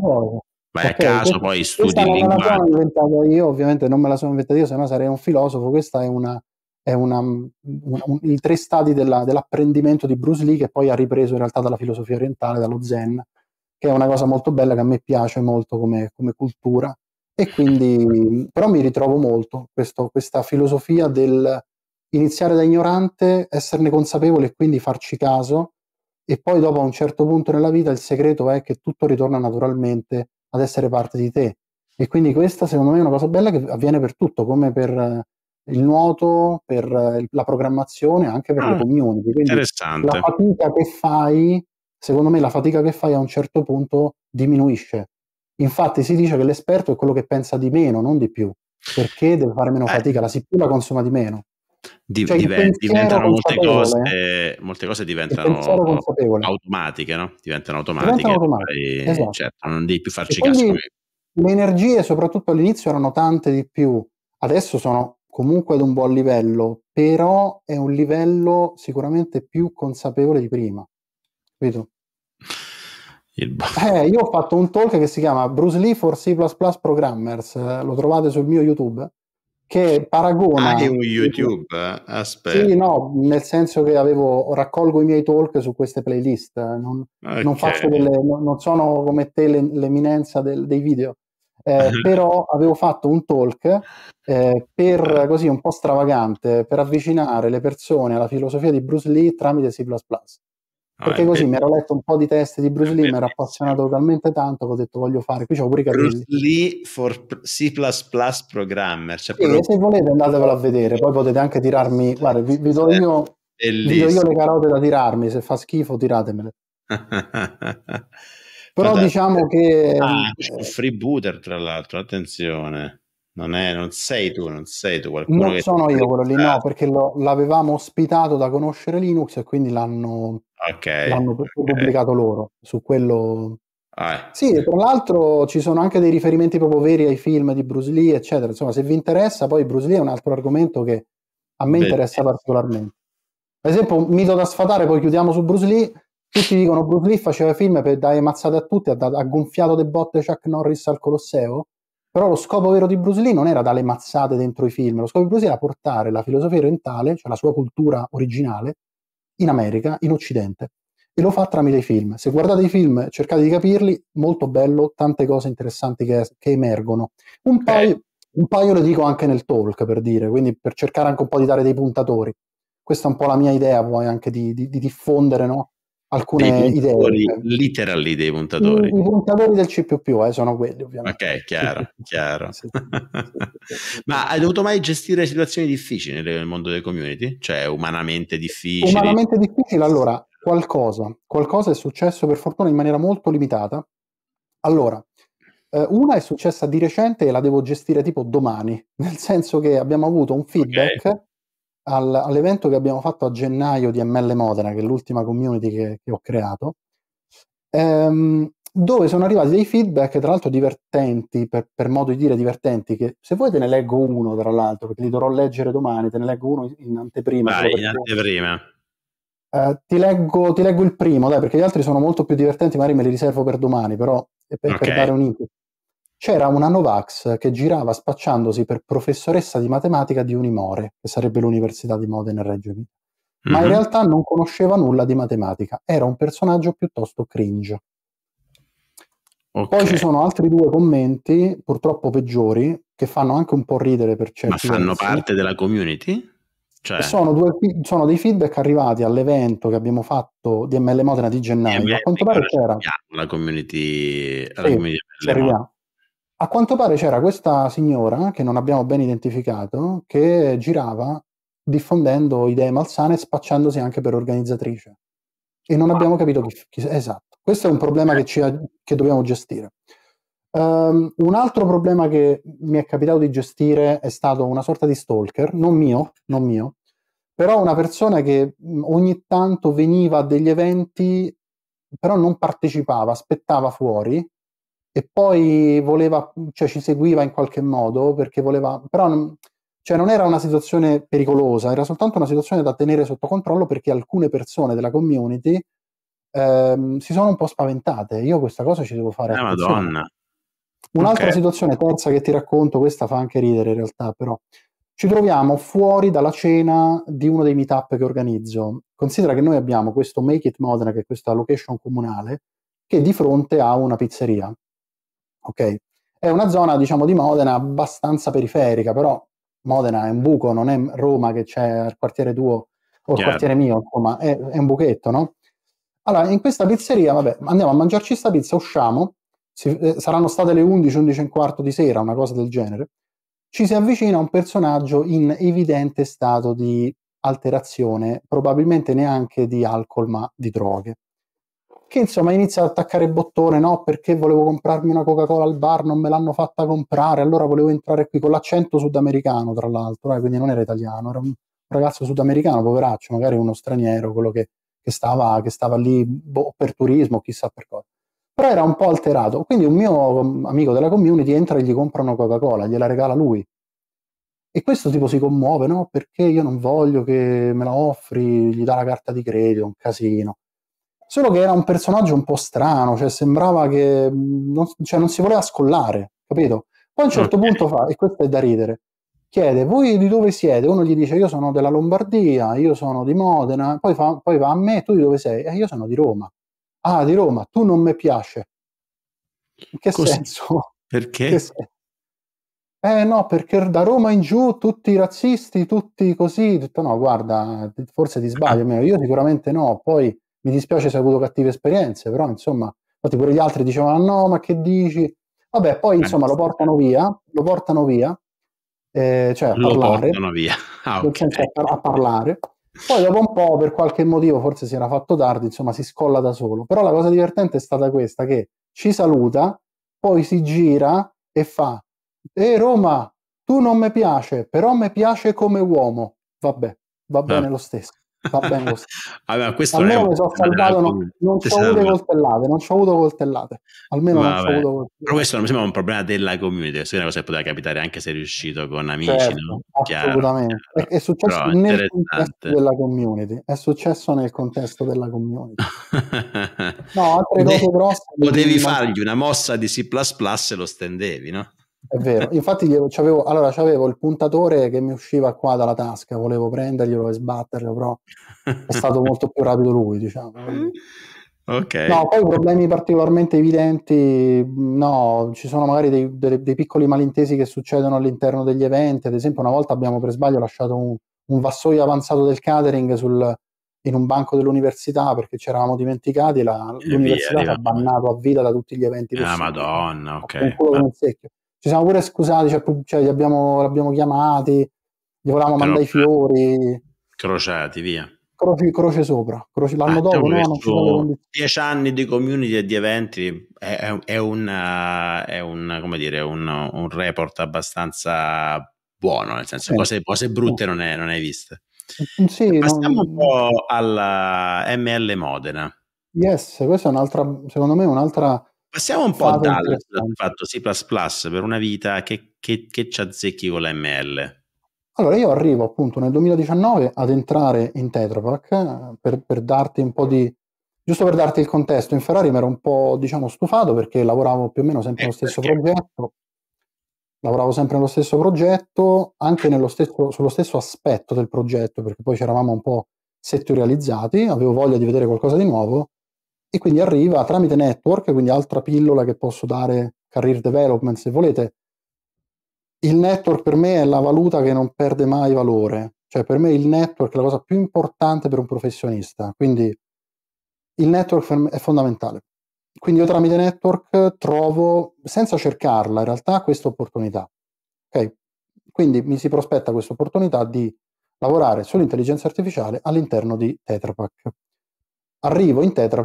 cosa. Vai okay, a caso, poi studi il linguaggio. Io ovviamente non me la sono inventata io, se no sarei un filosofo, questa è una è una, una, un, i tre stadi della, dell'apprendimento di Bruce Lee che poi ha ripreso in realtà dalla filosofia orientale, dallo zen, che è una cosa molto bella che a me piace molto come, come cultura e quindi però mi ritrovo molto questo, questa filosofia del iniziare da ignorante, esserne consapevole e quindi farci caso e poi dopo a un certo punto nella vita il segreto è che tutto ritorna naturalmente ad essere parte di te e quindi questa secondo me è una cosa bella che avviene per tutto, come per il nuoto, per eh, la programmazione, anche per ah, le community. Quindi la fatica che fai, secondo me la fatica che fai a un certo punto diminuisce. Infatti si dice che l'esperto è quello che pensa di meno, non di più, perché deve fare meno eh. fatica, la sicura consuma di meno. Di, cioè, diven- diventano molte cose, molte cose diventano automatiche, no? Diventano automatiche. Diventano automatiche e, esatto. certo, non devi più farci caso. Le energie, soprattutto all'inizio, erano tante di più, adesso sono comunque ad un buon livello, però è un livello sicuramente più consapevole di prima. Capito? Eh, io ho fatto un talk che si chiama Bruce Lee for C++ Programmers, lo trovate sul mio YouTube, che paragona... Ah, un YouTube? Eh? Aspetta. Sì, no, nel senso che avevo, raccolgo i miei talk su queste playlist, non, okay. non, delle, non sono come te l'eminenza del, dei video, eh, [LAUGHS] però avevo fatto un talk eh, per così un po' stravagante per avvicinare le persone alla filosofia di Bruce Lee tramite C. Ah, Perché ah, così mi ero letto un po' di teste di Bruce Lee, mi ero appassionato talmente tanto che ho detto voglio fare, qui c'ho pure i capelli. Bruce Lee for C++ Programmer. Cioè, e se volete andatevelo a vedere, poi potete anche tirarmi, guarda, vi, vi do io Vi do io le carote da tirarmi, se fa schifo tiratemele. [LAUGHS] Però Guarda, diciamo che... Ah, un freebooter tra l'altro, attenzione. Non, è, non, sei tu, non sei tu qualcuno. Non sono io quello lì, no, perché lo, l'avevamo ospitato da conoscere Linux e quindi l'hanno, okay, l'hanno okay. pubblicato loro. Su quello. Ah, sì, eh. tra l'altro ci sono anche dei riferimenti proprio veri ai film di Bruce Lee, eccetera. Insomma, se vi interessa, poi Bruce Lee è un altro argomento che a me Beh, interessa particolarmente. Per esempio, mito da sfatare, poi chiudiamo su Bruce Lee tutti dicono Bruce Lee faceva film per dare mazzate a tutti, ha, da, ha gonfiato le botte Chuck Norris al Colosseo, però lo scopo vero di Bruce Lee non era dare mazzate dentro i film, lo scopo di Bruce Lee era portare la filosofia orientale, cioè la sua cultura originale, in America, in Occidente, e lo fa tramite i film. Se guardate i film, cercate di capirli, molto bello, tante cose interessanti che, che emergono. Un paio, eh. un paio le dico anche nel talk, per dire, quindi per cercare anche un po' di dare dei puntatori. Questa è un po' la mia idea poi anche di, di, di diffondere, no? alcune idee. Literally dei puntatori. I, i puntatori del C++ eh, sono quelli ovviamente. Ok, chiaro, [LAUGHS] chiaro. Ma hai dovuto mai gestire situazioni difficili nel mondo delle community? Cioè umanamente difficili? Umanamente difficili, allora, qualcosa. Qualcosa è successo per fortuna in maniera molto limitata. Allora, eh, una è successa di recente e la devo gestire tipo domani, [LAUGHS] nel senso che abbiamo avuto un feedback okay al, all'evento che abbiamo fatto a gennaio di ML Modena, che è l'ultima community che, che ho creato, ehm, dove sono arrivati dei feedback, tra l'altro divertenti, per, per, modo di dire divertenti, che se vuoi te ne leggo uno, tra l'altro, perché li dovrò leggere domani, te ne leggo uno in anteprima. Vai, in anteprima. Eh, ti, leggo, ti, leggo, il primo, dai, perché gli altri sono molto più divertenti, magari me li riservo per domani, però eh, per, okay. per dare un input c'era una Novax che girava spacciandosi per professoressa di matematica di Unimore, che sarebbe l'università di Modena e Reggio Emilia, mm-hmm. ma in mhm. realtà non conosceva nulla di matematica, era un personaggio piuttosto cringe. Okay. Poi ci sono altri due commenti, purtroppo peggiori, che fanno anche un po' ridere per certi Ma fanno versi. parte della community? Cioè... Sono, due, sono, dei feedback arrivati all'evento che abbiamo fatto di ML Modena di gennaio. ML, a quanto pare c'era la community, la sì, community a quanto pare c'era questa signora, che non abbiamo ben identificato, che girava diffondendo idee malsane e spacciandosi anche per organizzatrice. E non abbiamo capito chi, chi esatto. Questo è un problema che, ci, che dobbiamo gestire. Um, un altro problema che mi è capitato di gestire è stato una sorta di stalker, non mio, non mio, però una persona che ogni tanto veniva a degli eventi, però non partecipava, aspettava fuori e poi voleva, cioè ci seguiva in qualche modo perché voleva, però non, cioè non era una situazione pericolosa, era soltanto una situazione da tenere sotto controllo perché alcune persone della community ehm, si sono un po' spaventate. Io questa cosa ci devo fare. Eh, Madonna. Un'altra okay. situazione terza che ti racconto, questa fa anche ridere in realtà, però ci troviamo fuori dalla cena di uno dei meetup che organizzo. Considera che noi abbiamo questo Make It Modena, che è questa location comunale, che è di fronte a una pizzeria ok? È una zona, diciamo, di Modena abbastanza periferica, però Modena è un buco, non è Roma che c'è al quartiere tuo o al quartiere mio, insomma, è, è, un buchetto, no? Allora, in questa pizzeria, vabbè, andiamo a mangiarci questa pizza, usciamo, si, eh, saranno state le 11, 11 e un quarto di sera, una cosa del genere, ci si avvicina un personaggio in evidente stato di alterazione, probabilmente neanche di alcol, ma di droghe che insomma inizia ad attaccare bottone, no perché volevo comprarmi una Coca-Cola al bar, non me l'hanno fatta comprare, allora volevo entrare qui con l'accento sudamericano tra l'altro, eh, quindi non era italiano, era un ragazzo sudamericano, poveraccio, magari uno straniero, quello che, che, stava, che stava, lì boh, per turismo, chissà per cosa. Però era un po' alterato, quindi un mio um, amico della community entra e gli compra una Coca-Cola, gliela regala lui. E questo tipo si commuove, no? Perché io non voglio che me la offri, gli dà la carta di credito, un casino. Solo che era un personaggio un po' strano, cioè sembrava che mm, non, cioè non si voleva scollare, capito? Poi a un certo punto fa, e questo è da ridere, chiede voi di dove siete? Uno gli dice io sono della Lombardia, io sono di Modena, poi, fa, poi va a me, tu di dove sei? Eh, io sono di Roma. Ah, di Roma, tu non mi piace. In che Così. senso? [LAUGHS] Perché? Che senso? Eh no, perché da Roma in giù tutti i razzisti, tutti così, tutto no, guarda, forse ti sbaglio, ah. [LAUGHS] io sicuramente no, poi mi dispiace se hai avuto cattive esperienze, però insomma, infatti pure gli altri dicevano ah, no, ma che dici? Vabbè, poi eh. insomma lo portano via, lo portano via, eh, cioè a lo parlare, portano via. Ah, okay. a parlare. Poi dopo un po', per qualche motivo, forse si era fatto tardi, insomma, si scolla da solo. Però la cosa divertente è stata questa, che ci saluta, poi si gira e fa, e eh, Roma, tu non mi piace, però mi piace come uomo. Vabbè, va ah. bene eh. lo stesso. Va bene così. allora, questo Almeno mi sono salvato, non, non ci ho avuto coltellate, non ci ho avuto coltellate. Almeno Vabbè. non ho avuto coltellate. Però questo non mi sembra un problema della community, questa è una cosa che poteva capitare anche se è riuscito con amici. Certo, no? Assolutamente. Chiaro, È, successo Però, nel contesto della community. È successo nel contesto della community. [LAUGHS] no, altre cose grosse. Potevi fargli una mossa di C e lo stendevi, no? È vero, infatti c'avevo, allora, c'avevo il puntatore che mi usciva qua dalla tasca, volevo prenderglielo e sbatterlo, però è stato molto più rapido lui, diciamo. Mm. Okay. No, poi problemi particolarmente evidenti, no, ci sono magari dei, dei, dei, piccoli malintesi che succedono all'interno degli eventi, ad esempio una volta abbiamo per sbaglio lasciato un, un vassoio avanzato del catering sul, in un banco dell'università perché ci eravamo dimenticati, la, l'università ci ha bannato a vita da tutti gli eventi. Ah, madonna, ok. Un culo ah. Ma... secchio ci siamo pure scusati, cioè, cioè li abbiamo, li abbiamo chiamati, gli volevamo Però, mandare i fiori. Crociati, via. Croce, croce sopra, croce, l'anno ah, dopo no, non dieci anni di community e di eventi è, è, è, una, è una, dire, un, un, report abbastanza buono, nel senso sì. cose, cose, brutte non, è, non hai viste. Mm, sì, cioè, Passiamo non... un po' alla ML Modena. Yes, questa è un'altra, secondo me, un'altra Passiamo un po' a Dallas, ha fatto C++ per una vita, che, che, che ci azzecchi con la ML? Allora, io arrivo appunto nel 2019 ad entrare in Tetrapack eh, per, per, darti un po' di. giusto per darti il contesto. In Ferrari mi ero un po', diciamo, stufato perché lavoravo più o meno sempre nello eh, stesso perché? progetto. Lavoravo sempre nello stesso progetto, anche stesso, sullo stesso aspetto del progetto, perché poi c'eravamo un po' settorializzati, avevo voglia di vedere qualcosa di nuovo e quindi arriva tramite network, quindi altra pillola che posso dare career development se volete. Il network per me è la valuta che non perde mai valore, cioè per me il network è la cosa più importante per un professionista, quindi il network è fondamentale. Quindi io tramite network trovo, senza cercarla in realtà, questa opportunità. Okay? Quindi mi si prospetta questa opportunità di lavorare sull'intelligenza artificiale all'interno di Tetrapack arrivo in Tetra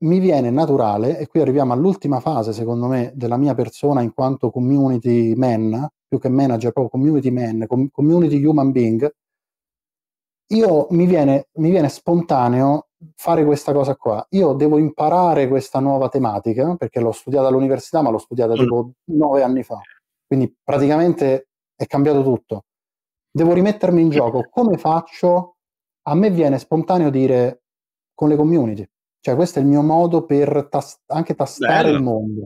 mi viene naturale, e qui arriviamo all'ultima fase, secondo me, della mia persona in quanto community man, più che manager, proprio community man, com- community human being, io mi viene, mi viene spontaneo fare questa cosa qua. Io devo imparare questa nuova tematica, perché l'ho studiata all'università, ma l'ho studiata tipo nove anni fa. Quindi praticamente è cambiato tutto. Devo rimettermi in gioco. Come faccio? A me viene spontaneo dire con le community. Cioè questo è il mio modo per tas- anche tastare Bello. il mondo.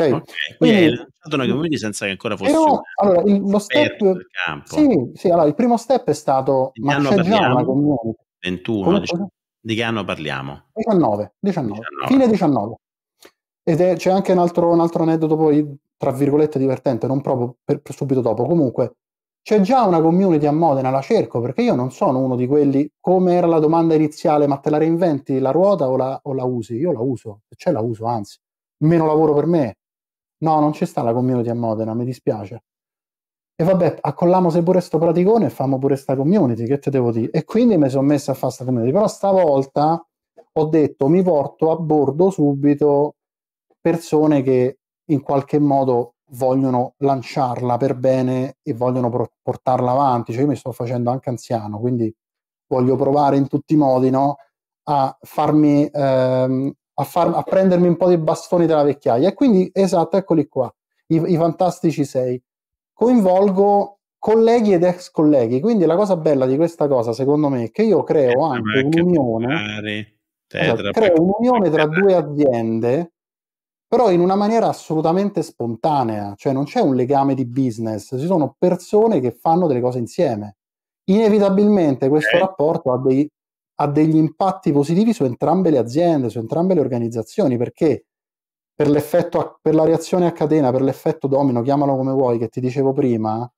Okay. Okay. Quindi, hai lanciato una community senza che ancora fosse però, allora, il, lo step, sì, sì, allora, il primo step è stato di ma c'è già una community 21, Come, dic- di che anno parliamo? 19, 19, 19. fine 19 ed è, c'è anche un altro, un altro aneddoto poi tra virgolette divertente, non proprio per, per subito dopo comunque c'è già una community a Modena, la cerco perché io non sono uno di quelli, come era la domanda iniziale, ma te la reinventi la ruota o la, o la usi? Io la uso, se c'è la uso, anzi, meno lavoro per me. No, non ci sta la community a Modena, mi dispiace. E vabbè, accolliamo se pure sto praticone e famo pure sta community, che te devo dire? E quindi mi sono messa a fare sta community, però stavolta ho detto mi porto a bordo subito persone che in qualche modo vogliono lanciarla per bene e vogliono pro- portarla avanti. Cioè, io mi sto facendo anche anziano, quindi voglio provare in tutti i modi no, a farmi ehm, a, far, a, prendermi un po' dei bastoni della vecchiaia. E quindi, esatto, eccoli qua, i, i fantastici sei. Coinvolgo colleghi ed ex colleghi, quindi la cosa bella di questa cosa, secondo me, è che io creo anche un'unione, esatto, tetra, esatto, creo un'unione tra due aziende però in una maniera assolutamente spontanea, cioè non c'è un legame di business, ci sono persone che fanno delle cose insieme. Inevitabilmente questo okay. rapporto ha, dei, ha degli impatti positivi su entrambe le aziende, su entrambe le organizzazioni, perché per l'effetto, per la reazione a catena, per l'effetto domino, chiamalo come vuoi, che ti dicevo prima,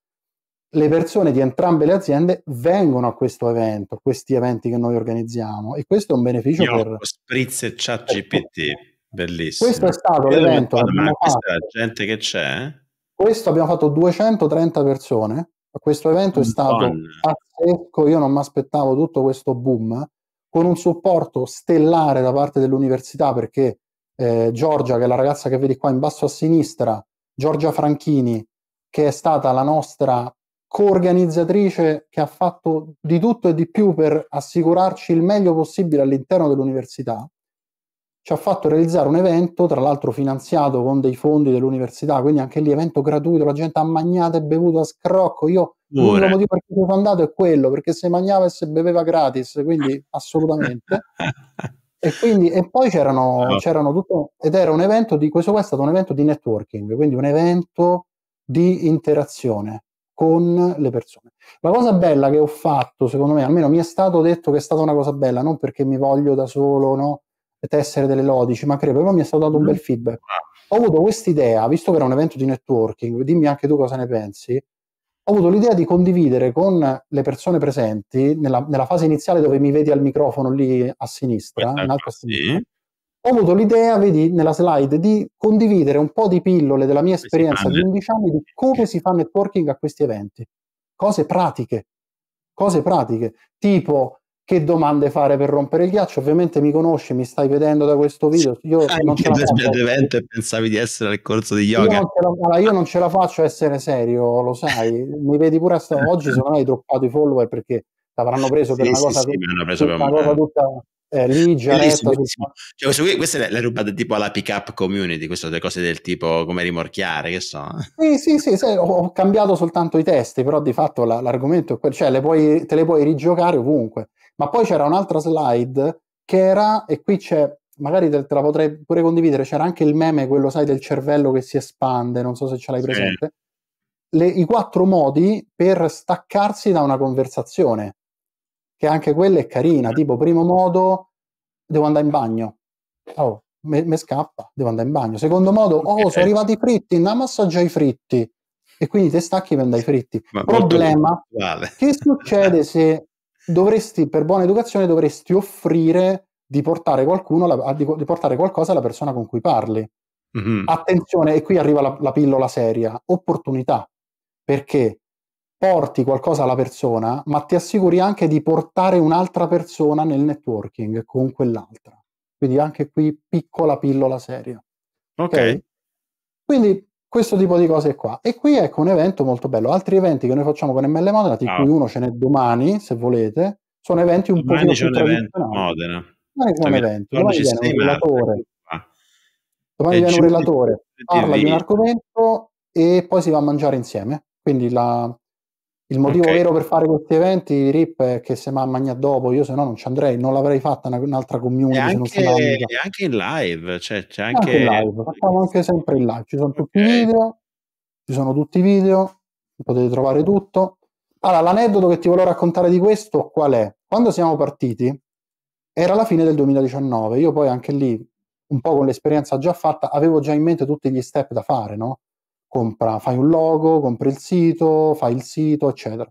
le persone di entrambe le aziende vengono a questo evento, a questi eventi che noi organizziamo e questo è un beneficio Gnocco, per... Spritz e chat GPT. Bellissimo. Questo è stato Io l'evento. Ma fatto. la gente che c'è? Eh? Questo abbiamo fatto 230 persone. Questo evento un è stato pazzesco. Io non mi aspettavo tutto questo boom con un supporto stellare da parte dell'università perché eh, Giorgia, che è la ragazza che vedi qua in basso a sinistra, Giorgia Franchini, che è stata la nostra coorganizzatrice che ha fatto di tutto e di più per assicurarci il meglio possibile all'interno dell'università ci ha fatto realizzare un evento, tra l'altro finanziato con dei fondi dell'università, quindi anche lì evento gratuito, la gente ha magnato e bevuto a scrocco. Io Pure. l'unico motivo per cui sono andato è quello, perché se mangiava e se beveva gratis, quindi [LAUGHS] assolutamente. e, quindi, e poi c'erano, no. Ah. c'erano tutto, ed era un evento di, questo qua è stato un evento di networking, quindi un evento di interazione con le persone. La cosa bella che ho fatto, secondo me, almeno mi è stato detto che è stata una cosa bella, non perché mi voglio da solo, no? tessere delle lodici, ma credo, ma mi è stato dato un bel mm. feedback. Ah. Ho avuto quest'idea, visto che era un evento di networking, dimmi anche tu cosa ne pensi, ho avuto l'idea di condividere con le persone presenti, nella, nella fase iniziale dove mi vedi al microfono lì a sinistra, in alto a sinistra, ho avuto l'idea, vedi nella slide, di condividere un po' di pillole della mia esperienza di 11 anni di come si fa networking a questi eventi, cose pratiche, cose pratiche, tipo che domande fare per rompere il ghiaccio. Ovviamente mi conosci, mi stai vedendo da questo video. Io Anche non ce la faccio. pensavi di essere al corso di yoga. Io non, la, io non ce la faccio essere serio, lo sai. mi vedi pure a st- oggi, secondo me hai droppato i follower perché l'avranno preso per sì, una cosa, sì, tutta, sì, preso per una cosa tutta eh, ligia. Retta, cioè, questa è la rubata tipo alla pick up community, queste sono cose del tipo come rimorchiare, che so. Sì, sì, sì, sì ho cambiato soltanto i testi, però di fatto la, l'argomento è quello, cioè le puoi, te le puoi rigiocare ovunque. Ma poi c'era un'altra slide che era, e qui c'è, magari te, te, la potrei pure condividere, c'era anche il meme, quello sai, del cervello che si espande, non so se ce l'hai presente, sì. Le, i quattro modi per staccarsi da una conversazione, che anche quella è carina, sì. tipo primo modo, devo andare in bagno. Oh, mi scappa, devo andare in bagno. Secondo modo, oh, sono arrivati i fritti, andiamo a assaggiare i fritti. E quindi te stacchi per andare ai fritti. Ma Problema, che succede se dovresti, per buona educazione, dovresti offrire di portare, la, di, di portare qualcosa alla persona con cui parli. Mm-hmm. Attenzione, e qui arriva la, la pillola seria, opportunità, perché porti qualcosa alla persona, ma ti assicuri anche di portare un'altra persona nel networking con quell'altra. Quindi anche qui piccola pillola seria. Ok. okay? Quindi questo tipo di cose qua. E qui ecco un evento molto bello. Altri eventi che noi facciamo con ML Modena, di oh. cui uno ce n'è domani, se volete, sono eventi un po' più tradizionali. Modena. Domani c'è un evento. Domani viene un relatore. Domani viene un relatore, parla di un argomento e poi si va a mangiare insieme. Quindi la, il motivo okay. vero per fare questi eventi, Rip, è che se mi ammagna dopo, io se no non ci andrei, non l'avrei fatta una, un'altra community. E anche, anche, in live, cioè, c'è anche... anche in live, facciamo anche sempre in live, ci sono tutti okay. i video, ci sono tutti i video, potete trovare tutto. Allora, l'aneddoto che ti volevo raccontare di questo qual è? Quando siamo partiti, era la fine del 2019, io poi anche lì, un po' con l'esperienza già fatta, avevo già in mente tutti gli step da fare, no? compra, fai un logo, compri il sito, fai il sito, eccetera.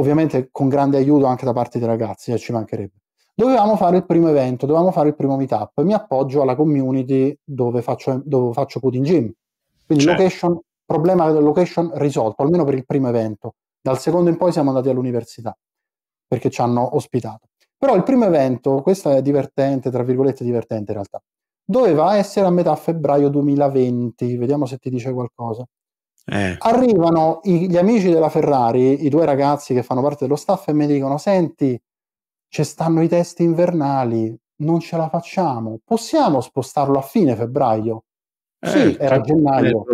Ovviamente con grande aiuto anche da parte dei ragazzi, eh, ci mancherebbe. Dovevamo fare il primo evento, dovevamo fare il primo meetup. Mi appoggio alla community dove faccio, dove faccio Putin Gym. Quindi certo. location, problema della location risolto, almeno per il primo evento. Dal secondo in poi siamo andati all'università perché ci hanno ospitato. Però il primo evento, questo è divertente, tra virgolette divertente in realtà doveva essere a metà febbraio 2020, vediamo se ti dice qualcosa. Eh. Arrivano i, gli amici della Ferrari, i due ragazzi che fanno parte dello staff, e mi dicono: Senti, ci stanno i test invernali, non ce la facciamo, possiamo spostarlo a fine febbraio? Eh, sì, era gennaio.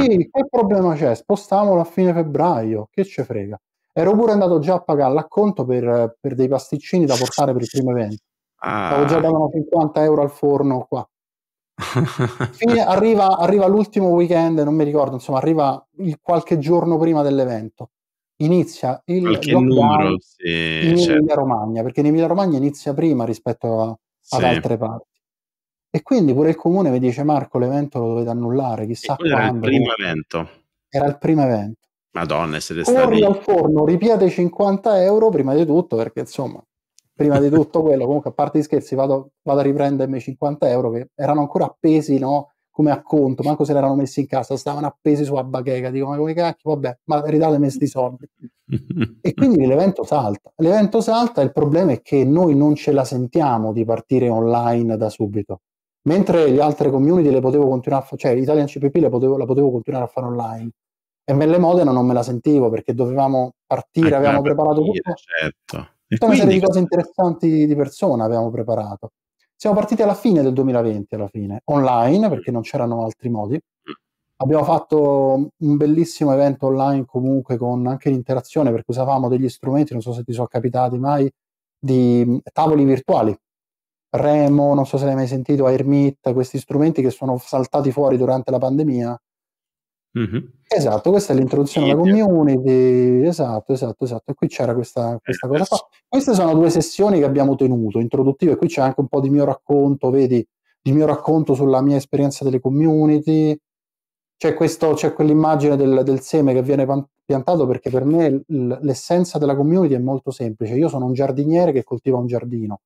Sì, che problema c'è? Spostiamolo a fine febbraio, che ce frega. Ero pure andato già a pagare l'acconto per, per dei pasticcini da portare per il primo evento. Ah. Stavo già pagando 50 euro al forno qua. Fine, arriva, arriva, l'ultimo weekend, non mi ricordo, insomma, arriva il, qualche giorno prima dell'evento. Inizia il qualche numero, sì, in certo. Emilia Romagna, perché in Emilia Romagna inizia prima rispetto a, sì. ad altre parti. E quindi pure il comune mi dice Marco l'evento lo dovete annullare, chissà quando. Era il primo evento. Era il primo evento. Madonna, siete Corri stati... Corri al forno, ripiate 50 euro prima di tutto, perché insomma prima di tutto quello, comunque a parte gli scherzi, vado, vado a riprendermi 50 euro che erano ancora appesi, no? Come acconto, manco se l'erano messi in casa, stavano appesi sulla bacheca, dico ma come cacchio, vabbè, ma ridatemi sti soldi. e quindi l'evento salta. L'evento salta, il problema è che noi non ce la sentiamo di partire online da subito. Mentre le altre community le potevo continuare a fare, cioè Italian CPP le potevo, la potevo continuare a fare online. E nelle Modena non me la sentivo perché dovevamo partire, avevamo preparato tutto. Certo Tutta una serie di cose interessanti di persona abbiamo preparato. Siamo partiti alla fine del 2020, alla fine, online, perché non c'erano altri modi. Abbiamo fatto un bellissimo evento online comunque con anche l'interazione, perché usavamo degli strumenti, non so se ti sono capitati mai, di mm, tavoli virtuali. Remo, non so se l'hai mai sentito, Airmeet, questi strumenti che sono saltati fuori durante la pandemia Mm-hmm. Esatto, questa è l'introduzione alla community, esatto, esatto, esatto. E qui c'era questa, questa eh, cosa qua. Queste sono due sessioni che abbiamo tenuto, introduttive, qui c'è anche un po' di mio racconto, vedi, di mio racconto sulla mia esperienza delle community. C'è, questo, c'è quell'immagine del, del, seme che viene piantato perché per me l'essenza della community è molto semplice. Io sono un giardiniere che coltiva un giardino.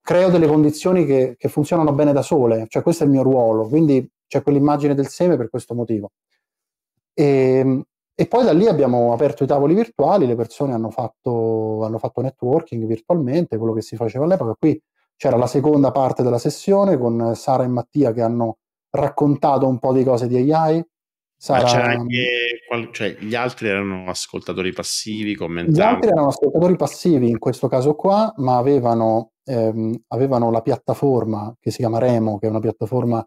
Creo delle condizioni che, che funzionano bene da sole, cioè questo è il mio ruolo. Quindi c'è quell'immagine del seme per questo motivo. E, ehm, e poi da lì abbiamo aperto i tavoli virtuali, le persone hanno fatto, hanno fatto networking virtualmente, quello che si faceva all'epoca. Qui c'era la seconda parte della sessione con Sara e Mattia che hanno raccontato un po' di cose di AI. Sara... Ma c'era ehm, anche, cioè, gli altri erano ascoltatori passivi, commentavano. Gli altri erano ascoltatori passivi in questo caso qua, ma avevano, ehm, avevano la piattaforma che si chiama Remo, che è una piattaforma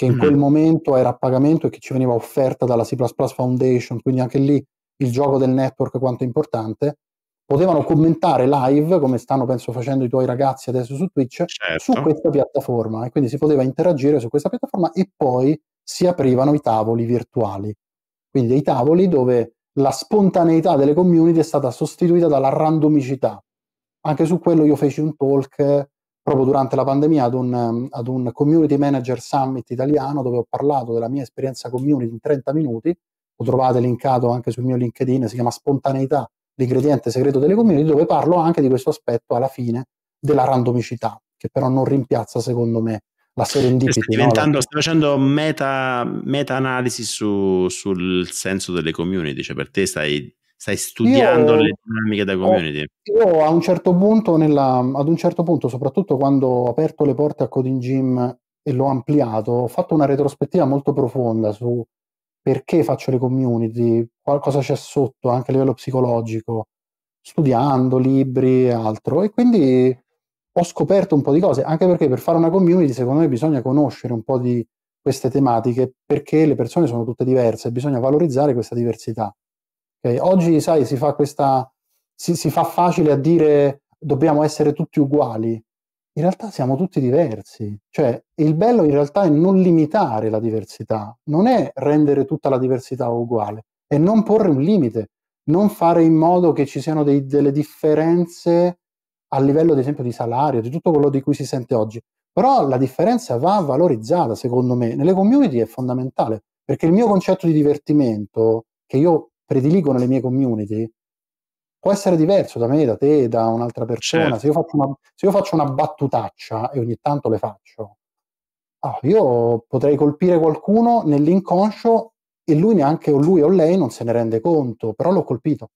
che in quel mm. momento era a pagamento e che ci veniva offerta dalla C Foundation, quindi anche lì il gioco del network quanto è importante. Potevano commentare live, come stanno penso facendo i tuoi ragazzi adesso su Twitch, certo. su questa piattaforma. E quindi si poteva interagire su questa piattaforma e poi si aprivano i tavoli virtuali. Quindi dei tavoli dove la spontaneità delle community è stata sostituita dalla randomicità. Anche su quello io feci un talk proprio durante la pandemia ad un, ehm, ad un, community manager summit italiano dove ho parlato della mia esperienza community in 30 minuti, lo trovate linkato anche sul mio LinkedIn, si chiama Spontaneità, l'ingrediente segreto delle community, dove parlo anche di questo aspetto alla fine della randomicità, che però non rimpiazza secondo me la serendipity. Stai, diventando, no? stai facendo meta, meta analisi su, sul senso delle community, cioè per te stai stai studiando io, le dinamiche da community. Io a un certo punto, nella, ad un certo punto, soprattutto quando ho aperto le porte a Coding Gym e l'ho ampliato, ho fatto una retrospettiva molto profonda su perché faccio le community, qualcosa c'è sotto anche a livello psicologico, studiando libri e altro. E quindi ho scoperto un po' di cose, anche perché per fare una community secondo me bisogna conoscere un po' di queste tematiche perché le persone sono tutte diverse, bisogna valorizzare questa diversità. Okay? Oggi, sai, si fa, questa, si, si fa facile a dire dobbiamo essere tutti uguali. In realtà siamo tutti diversi, cioè il bello in realtà è non limitare la diversità, non è rendere tutta la diversità uguale, è non porre un limite, non fare in modo che ci siano dei, delle differenze a livello ad esempio di salario, di tutto quello di cui si sente oggi. Però la differenza va valorizzata, secondo me. Nelle community è fondamentale, perché il mio concetto di divertimento, che io prediligono le mie community, può essere diverso da me, da te, da un'altra persona. Certo. Se, io una, se, io faccio una, battutaccia e ogni tanto le faccio, oh, io potrei colpire qualcuno nell'inconscio e lui neanche o lui o lei non se ne rende conto, però l'ho colpito.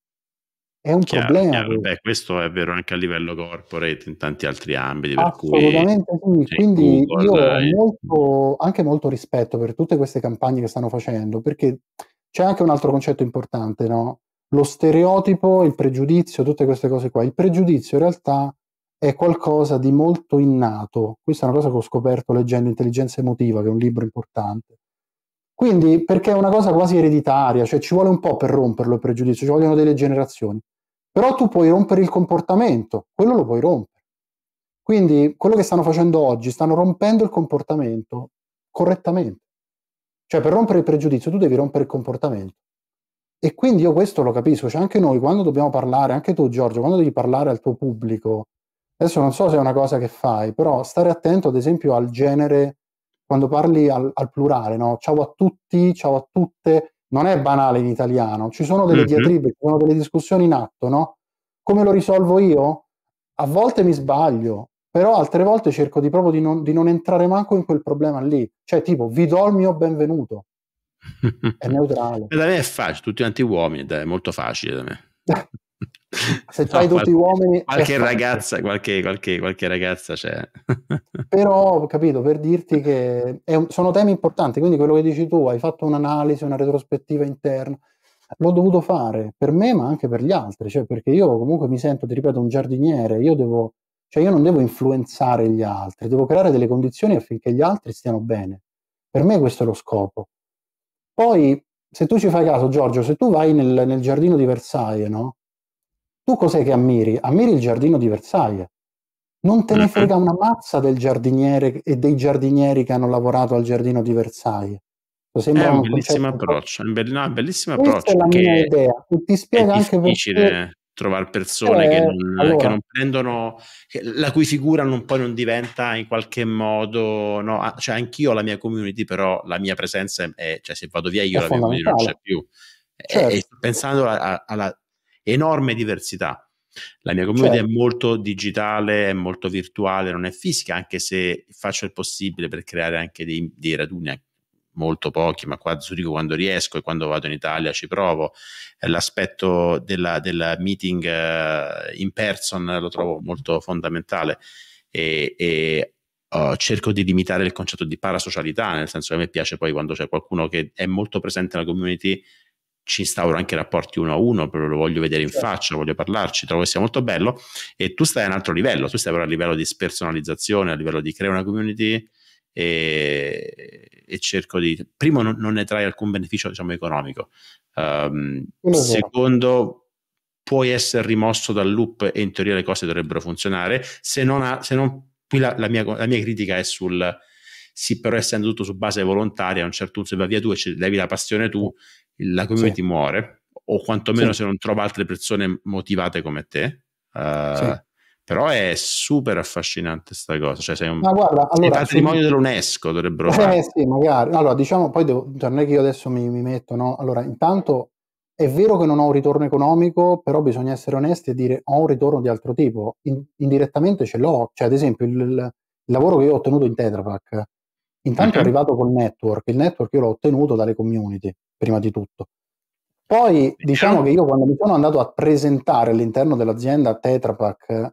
È un chiaro, problema. Chiaro. Beh, questo è vero anche a livello corporate in tanti altri ambiti. Assolutamente cui, sì. Quindi Google, io ho molto, anche molto rispetto per tutte queste campagne che stanno facendo, perché c'è anche un altro concetto importante, no? Lo stereotipo, il pregiudizio, tutte queste cose qua. Il pregiudizio in realtà è qualcosa di molto innato. Questa è una cosa che ho scoperto leggendo Intelligenza emotiva, che è un libro importante. Quindi, perché è una cosa quasi ereditaria, cioè ci vuole un po' per romperlo il pregiudizio, ci vogliono delle generazioni. Però tu puoi rompere il comportamento, quello lo puoi rompere. Quindi, quello che stanno facendo oggi, stanno rompendo il comportamento correttamente. Cioè per rompere il pregiudizio tu devi rompere il comportamento. E quindi io questo lo capisco, cioè anche noi quando dobbiamo parlare, anche tu Giorgio, quando devi parlare al tuo pubblico, adesso non so se è una cosa che fai, però stare attento ad esempio al genere, quando parli al, al plurale, no? ciao a tutti, ciao a tutte, non è banale in italiano, ci sono delle mm-hmm. diatribe, ci sono delle discussioni in atto, no? Come lo risolvo io? A volte mi sbaglio, però altre volte cerco di proprio di non, di non entrare manco in quel problema lì, cioè tipo vi do il mio benvenuto, è [LAUGHS] neutrale. da me è facile, tutti quanti uomini, è molto facile da me. [LAUGHS] Se fai no, tutti qual- uomini... Qualche ragazza, qualche, qualche, qualche, ragazza c'è. [LAUGHS] Però, capito, per dirti che un, sono temi importanti, quindi quello che dici tu, hai fatto un'analisi, una retrospettiva interna, l'ho dovuto fare per me ma anche per gli altri, cioè perché io comunque mi sento, ti ripeto, un giardiniere, io devo cioè io non devo influenzare gli altri, devo creare delle condizioni affinché gli altri stiano bene. Per me questo è lo scopo. Poi, se tu ci fai caso, Giorgio, se tu vai nel, nel giardino di Versailles, no? Tu cos'è che ammiri? Ammiri il giardino di Versailles. Non te ne frega una mazza del giardiniere e dei giardinieri che hanno lavorato al giardino di Versailles. Sembra è un, un bellissimo approccio, un bellissimo approccio. Questa è la che mia idea. ti spiega anche perché trovare persone eh, che, non, allora. che, non, prendono, la cui figura non, poi non diventa in qualche modo, no? cioè anch'io ho la mia community, però la mia presenza è, cioè se vado via io è la mia community non c'è più. Certo. E, e certo. pensando alla, alla enorme diversità. La mia community certo. è molto digitale, è molto virtuale, non è fisica, anche se faccio il possibile per creare anche dei, dei raduni molto pochi, ma qua a Zurigo quando riesco e quando vado in Italia ci provo. Eh, l'aspetto della, della meeting uh, in person lo trovo molto fondamentale e, e uh, cerco di limitare il concetto di parasocialità, nel senso che a me piace poi quando c'è qualcuno che è molto presente nella community ci instauro anche rapporti uno a uno, però lo voglio vedere in certo. faccia, voglio parlarci, trovo che sia molto bello e tu stai a un altro livello, tu stai però a livello di spersonalizzazione, a livello di creare una community e, e cerco di... Primo, non, non, ne trai alcun beneficio diciamo, economico. Um, secondo, puoi essere rimosso dal loop e in teoria le cose dovrebbero funzionare. Se non, ha, se non qui la, la, mia, la, mia, critica è sul sì, però essendo tutto su base volontaria, a un certo punto se va via tu e ci levi la passione tu, la community sì. muore, o quantomeno sì. se non trova altre persone motivate come te. Uh, sì. Però è super affascinante sta cosa. Cioè, sei un ma guarda, allora, patrimonio sì, dell'UNESCO dovrebbero eh, fare. sì, magari. Allora, diciamo, poi devo, cioè, non è che io adesso mi, mi metto, no? Allora, intanto è vero che non ho un ritorno economico, però bisogna essere onesti e dire ho un ritorno di altro tipo. In, indirettamente ce l'ho. Cioè, ad esempio, il, il, lavoro che io ho ottenuto in Tetrapack, intanto uh è mhm. arrivato col network. Il network io l'ho ottenuto dalle community, prima di tutto. Poi diciamo, diciamo che io quando mi sono andato a presentare all'interno dell'azienda Tetrapack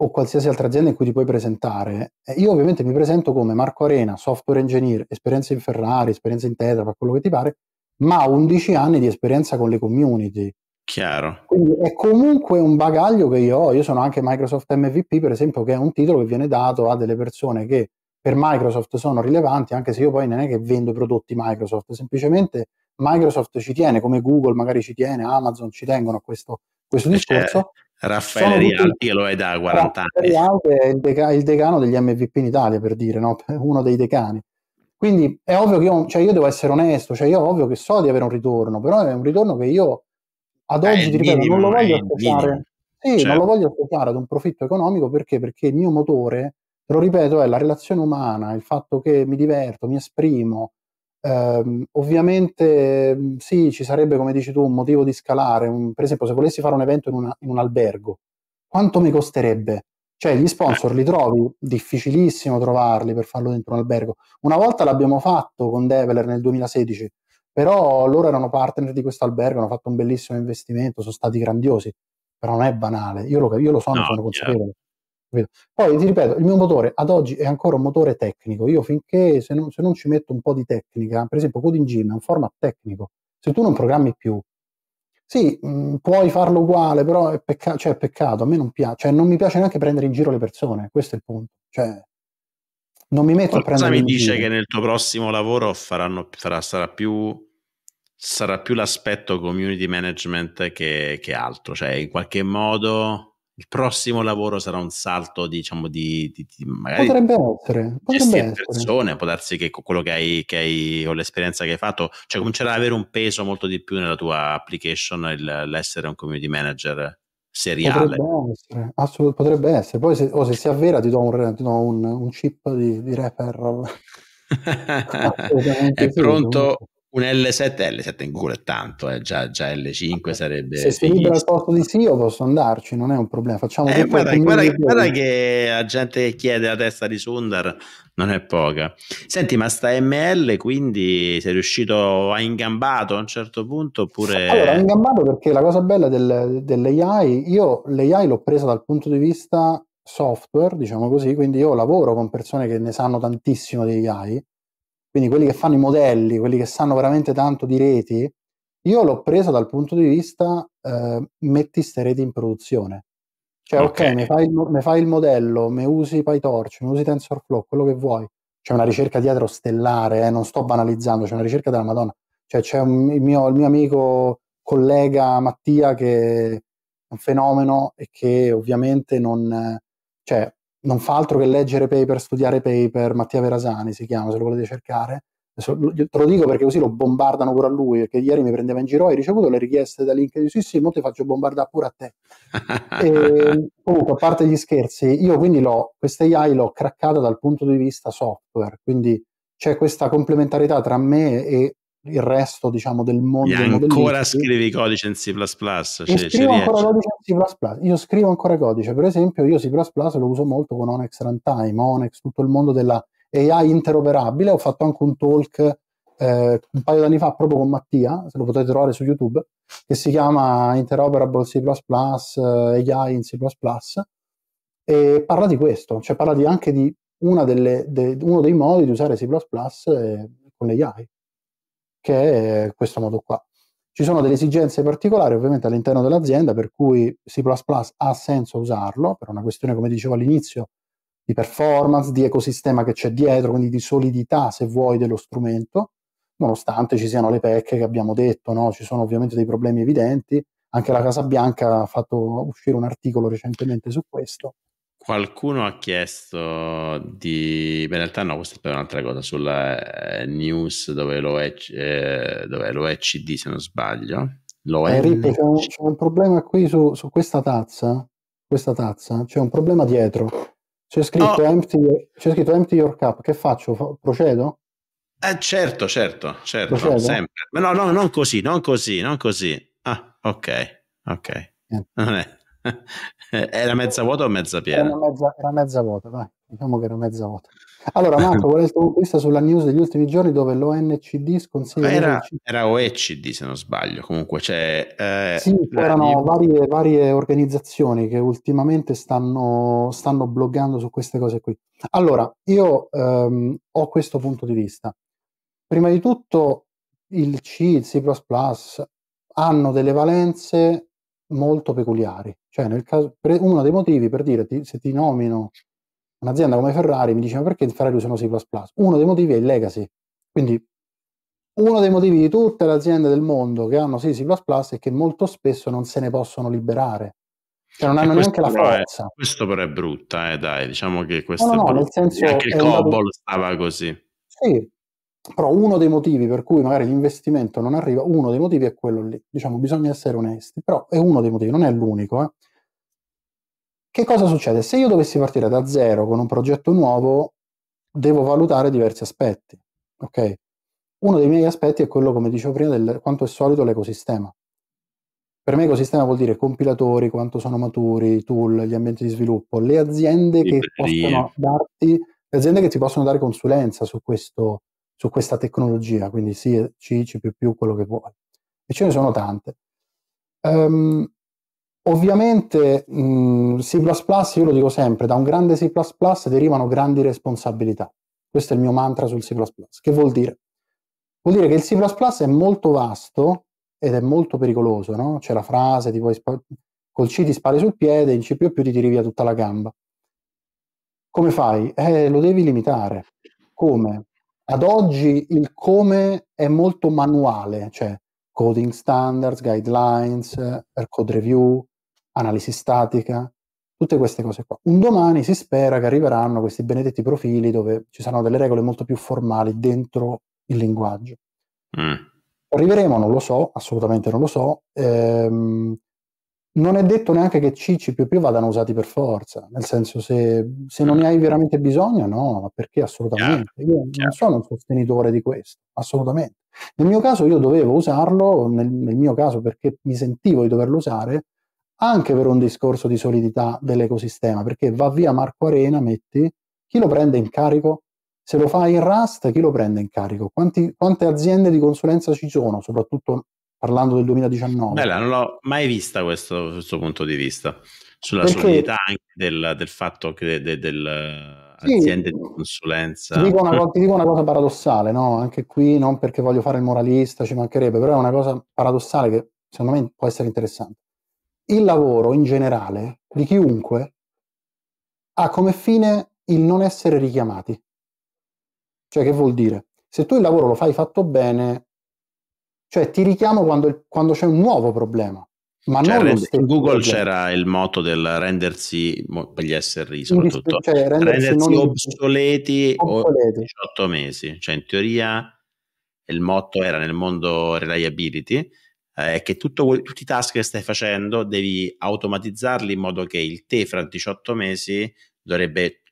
o qualsiasi altra azienda in cui ti puoi presentare, eh, io ovviamente mi presento come Marco Arena, software engineer, esperienza in Ferrari, esperienza in Tetra, quello che ti pare, ma 11 anni di esperienza con le community. Chiaro. Quindi è comunque un bagaglio che io ho, io sono anche Microsoft MVP per esempio, che è un titolo che viene dato a delle persone che per Microsoft sono rilevanti, anche se io poi non è che vendo prodotti Microsoft, semplicemente Microsoft ci tiene, come Google magari ci tiene, Amazon ci tengono a questo, questo eh, certo. discorso. C'è Raffaele Rialti che lo è da 40 anni. Raffaele Rialti è il, deca- il, decano degli MVP in Italia, per dire, no? uno dei decani. Quindi è ovvio che io, cioè io devo essere onesto, cioè io ovvio che so di avere un ritorno, però è un ritorno che io ad eh, oggi, ti ripeto, non lo voglio eh, associare. Sì, certo. non lo certo. voglio associare ad un profitto economico perché? Perché il mio motore, te lo ripeto, è la relazione umana, il fatto che mi diverto, mi esprimo, eh, ovviamente ehm, sì, ci sarebbe, come dici tu, un motivo di scalare. Un, per esempio, se volessi fare un evento in, una, in, un albergo, quanto mi costerebbe? Cioè, gli sponsor eh. li trovi? Difficilissimo trovarli per farlo dentro un albergo. Una volta l'abbiamo fatto con Develer nel 2016, però loro erano partner di questo albergo, hanno fatto un bellissimo investimento, sono stati grandiosi, però non è banale. Io lo, io lo so, no, sono, sono yeah. consapevole. Capito? Poi ti ripeto, il mio motore ad oggi è ancora un motore tecnico. Io finché se non, se non ci metto un po' di tecnica, per esempio Coding Gym è un format tecnico. Se tu non programmi più, sì, mh, mm, puoi farlo uguale, però è, pecca- cioè, è peccato. A me non piace, cioè, non mi piace neanche prendere in giro le persone. Questo è il punto. Cioè, non mi metto Qualcosa a prendere. in giro. Cosa mi dice che nel tuo prossimo lavoro faranno, farà, sarà più sarà più l'aspetto community management che, che altro, cioè in qualche modo il prossimo lavoro sarà un salto, diciamo, di, di, di magari potrebbe essere, potrebbe essere. persone, può darsi che con quello che hai, che hai o l'esperienza che hai fatto, cioè comincerà ad avere un peso molto di più nella tua application il, l'essere un community manager seriale. Potrebbe essere, assolut- potrebbe essere. Poi se, o se si avvera ti do un, ti do un, un chip di, di rapper. [LAUGHS] è pronto un L7, L7 in Google è tanto, eh, già, già, L5 sarebbe... Se si libera il posto di sì, io posso andarci, non è un problema. Facciamo eh, guarda, guarda, guarda che la gente che chiede la testa di Sundar non è poca. Senti, ma sta ML quindi sei riuscito a ingambato a un certo punto oppure... Allora, ingambato perché la cosa bella del, dell'AI, io l'AI l'ho presa dal punto di vista software, diciamo così, quindi io lavoro con persone che ne sanno tantissimo di AI quindi quelli che fanno i modelli, quelli che sanno veramente tanto di reti, io l'ho presa dal punto di vista eh, metti ste reti in produzione. Cioè, ok, okay mi, fai il, mi, fai il, modello, mi usi PyTorch, mi usi TensorFlow, quello che vuoi. C'è una ricerca dietro stellare, eh, non sto banalizzando, c'è una ricerca della Madonna. Cioè, c'è un, il, mio, il mio amico collega Mattia che è un fenomeno e che ovviamente non... Cioè, non fa altro che leggere paper, studiare paper, Mattia Verasani si chiama, se lo volete cercare. Te lo dico perché così lo bombardano pure a lui, perché ieri mi prendeva in giro, hai ricevuto le richieste da LinkedIn, sì sì, mo ti faccio bombardare pure a te. [LAUGHS] e, comunque, a parte gli scherzi, io quindi l'ho, questa AI l'ho craccata dal punto di vista software, quindi c'è questa complementarietà tra me e il resto diciamo, del mondo. E ancora scrivi i codici in C. Cioè, scrivo ancora codice in C. Io scrivo ancora codice, per esempio, io C lo uso molto con Onyx Runtime, Onyx, tutto il mondo della AI interoperabile. Ho fatto anche un talk eh, un paio d'anni fa proprio con Mattia, se lo potete trovare su YouTube, che si chiama Interoperable C, eh, AI in C. E parla di questo, cioè parla di anche di delle, de, uno dei modi di usare C con le AI che è questo modo qua. Ci sono delle esigenze particolari ovviamente all'interno dell'azienda per cui C++ ha senso usarlo per una questione, come dicevo all'inizio, di performance, di ecosistema che c'è dietro, quindi di solidità, se vuoi, dello strumento, nonostante ci siano le pecche che abbiamo detto, no? ci sono ovviamente dei problemi evidenti, anche la Casa Bianca ha fatto uscire un articolo recentemente su questo. Qualcuno ha chiesto di... Beh, in realtà no, questa è per un'altra cosa, sulla eh, news dove lo, è, eh, dove lo è CD se non sbaglio. Lo eh, Rippo, c'è, un, c'è un problema qui su, su, questa tazza, questa tazza, c'è un problema dietro. C'è scritto, no. empty, c'è scritto empty your cup, che faccio? Procedo? Eh, certo, certo, certo, Procedo? sempre. Ma no, no, non così, non così, non così. Ah, ok, ok. Eh. Non è eh, era mezza vuota o mezza piena? Era mezza, era mezza vuota, dai. diciamo che era mezza vuota. Allora, Marco, qual è il tuo punto di vista sulla news degli ultimi giorni dove l'ONCD sconsiglia... Era, era OECD, se non sbaglio, comunque c'è... Cioè, eh, sì, erano mia... varie, varie, organizzazioni che ultimamente stanno, stanno, bloggando su queste cose qui. Allora, io ehm, ho questo punto di vista. Prima di tutto, il C, il C++ hanno delle valenze molto peculiari. Cioè nel caso, uno dei motivi per dire ti, se ti nomino un'azienda come Ferrari, mi dice ma perché Ferrari usano C++? Uno dei motivi è il legacy. Quindi uno dei motivi di tutte le aziende del mondo che hanno sì C++ è che molto spesso non se ne possono liberare. Cioè non eh, hanno neanche la forza. È, questo però è brutta, eh, dai, diciamo che questo no, no, è brutta. Nel senso anche il COBOL stava così. Sì, però uno dei motivi per cui magari l'investimento non arriva, uno dei motivi è quello lì. Diciamo, bisogna essere onesti, però è uno dei motivi, non è l'unico. Eh. Che cosa succede? Se io dovessi partire da zero con un progetto nuovo, devo valutare diversi aspetti. Ok? Uno dei miei aspetti è quello, come dicevo prima, del quanto è solito l'ecosistema. Per me ecosistema vuol dire compilatori, quanto sono maturi, i tool, gli ambienti di sviluppo, le aziende, che darti, le aziende che ti possono dare consulenza su questo, su questa tecnologia, quindi C, C, C++, quello che vuoi. E ce ne sono tante. Um, ovviamente mh, C++, io lo dico sempre, da un grande C++ derivano grandi responsabilità. Questo è il mio mantra sul C++. Che vuol dire? Vuol dire che il C++ è molto vasto ed è molto pericoloso, no? C'è la frase, ti col C ti spari sul piede, in C++ ti tiri via tutta la gamba. Come fai? Eh, lo devi limitare. Come? ad oggi il come è molto manuale, cioè coding standards, guidelines, per eh, code review, analisi statica, tutte queste cose qua. Un domani si spera che arriveranno questi benedetti profili dove ci saranno delle regole molto più formali dentro il linguaggio. Mm. Arriveremo, non lo so, assolutamente non lo so. Ehm, non è detto neanche che C, C++ vadano usati per forza, nel senso se, se non ne hai mm. veramente bisogno, no, ma perché assolutamente? Io non sono un sostenitore di questo, assolutamente. Nel mio caso io dovevo usarlo, nel, nel mio caso perché mi sentivo di doverlo usare, anche per un discorso di solidità dell'ecosistema, perché va via Marco Arena, metti, chi lo prende in carico? Se lo fai in Rust, chi lo prende in carico? Quanti, quante aziende di consulenza ci sono, soprattutto parlando del 2019. Bella, non l'ho mai vista questo, questo punto di vista, sulla Perché... solidità anche del, del fatto che de, del aziende sì, di consulenza. Ti dico, [LAUGHS] cosa, ti dico, una, cosa paradossale, no? anche qui non perché voglio fare il moralista, ci mancherebbe, però è una cosa paradossale che secondo me può essere interessante. Il lavoro in generale di chiunque ha come fine il non essere richiamati. Cioè che vuol dire? Se tu il lavoro lo fai fatto bene, cioè ti richiamo quando, quando c'è un nuovo problema. Ma cioè, non in Google problema. c'era il motto del rendersi, per gli SRI soprattutto, cioè, rendersi, rendersi obsoleti, obsoleti 18 mesi. Cioè in teoria il motto era nel mondo reliability, eh, che tutto, tutti i task che stai facendo devi automatizzarli in modo che il te fra 18 mesi dovrebbe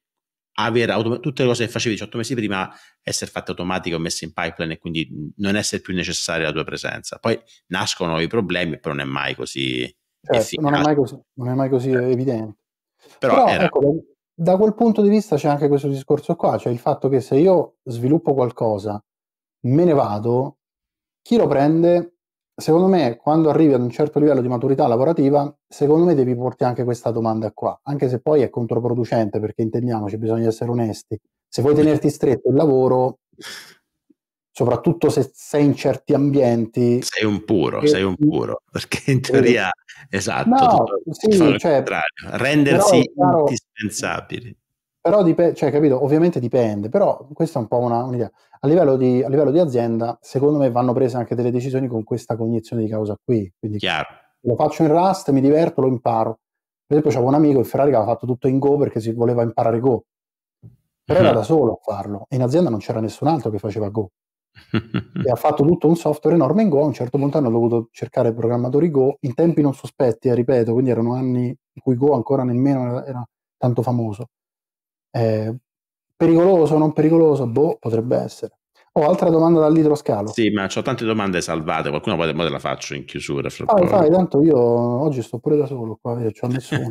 avere autom- tutte le cose che facevi 18 mesi prima essere fatte automatiche o messe in pipeline e quindi non essere più necessaria la tua presenza. Poi nascono i problemi, però non è mai così, certo, non, è mai così non è mai così, eh. evidente. Però, però era... ecco, da quel punto di vista c'è anche questo discorso qua, cioè il fatto che se io sviluppo qualcosa, me ne vado, chi lo prende secondo me, quando arrivi ad un certo livello di maturità lavorativa, secondo me devi porti anche questa domanda qua, anche se poi è controproducente, perché intendiamoci, bisogna essere onesti. Se vuoi tenerti stretto il lavoro, soprattutto se sei in certi ambienti... Sei un puro, eh, sei un puro, perché in teoria, esatto, no, tutto, sì, cioè, rendersi chiaro, indispensabili. Però dipende, cioè, capito, ovviamente dipende, però questa è un po' una, un'idea. A livello, di, a livello, di, azienda, secondo me vanno prese anche delle decisioni con questa cognizione di causa qui. Quindi Chiaro. lo faccio in Rust, mi diverto, lo imparo. Per esempio, c'avevo un amico in Ferrari che aveva fatto tutto in Go perché si voleva imparare Go. Però mm-hmm. era da solo a farlo. E in azienda non c'era nessun altro che faceva Go. e ha fatto tutto un software enorme in Go. A un certo punto hanno dovuto cercare programmatori Go in tempi non sospetti, eh, ripeto, quindi erano anni in cui Go ancora nemmeno era tanto famoso. Eh, pericoloso, non pericoloso? Boh, potrebbe essere. Ho oh, altra domanda dall'idroscalo. Sì, ma ho tante domande salvate, qualcuno poi, te la faccio in chiusura. Fra fai, fai, tanto io oggi sto pure da solo qua, non c'ho nessuno.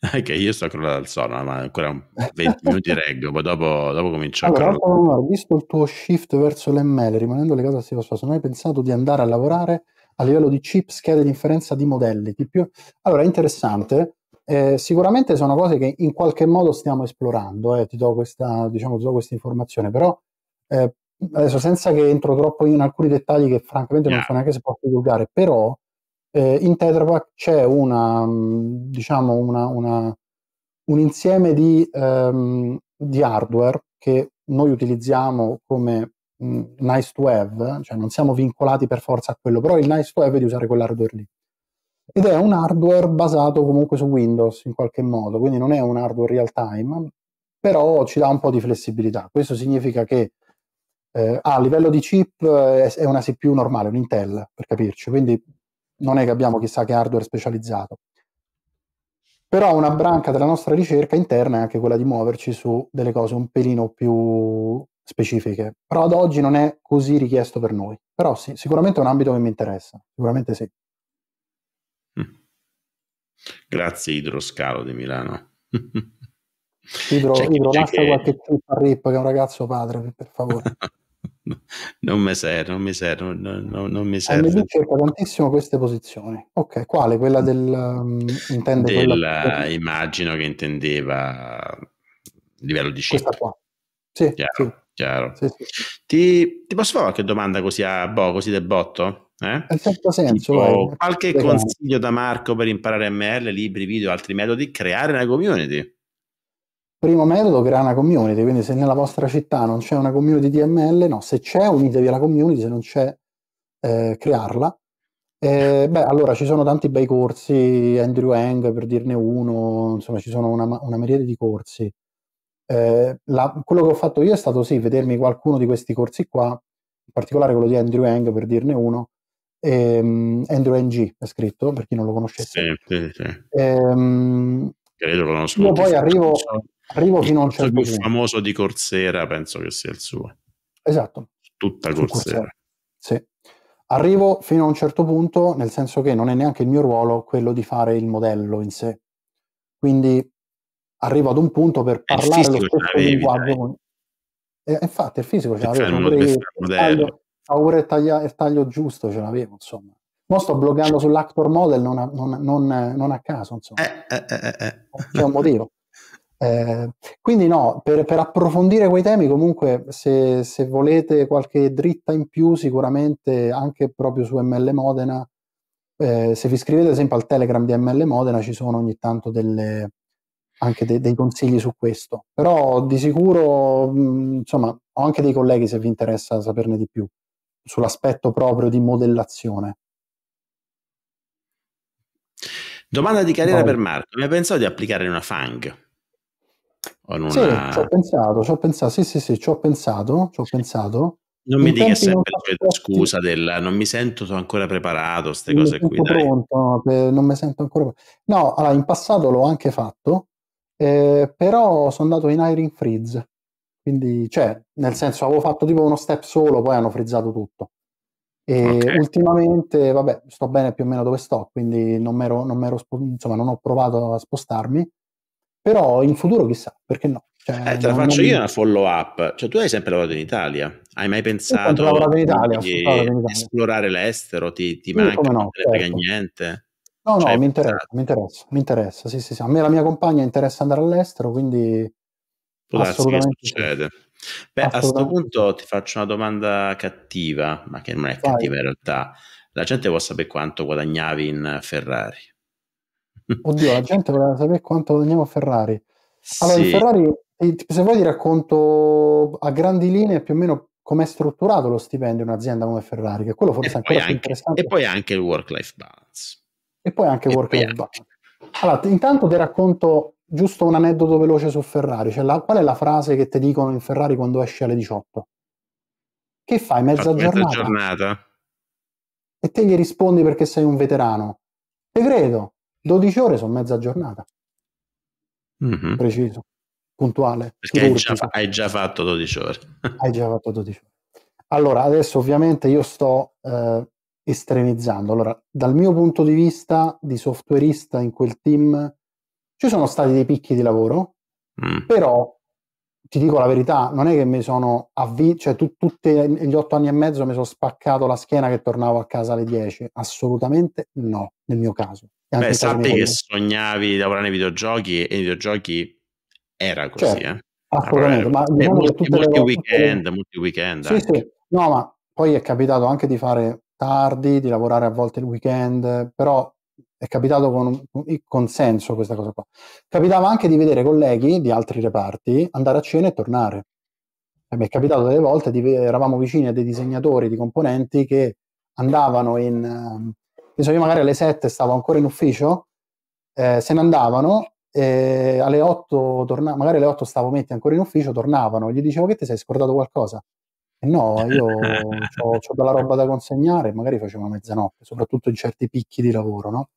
ok, [LAUGHS] io sto crollato dal sonno, ma ancora 20 minuti [LAUGHS] reggo, poi dopo, dopo comincio allora, a crollare. Visto il tuo shift verso l'ML, rimanendo legato a Salesforce, non hai pensato di andare a lavorare a livello di chip, schede di inferenza di modelli? Di più... Allora, interessante, eh, sicuramente sono cose che in qualche modo stiamo esplorando, eh, ti, do questa, diciamo, ti do questa informazione, però eh, adesso senza che entro troppo in alcuni dettagli che francamente yeah. non so neanche se posso divulgare, però eh, in Tetrapack c'è una, mm, diciamo una, una, un insieme di, ehm, di, hardware che noi utilizziamo come mh, mm, nice to have, cioè non siamo vincolati per forza a quello, però il nice to have è di usare quell'hardware lì ed è un hardware basato comunque su Windows in qualche modo, quindi non è un hardware real time, però ci dà un po' di flessibilità. Questo significa che eh, a livello di chip è, eh, è, una CPU normale, un Intel per capirci, quindi non è che abbiamo chissà che hardware specializzato. Però una branca della nostra ricerca interna è anche quella di muoverci su delle cose un pelino più specifiche. Però ad oggi non è così richiesto per noi. Però sì, sicuramente è un ambito che mi interessa, sicuramente sì. Grazie Idroscalo di Milano. Idro, Idro basta che... qualche trip a Rip che è un ragazzo padre, per favore. [LAUGHS] non mi serve, non mi serve, non, non mi eh, serve. MD cerca tantissimo queste posizioni. Ok, quale? Quella mm. del... Um, intende del, quella... Immagino che intendeva livello di scelta. Questa qua. Sì, chiaro. Sì. chiaro. Sì, sì. Ti, ti, posso fare qualche domanda così a boh, così del botto? Eh? In certo senso. Tipo, qualche Prego. Esatto. consiglio da Marco per imparare ML, libri, video, altri metodi, creare una community. Primo metodo, creare una community, quindi se nella vostra città non c'è una community di ML, no, se c'è unitevi alla community, se non c'è eh, crearla. Eh, beh, allora ci sono tanti bei corsi, Andrew Hang per dirne uno, insomma ci sono una, una miriade di corsi. Eh, la, quello che ho fatto io è stato sì, vedermi qualcuno di questi corsi qua, in particolare quello di Andrew Hang per dirne uno, ehm, Andrew NG è scritto, per chi non lo conoscesse. Sì, sì, sì. Ehm, Credo lo conosco. Io poi arrivo, arrivo fino a un certo punto. Il famoso di Corsera penso che sia il suo. Esatto. Tutta Corsera. Corsera. Sì. Arrivo fino a un certo punto, nel senso che non è neanche il mio ruolo quello di fare il modello in sé. Quindi arrivo ad un punto per parlare lo stesso avevi, linguaggio. Eh, infatti, il fisico ce l'avevo. Il modello paura e, taglia, il taglio giusto ce l'avevo, insomma. Mo sto bloccando sull'actor model non a, non, non, non a caso, insomma. Eh, eh, eh, eh, eh. C'è un motivo. [LAUGHS] Eh, quindi no, per, per, approfondire quei temi comunque se, se, volete qualche dritta in più sicuramente anche proprio su ML Modena, se vi iscrivete ad esempio al Telegram di ML Modena ci sono ogni tanto delle, anche de, dei consigli su questo, però di sicuro mh, mm, insomma ho anche dei colleghi se vi interessa saperne di più sull'aspetto proprio di modellazione. Domanda di carriera Poi. per Marco, mi hai pensato di applicare in una FANG? O in una... Sì, ci ho pensato, ci ho pensato, sì sì sì, ci ho pensato, ci ho pensato. Non in mi dica sempre la cioè, scusa del non mi sento ancora preparato, queste cose qui. Pronto, non mi sento ancora No, allora in passato l'ho anche fatto, eh, però sono andato in hiring freeze. Quindi, cioè, nel senso, avevo fatto tipo uno step solo, poi hanno frizzato tutto. E okay. ultimamente, vabbè, sto bene più o meno dove sto, quindi non, m'ero, non, m'ero, insomma, non ho provato a spostarmi, però in futuro chissà, perché no? Cioè, eh, te la faccio non... io una follow up. Cioè, tu hai sempre lavorato in Italia, hai mai pensato in Italia, di in esplorare l'estero? Ti, ti sì, manca, no, non te certo. niente? No, no, cioè, mi, interessa, mi interessa, mi interessa, sì, sì, sì. A me la mia compagna interessa andare all'estero, quindi Può darsi che succede. Beh, a questo punto ti faccio una domanda cattiva, ma che non è Vai. cattiva in realtà. La gente vuole sapere quanto guadagnavi in Ferrari. Oddio, la gente vuole sapere quanto guadagniamo a Ferrari. Allora, sì. in Ferrari, eh, se vuoi ti racconto a grandi linee più o meno com'è strutturato lo stipendio in un'azienda come Ferrari, che quello forse e è ancora anche, interessante. E poi anche il work-life balance. E poi anche il work-life balance. Allora, intanto ti racconto giusto un aneddoto veloce su Ferrari. Cioè la, qual è la frase che ti dicono in Ferrari quando esci alle 18? Che fai? Mezza, ah, giornata? giornata? E te gli rispondi perché sei un veterano. Te credo, 12 ore sono mezza giornata. Mm-hmm. Preciso, puntuale. Perché hai già, hai già, fatto 12 ore. [LAUGHS] hai già fatto 12 ore. Allora, adesso ovviamente io sto eh, estremizzando. Allora, dal mio punto di vista di softwareista in quel team, ci sono stati dei picchi di lavoro, mm. però ti dico la verità, non è che mi sono avvicinato, cioè tu, tutti gli otto anni e mezzo mi sono spaccato la schiena che tornavo a casa alle 10, assolutamente no, nel mio caso. Beh, sappi che sognavi di lavorare nei videogiochi e i videogiochi era così, cioè, eh. Assolutamente, ma diciamo eh, molti, molti, le... weekend, molti weekend, Sì, anche. sì, no, ma poi è capitato anche di fare tardi, di lavorare a volte il weekend, però è capitato con, con senso questa cosa qua. Capitava anche di vedere colleghi di altri reparti andare a cena e tornare. E eh, mi è capitato delle volte, di, eravamo vicini a dei disegnatori, di componenti che andavano in... Insomma, ehm, io magari alle 7 stavo ancora in ufficio, eh, se ne andavano e alle 8 torna- magari alle 8 stavo metti ancora in ufficio, tornavano, gli dicevo che ti sei scordato qualcosa. E no, io [LAUGHS] ho della roba da consegnare, magari facevo mezzanotte, soprattutto in certi picchi di lavoro, no?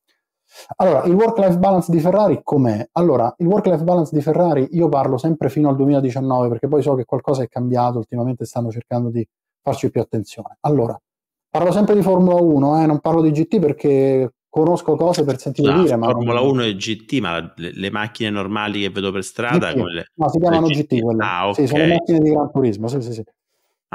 Allora, il work-life balance di Ferrari com'è? Allora, il work-life balance di Ferrari, io parlo sempre fino al 2019 perché poi so che qualcosa è cambiato, ultimamente stanno cercando di farci più attenzione. Allora, parlo sempre di Formula 1, eh, non parlo di GT perché conosco cose per sentire no, dire. Ma Formula non... 1 e GT, ma le, le, macchine normali che vedo per strada... GT. Quelle... No, si chiamano GT, GT quelle. Ah, okay. Sì, sono macchine di Gran Turismo, sì, sì, sì.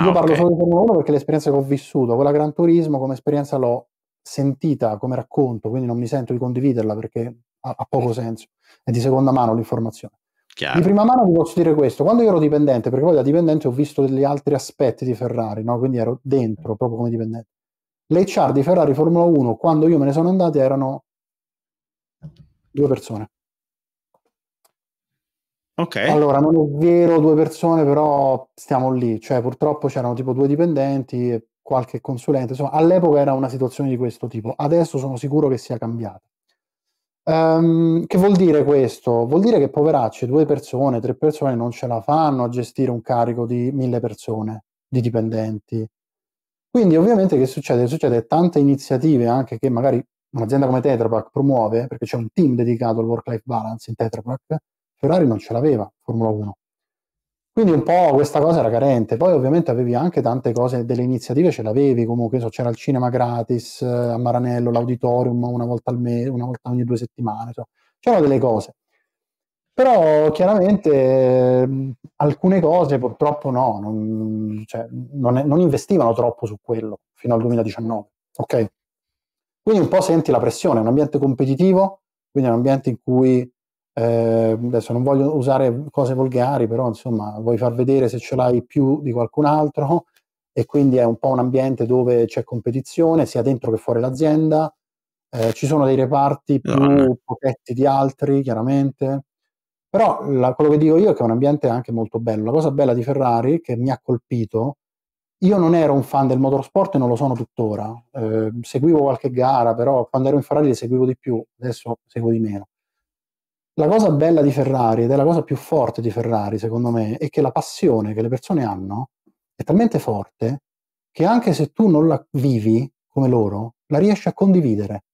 Io ah, parlo okay. solo di Formula 1 perché l'esperienza che ho vissuto con la Gran Turismo come esperienza l'ho sentita come racconto, quindi non mi sento di condividerla perché ha, ha poco senso, è di seconda mano l'informazione. Chiaro. Di prima mano vi posso dire questo, quando io ero dipendente, perché poi da dipendente ho visto degli altri aspetti di Ferrari, no? quindi ero dentro proprio come dipendente. Le HR di Ferrari Formula 1, quando io me ne sono andati, erano due persone. Okay. Allora, non è vero due persone, però stiamo lì, cioè purtroppo c'erano tipo due dipendenti e qualche consulente, insomma all'epoca era una situazione di questo tipo, adesso sono sicuro che sia cambiata. Um, che vuol dire questo? Vuol dire che poveracci, due persone, tre persone non ce la fanno a gestire un carico di mille persone, di dipendenti. Quindi ovviamente che succede? Succede tante iniziative anche che magari un'azienda come Tetra promuove, perché c'è un team dedicato al work-life balance in Tetra Ferrari non ce l'aveva, Formula 1. Quindi un po' questa cosa era carente. Poi ovviamente avevi anche tante cose, delle iniziative ce l'avevi comunque, so, c'era il cinema gratis eh, a Maranello, l'auditorium una volta al mese, una volta ogni due settimane, so. c'erano delle cose. Però chiaramente eh, alcune cose purtroppo no, non, cioè, non, è, non, investivano troppo su quello fino al 2019. Ok? Quindi un po' senti la pressione, è un ambiente competitivo, quindi è un ambiente in cui eh, adesso non voglio usare cose volgari, però insomma vuoi far vedere se ce l'hai più di qualcun altro e quindi è un po' un ambiente dove c'è competizione sia dentro che fuori l'azienda, eh, ci sono dei reparti più no. pochetti di altri chiaramente, però la, quello che dico io è che è un ambiente anche molto bello. La cosa bella di Ferrari che mi ha colpito, io non ero un fan del motorsport e non lo sono tuttora, eh, seguivo qualche gara, però quando ero in Ferrari le seguivo di più, adesso seguo di meno la cosa bella di Ferrari, ed è la cosa più forte di Ferrari, secondo me, è che la passione che le persone hanno è talmente forte che anche se tu non la vivi come loro, la riesci a condividere.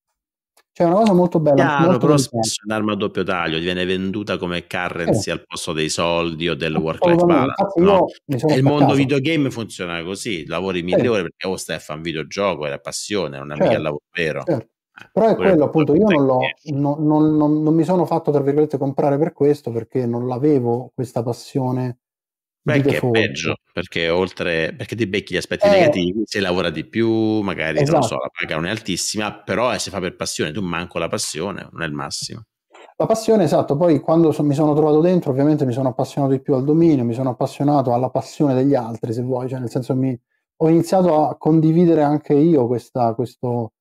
Cioè è una cosa molto bella. Chiaro, molto però spesso è un'arma a doppio taglio, viene venduta come currency eh. al posto dei soldi o del ah, work-life balance. No? il mondo casa. videogame funziona così, lavori mille eh. ore perché o oh, stai a fare un videogioco, è la passione, non è certo. mica il lavoro vero. Certo. Però è quello, appunto, io non, l'ho, non, non, non, non mi sono fatto, tra virgolette, comprare per questo perché non l'avevo questa passione Beh, che è peggio, perché oltre perché ti becchi gli aspetti eh, negativi, se lavora di più, magari esatto. non so, la esatto. paga non è altissima, però eh, se fa per passione, tu manco la passione, non è il massimo. La passione, esatto, poi quando so, mi sono trovato dentro, ovviamente mi sono appassionato di più al dominio, mi sono appassionato alla passione degli altri, se vuoi, cioè nel senso mi, ho iniziato a condividere anche io questa, questo,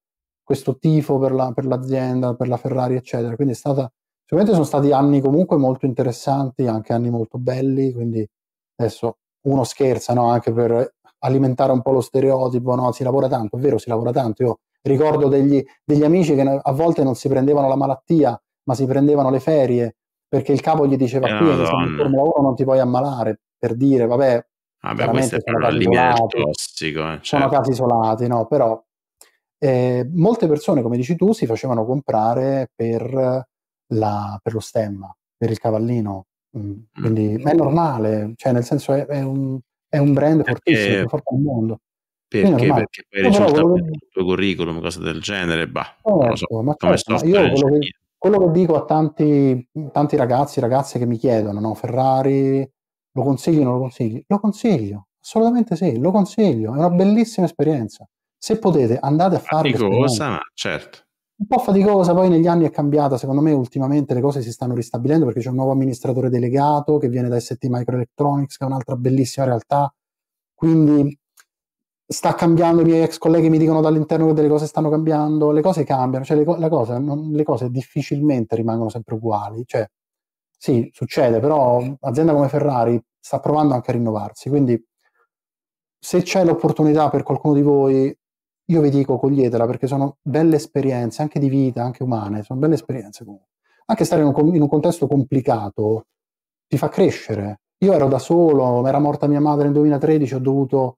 questo tifo per, la, per l'azienda, per la Ferrari, eccetera. Quindi è stata, sicuramente sono stati anni comunque molto interessanti, anche anni molto belli, quindi adesso uno scherza, no? anche per alimentare un po' lo stereotipo, no? si lavora tanto, è vero, si lavora tanto. Io ricordo degli, degli amici che a volte non si prendevano la malattia, ma si prendevano le ferie, perché il capo gli diceva eh, qui se sei in Formula 1 non ti puoi ammalare, per dire, vabbè, Vabbè, questo è però l'alimento tossico. Eh, certo. Sono casi isolati, no? Però eh, molte persone, come dici tu, si facevano comprare per, la, per lo stemma, per il cavallino. Mm, mm. quindi mm. è normale, cioè nel senso è, è, un, è un, brand perché, fortissimo, forte al mondo. Perché? Perché poi risulta quello... il tuo curriculum, cose del genere, bah, certo, certo, so, ma certo, io quello che, cioè, quello che, dico a tanti, tanti ragazzi, ragazze che mi chiedono, no, Ferrari, lo consigli o non lo consigli? Lo consiglio, assolutamente sì, lo consiglio, è una bellissima esperienza. Se potete, andate a fare Faticosa, ma certo. Un po' faticosa, poi negli anni è cambiata, secondo me ultimamente le cose si stanno ristabilendo perché c'è un nuovo amministratore delegato che viene da ST Microelectronics, che è un'altra bellissima realtà, quindi sta cambiando, i miei ex colleghi mi dicono dall'interno che delle cose stanno cambiando, le cose cambiano, cioè le, co- cosa, non, le cose difficilmente rimangono sempre uguali, cioè sì, succede, però un'azienda come Ferrari sta provando anche a rinnovarsi, quindi se c'è l'opportunità per qualcuno di voi io vi dico coglietela perché sono belle esperienze, anche di vita, anche umane, sono belle esperienze comunque. Anche stare in un, in un contesto complicato ti fa crescere. Io ero da solo, mi era morta mia madre nel 2013, ho dovuto...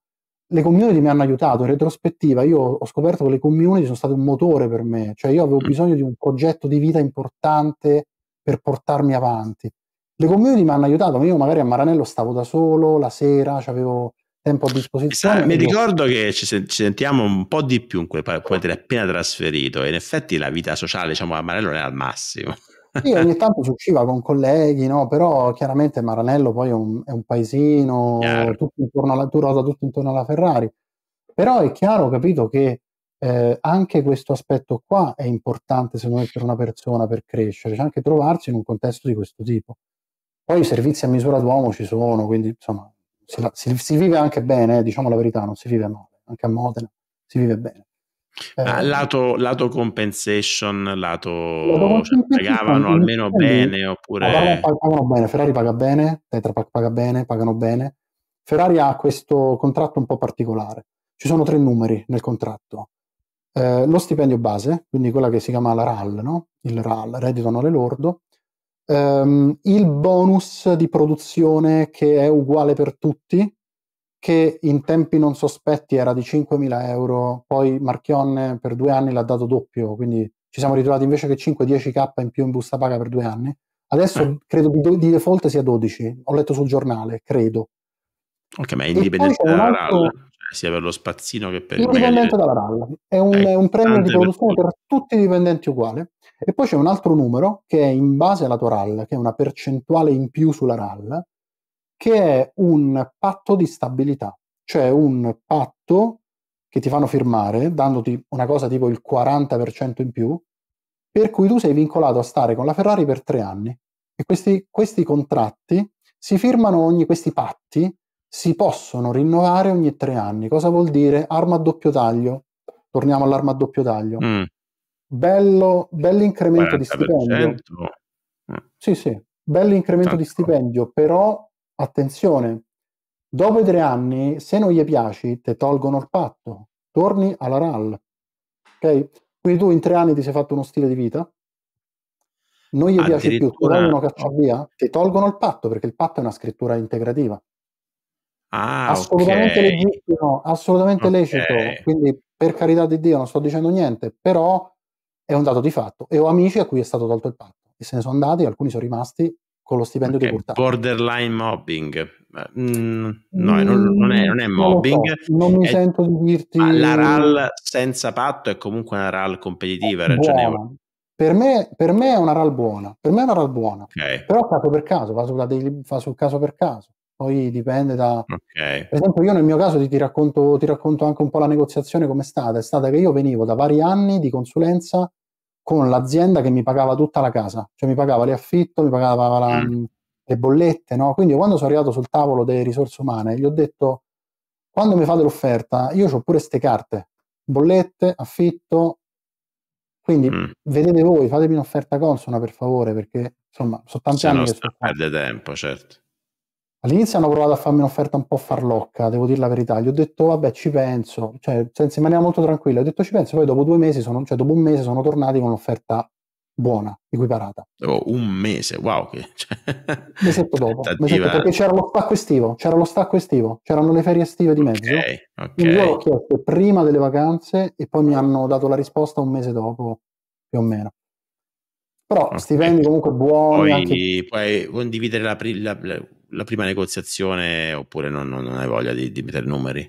Le community mi hanno aiutato, in retrospettiva io ho scoperto che le community sono state un motore per me, cioè io avevo bisogno di un progetto di vita importante per portarmi avanti. Le community mi hanno aiutato, ma io magari a Maranello stavo da solo, la sera, avevo tempo a disposizione. Sa, mi ricordo che ci, sentiamo un po' di più in quel paese, appena trasferito e in effetti la vita sociale diciamo, a Maranello non era al massimo. [LAUGHS] Sì, ogni tanto si usciva con colleghi, no? però chiaramente Maranello poi è un, è un paesino, tutto intorno alla, tu rosa tutto intorno alla Ferrari. Però è chiaro, ho capito, che eh, anche questo aspetto qua è importante secondo me per una persona per crescere, cioè anche trovarsi in un contesto di questo tipo. Poi i servizi a misura d'uomo ci sono, quindi insomma si, si, si, vive anche bene, eh, diciamo la verità, non si vive male, anche a Modena si vive bene. Eh, lato, lato, compensation, lato, cioè, pagavano almeno bene oppure... Pagavano, pagavano bene, Ferrari paga bene, Tetra paga bene, pagano bene. Ferrari ha questo contratto un po' particolare, ci sono tre numeri nel contratto. Eh, lo stipendio base, quindi quella che si chiama la RAL, no? il RAL, reddito annuale lordo, Um, il bonus di produzione che è uguale per tutti, che in tempi non sospetti era di 5.000 euro, poi Marchionne per due anni l'ha dato doppio, quindi ci siamo ritrovati invece che 5-10k in più in busta paga per due anni. Adesso eh. credo di, di default sia 12, ho letto sul giornale, credo. Ok, ma è indipendente dalla RAL sia per lo spazzino che per il dipendente dalla RAL. È un, ecco, è un premio di produzione per, per tutti i dipendenti uguali. E poi c'è un altro numero che è in base alla tua RAL, che è una percentuale in più sulla RAL, che è un patto di stabilità, cioè un patto che ti fanno firmare dandoti una cosa tipo il 40% in più, per cui tu sei vincolato a stare con la Ferrari per tre anni. E questi, questi contratti si firmano ogni, questi patti si possono rinnovare ogni tre anni. Cosa vuol dire? Arma a doppio taglio. Torniamo all'arma a doppio taglio. Mm. Bello, incremento di stipendio. Mm. Sì, sì, bello incremento Tanto. di stipendio, però attenzione, dopo i tre anni, se non gli piaci, ti tolgono il patto, torni alla RAL. Ok? Quindi tu in tre anni ti sei fatto uno stile di vita, non gli piace più, ti vogliono cacciare via, ti tolgono il patto perché il patto è una scrittura integrativa. Ah, assolutamente okay. legittimo, assolutamente okay. lecito, quindi per carità di Dio non sto dicendo niente, però è un dato di fatto e ho amici a cui è stato tolto il patto e se ne sono andati, alcuni sono rimasti con lo stipendio okay. portata. Borderline mobbing. Mm, no, non, non, è, mm, non, è, mobbing. Non, so, non mi è, sento di dirti... La RAL senza patto è comunque una RAL competitiva, ragionevole. Per me, per me, è una RAL buona, per me è una RAL buona, okay. però caso per caso, va, va sul caso per caso poi dipende da... Okay. Per esempio io nel mio caso ti, ti, racconto, ti racconto anche un po' la negoziazione come è stata. È stata che io venivo da vari anni di consulenza con l'azienda che mi pagava tutta la casa, cioè mi pagava l'affitto, mi pagava la, mm. mm le bollette, no? Quindi quando sono arrivato sul tavolo delle risorse umane gli ho detto, quando mi fate l'offerta, io ho pure ste carte, bollette, affitto, quindi mm. vedete voi, fatemi un'offerta consona per favore, perché insomma, sono tanti Se anni... Non che sta a tempo, certo. All'inizio hanno provato a farmi un'offerta un po' farlocca, devo dire la verità. Gli ho detto, vabbè, ci penso, cioè, senza, in maniera molto tranquilla. Ho detto, ci penso, poi dopo due mesi, sono, cioè dopo un mese, sono tornati con un'offerta buona, equiparata. Oh, un mese, wow. Che... [LAUGHS] Cioè, mesetto dopo, mesetto, perché c'era lo stacco estivo, c'era lo stacco estivo, c'erano le ferie estive di mezzo. Okay, okay. io l'ho chiesto prima delle vacanze e poi mi ah. hanno dato la risposta un mese dopo, più o meno. Però okay. stipendi comunque buoni. Poi, anche... puoi condividere la, la, la la prima negoziazione oppure non, non, non hai voglia di, di mettere numeri?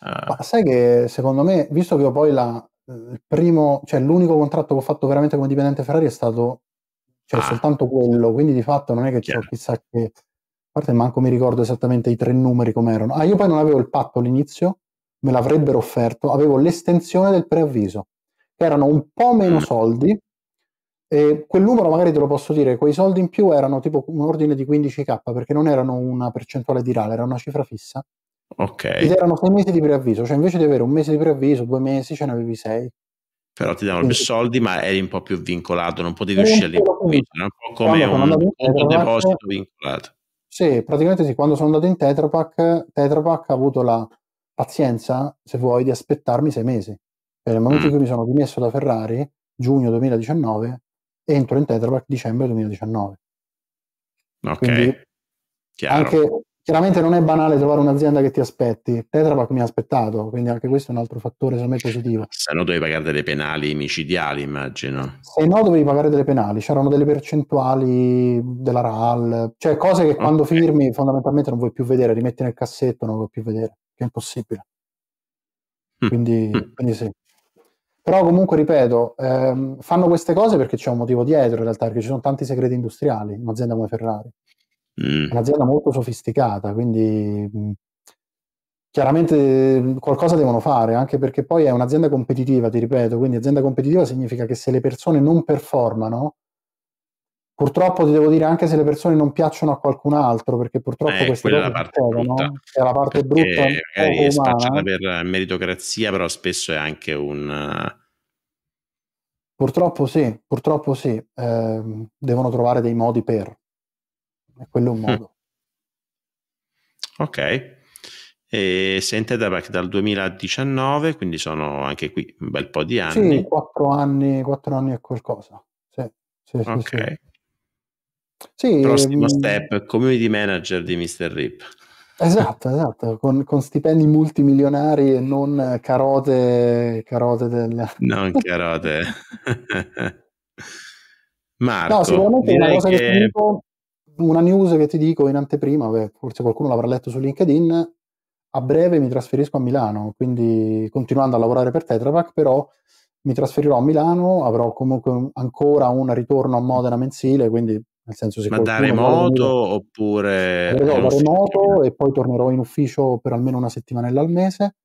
Uh. Ma sai che secondo me, visto che ho poi la, il eh, primo, cioè l'unico contratto che ho fatto veramente come dipendente Ferrari è stato cioè ah. soltanto quello, quindi di fatto non è che c'è chissà che a parte manco mi ricordo esattamente i tre numeri come erano. Ah, io poi non avevo il patto all'inizio, me l'avrebbero offerto, avevo l'estensione del preavviso, che erano un po' meno mm. soldi, e quel numero magari te lo posso dire, quei soldi in più erano tipo un ordine di 15k perché non erano una percentuale di RAL, era una cifra fissa. Ok. Ed erano sei mesi di preavviso, cioè invece di avere un mese di preavviso, due mesi, ce ne avevi sei. Però ti davano più soldi, ma eri un po' più vincolato, non potevi uscire all'improvviso, era un po' come un, un deposito vincolato. Sì, praticamente sì, quando sono andato in Tetra Pak, ha avuto la pazienza, se vuoi, di aspettarmi sei mesi. Cioè, nel momento mm. in cui mi sono dimesso da Ferrari, giugno 2019, entro in Tetrapack dicembre 2019. Ok. Quindi anche, chiaramente non è banale trovare un'azienda che ti aspetti. Tetrapack mi ha aspettato, quindi anche questo è un altro fattore secondo me positivo. Se no dovevi pagare delle penali micidiali, immagino. Se no dovevi pagare delle penali, c'erano delle percentuali della RAL, cioè cose che quando okay. firmi fondamentalmente non vuoi più vedere, rimetti nel cassetto, non vuoi più vedere, che è impossibile. Mm. Quindi, mm. quindi sì. Però comunque, ripeto, ehm, fanno queste cose perché c'è un motivo dietro in realtà, perché ci sono tanti segreti industriali, un'azienda come Ferrari. Mm. Un'azienda molto sofisticata, quindi mm, chiaramente mm, qualcosa devono fare, anche perché poi è un'azienda competitiva, ti ripeto, quindi azienda competitiva significa che se le persone non performano, Purtroppo ti devo dire anche se le persone non piacciono a qualcun altro, perché purtroppo eh, queste cose succedono, no? è la parte brutta. Magari è spacciata per meritocrazia, però spesso è anche un... Eh, purtroppo sì, purtroppo sì, eh, devono trovare dei modi per. E quello è un hm. modo. Mm. Ok. E Sentedabac dal 2019, quindi sono anche qui un bel po' di anni. Sì, quattro anni, quattro anni e qualcosa. Sì, sì, sì, ok. Sì. Sì, Prossimo mm. step, community manager di Mr. Rip. Esatto, [LAUGHS] esatto, con, con stipendi multimilionari e non carote, carote del... [LAUGHS] Non carote. [LAUGHS] Marco, no, sicuramente una cosa che... che dico, una news che ti dico in anteprima, beh, forse qualcuno l'avrà letto su LinkedIn, a breve mi trasferisco a Milano, quindi continuando a lavorare per Tetra però mi trasferirò a Milano, avrò comunque ancora un ritorno a Modena mensile, quindi nel senso, se Ma da remoto vuole... oppure... Eh, no, da remoto e poi tornerò in ufficio per almeno una settimanella al mese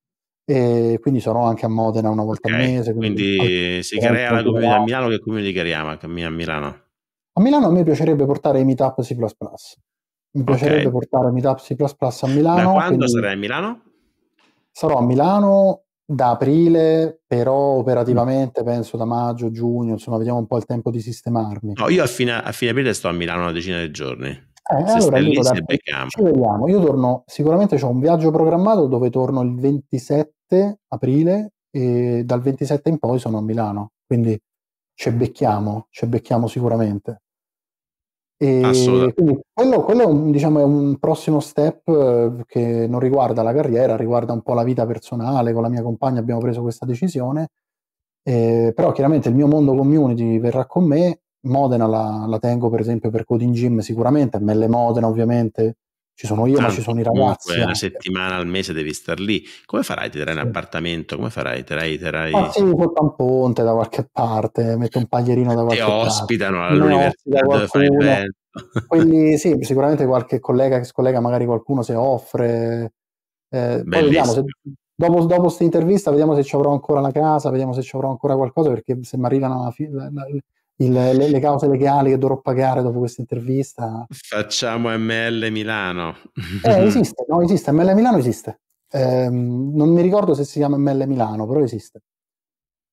e quindi sarò anche a Modena una volta okay, al mese. Quindi, quindi si crea la community a Milano che community creiamo a Milano? A Milano a me piacerebbe portare i meetup C++. Mi piacerebbe okay. portare meetup C++ a Milano. Da quando sarai a Milano? Sarò a Milano da aprile, però mm. operativamente penso da maggio, giugno, insomma, vediamo un po' il tempo di sistemarmi. No, io a fine, a fine aprile sto a Milano una decina di giorni. Eh, se allora, lì, se becchiamo. Ci vediamo. Io torno, sicuramente ho un viaggio programmato dove torno il 27 aprile e dal 27 in poi sono a Milano, quindi ci becchiamo, ci becchiamo sicuramente. E quindi quello, quello diciamo, è un prossimo step eh, che non riguarda la carriera, riguarda un po' la vita personale. Con la mia compagna abbiamo preso questa decisione, eh, però chiaramente il mio mondo community verrà con me. Modena la, la tengo per esempio per Coding Gym sicuramente, ML Modena ovviamente, ci sono io, ma ci sono i ragazzi. Comunque, una settimana al mese devi star lì. Come farai? Ti darai sì. un appartamento? Come farai? Terai, terai... Ma sei sotto un ponte da qualche parte, metto un paglierino da qualche parte. Ti ospitano all'università dove fai il Quindi [LAUGHS] sì, sicuramente qualche collega che scollega, magari qualcuno se offre. Eh, poi vediamo, se, dopo, dopo questa intervista vediamo se ci avrò ancora la casa, vediamo se ci avrò ancora qualcosa, perché se mi arrivano la, la, la il, le, le, cause legali che dovrò pagare dopo questa intervista. Facciamo ML Milano. Eh, [LAUGHS] esiste, no, esiste, ML Milano esiste. Eh, non mi ricordo se si chiama ML Milano, però esiste.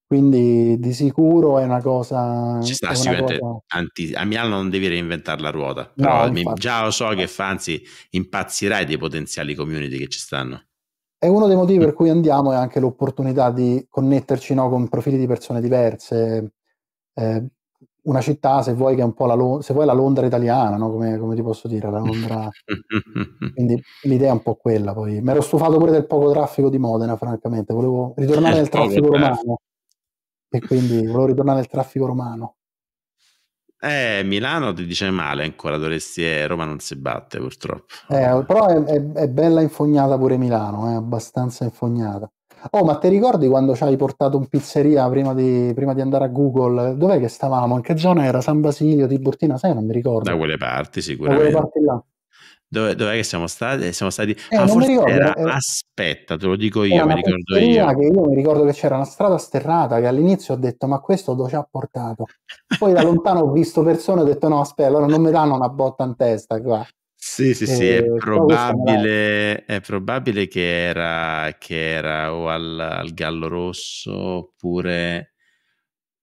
Quindi di sicuro è una cosa... Ci sta sicuramente, cosa... a Milano non devi reinventare la ruota, però no, mi, già so che fa, anzi impazzirai dei potenziali community che ci stanno. E uno dei motivi per cui andiamo è anche l'opportunità di connetterci no, con profili di persone diverse, eh, una città, se vuoi, che è un po' la, Lond- se vuoi, la Londra italiana, no? come, come, ti posso dire, la Londra... [LAUGHS] Quindi l'idea è un po' quella. Poi mi ero stufato pure del poco traffico di Modena, francamente. Volevo ritornare nel eh, traffico romano. E quindi volevo ritornare nel traffico romano. Eh, Milano ti dice male ancora, dovresti, eh, Roma non si batte purtroppo. Eh, però è, è, è bella infognata pure Milano, è eh, abbastanza infognata. Oh, ma ti ricordi quando ci hai portato in pizzeria prima di, prima di, andare a Google? Dov'è che stavamo? In che zona era? San Basilio, Tiburtina? Sai, non mi ricordo. Da quelle parti, sicuramente. Da quelle parti là. Dove, dov'è che siamo stati? Siamo stati... Eh, ah, forse ricordo, era... Era... Eh. Aspetta, te lo dico eh, io, mi ricordo io. io. mi ricordo che c'era una strada sterrata che all'inizio ho detto ma questo dove ci ha portato? Poi da lontano ho visto persone e ho detto no aspetta, allora non mi danno una botta in testa qua. Sì, sì, sì, è probabile, è probabile che era, che era o al, al, Gallo Rosso oppure,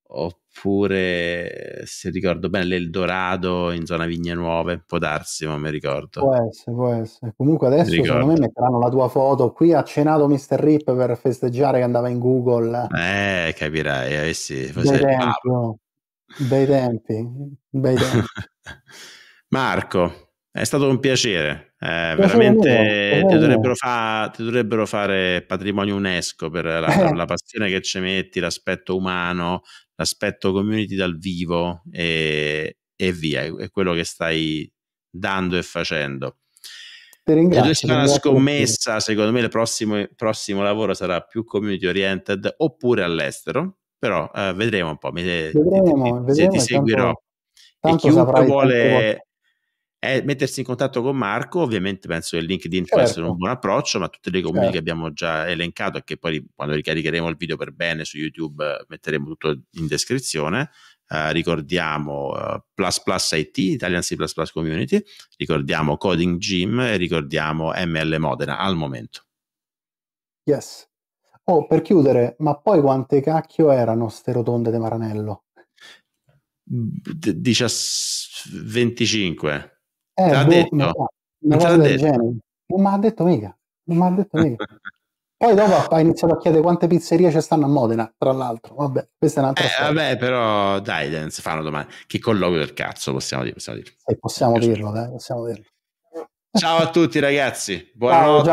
oppure, se ricordo bene, l'Eldorado in zona Vigne Nuove, può darsi, ma mi ricordo. Può essere, può essere. Comunque adesso secondo me metteranno la tua foto qui a cenato Mr. Rip per festeggiare che andava in Google. Eh, capirai, eh sì. Forse... bei oh. tempi, bei tempi. [LAUGHS] Marco. È stato un piacere, eh, veramente ti dovrebbero, fa, ti dovrebbero, fare patrimonio UNESCO per la, eh. la passione che ci metti, l'aspetto umano, l'aspetto community dal vivo e, e via, è quello che stai dando e facendo. Ti ringrazio. Una scommessa, secondo me il prossimo, prossimo, lavoro sarà più community oriented oppure all'estero, però eh, vedremo un po', mi, vedremo, ti, ti, vedremo, se ti seguirò. Tanto, e chiunque vuole è mettersi in contatto con Marco, ovviamente penso che LinkedIn certo. può essere un certo. buon approccio, ma tutte le comuni certo. che abbiamo già elencato e che poi quando ricaricheremo il video per bene su YouTube eh, metteremo tutto in descrizione. Uh, ricordiamo uh, Plus Plus IT, Italian C Plus Community, ricordiamo Coding Gym e ricordiamo ML Modena al momento. Yes. Oh, per chiudere, ma poi quante cacchio erano ste rotonde di Maranello? Mm, d- 25. Eh, l'ha boh, detto? Una non cosa del detto. genere. Non me l'ha detto mica. Non me l'ha detto mica. [LAUGHS] Poi dopo ha iniziato a chiedere quante pizzerie ci stanno a Modena, tra l'altro. Vabbè, questa è un'altra eh, storia. Vabbè, però dai, si fanno domande. Che colloquio del cazzo, possiamo, dire, possiamo, dire. Eh, possiamo dirlo. Dai, possiamo dirlo. Ciao a tutti ragazzi, [LAUGHS] buonanotte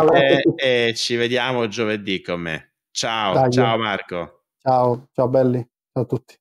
ciao, e ci vediamo giovedì con me. Ciao, dai, ciao Marco. Ciao, ciao belli, ciao a tutti.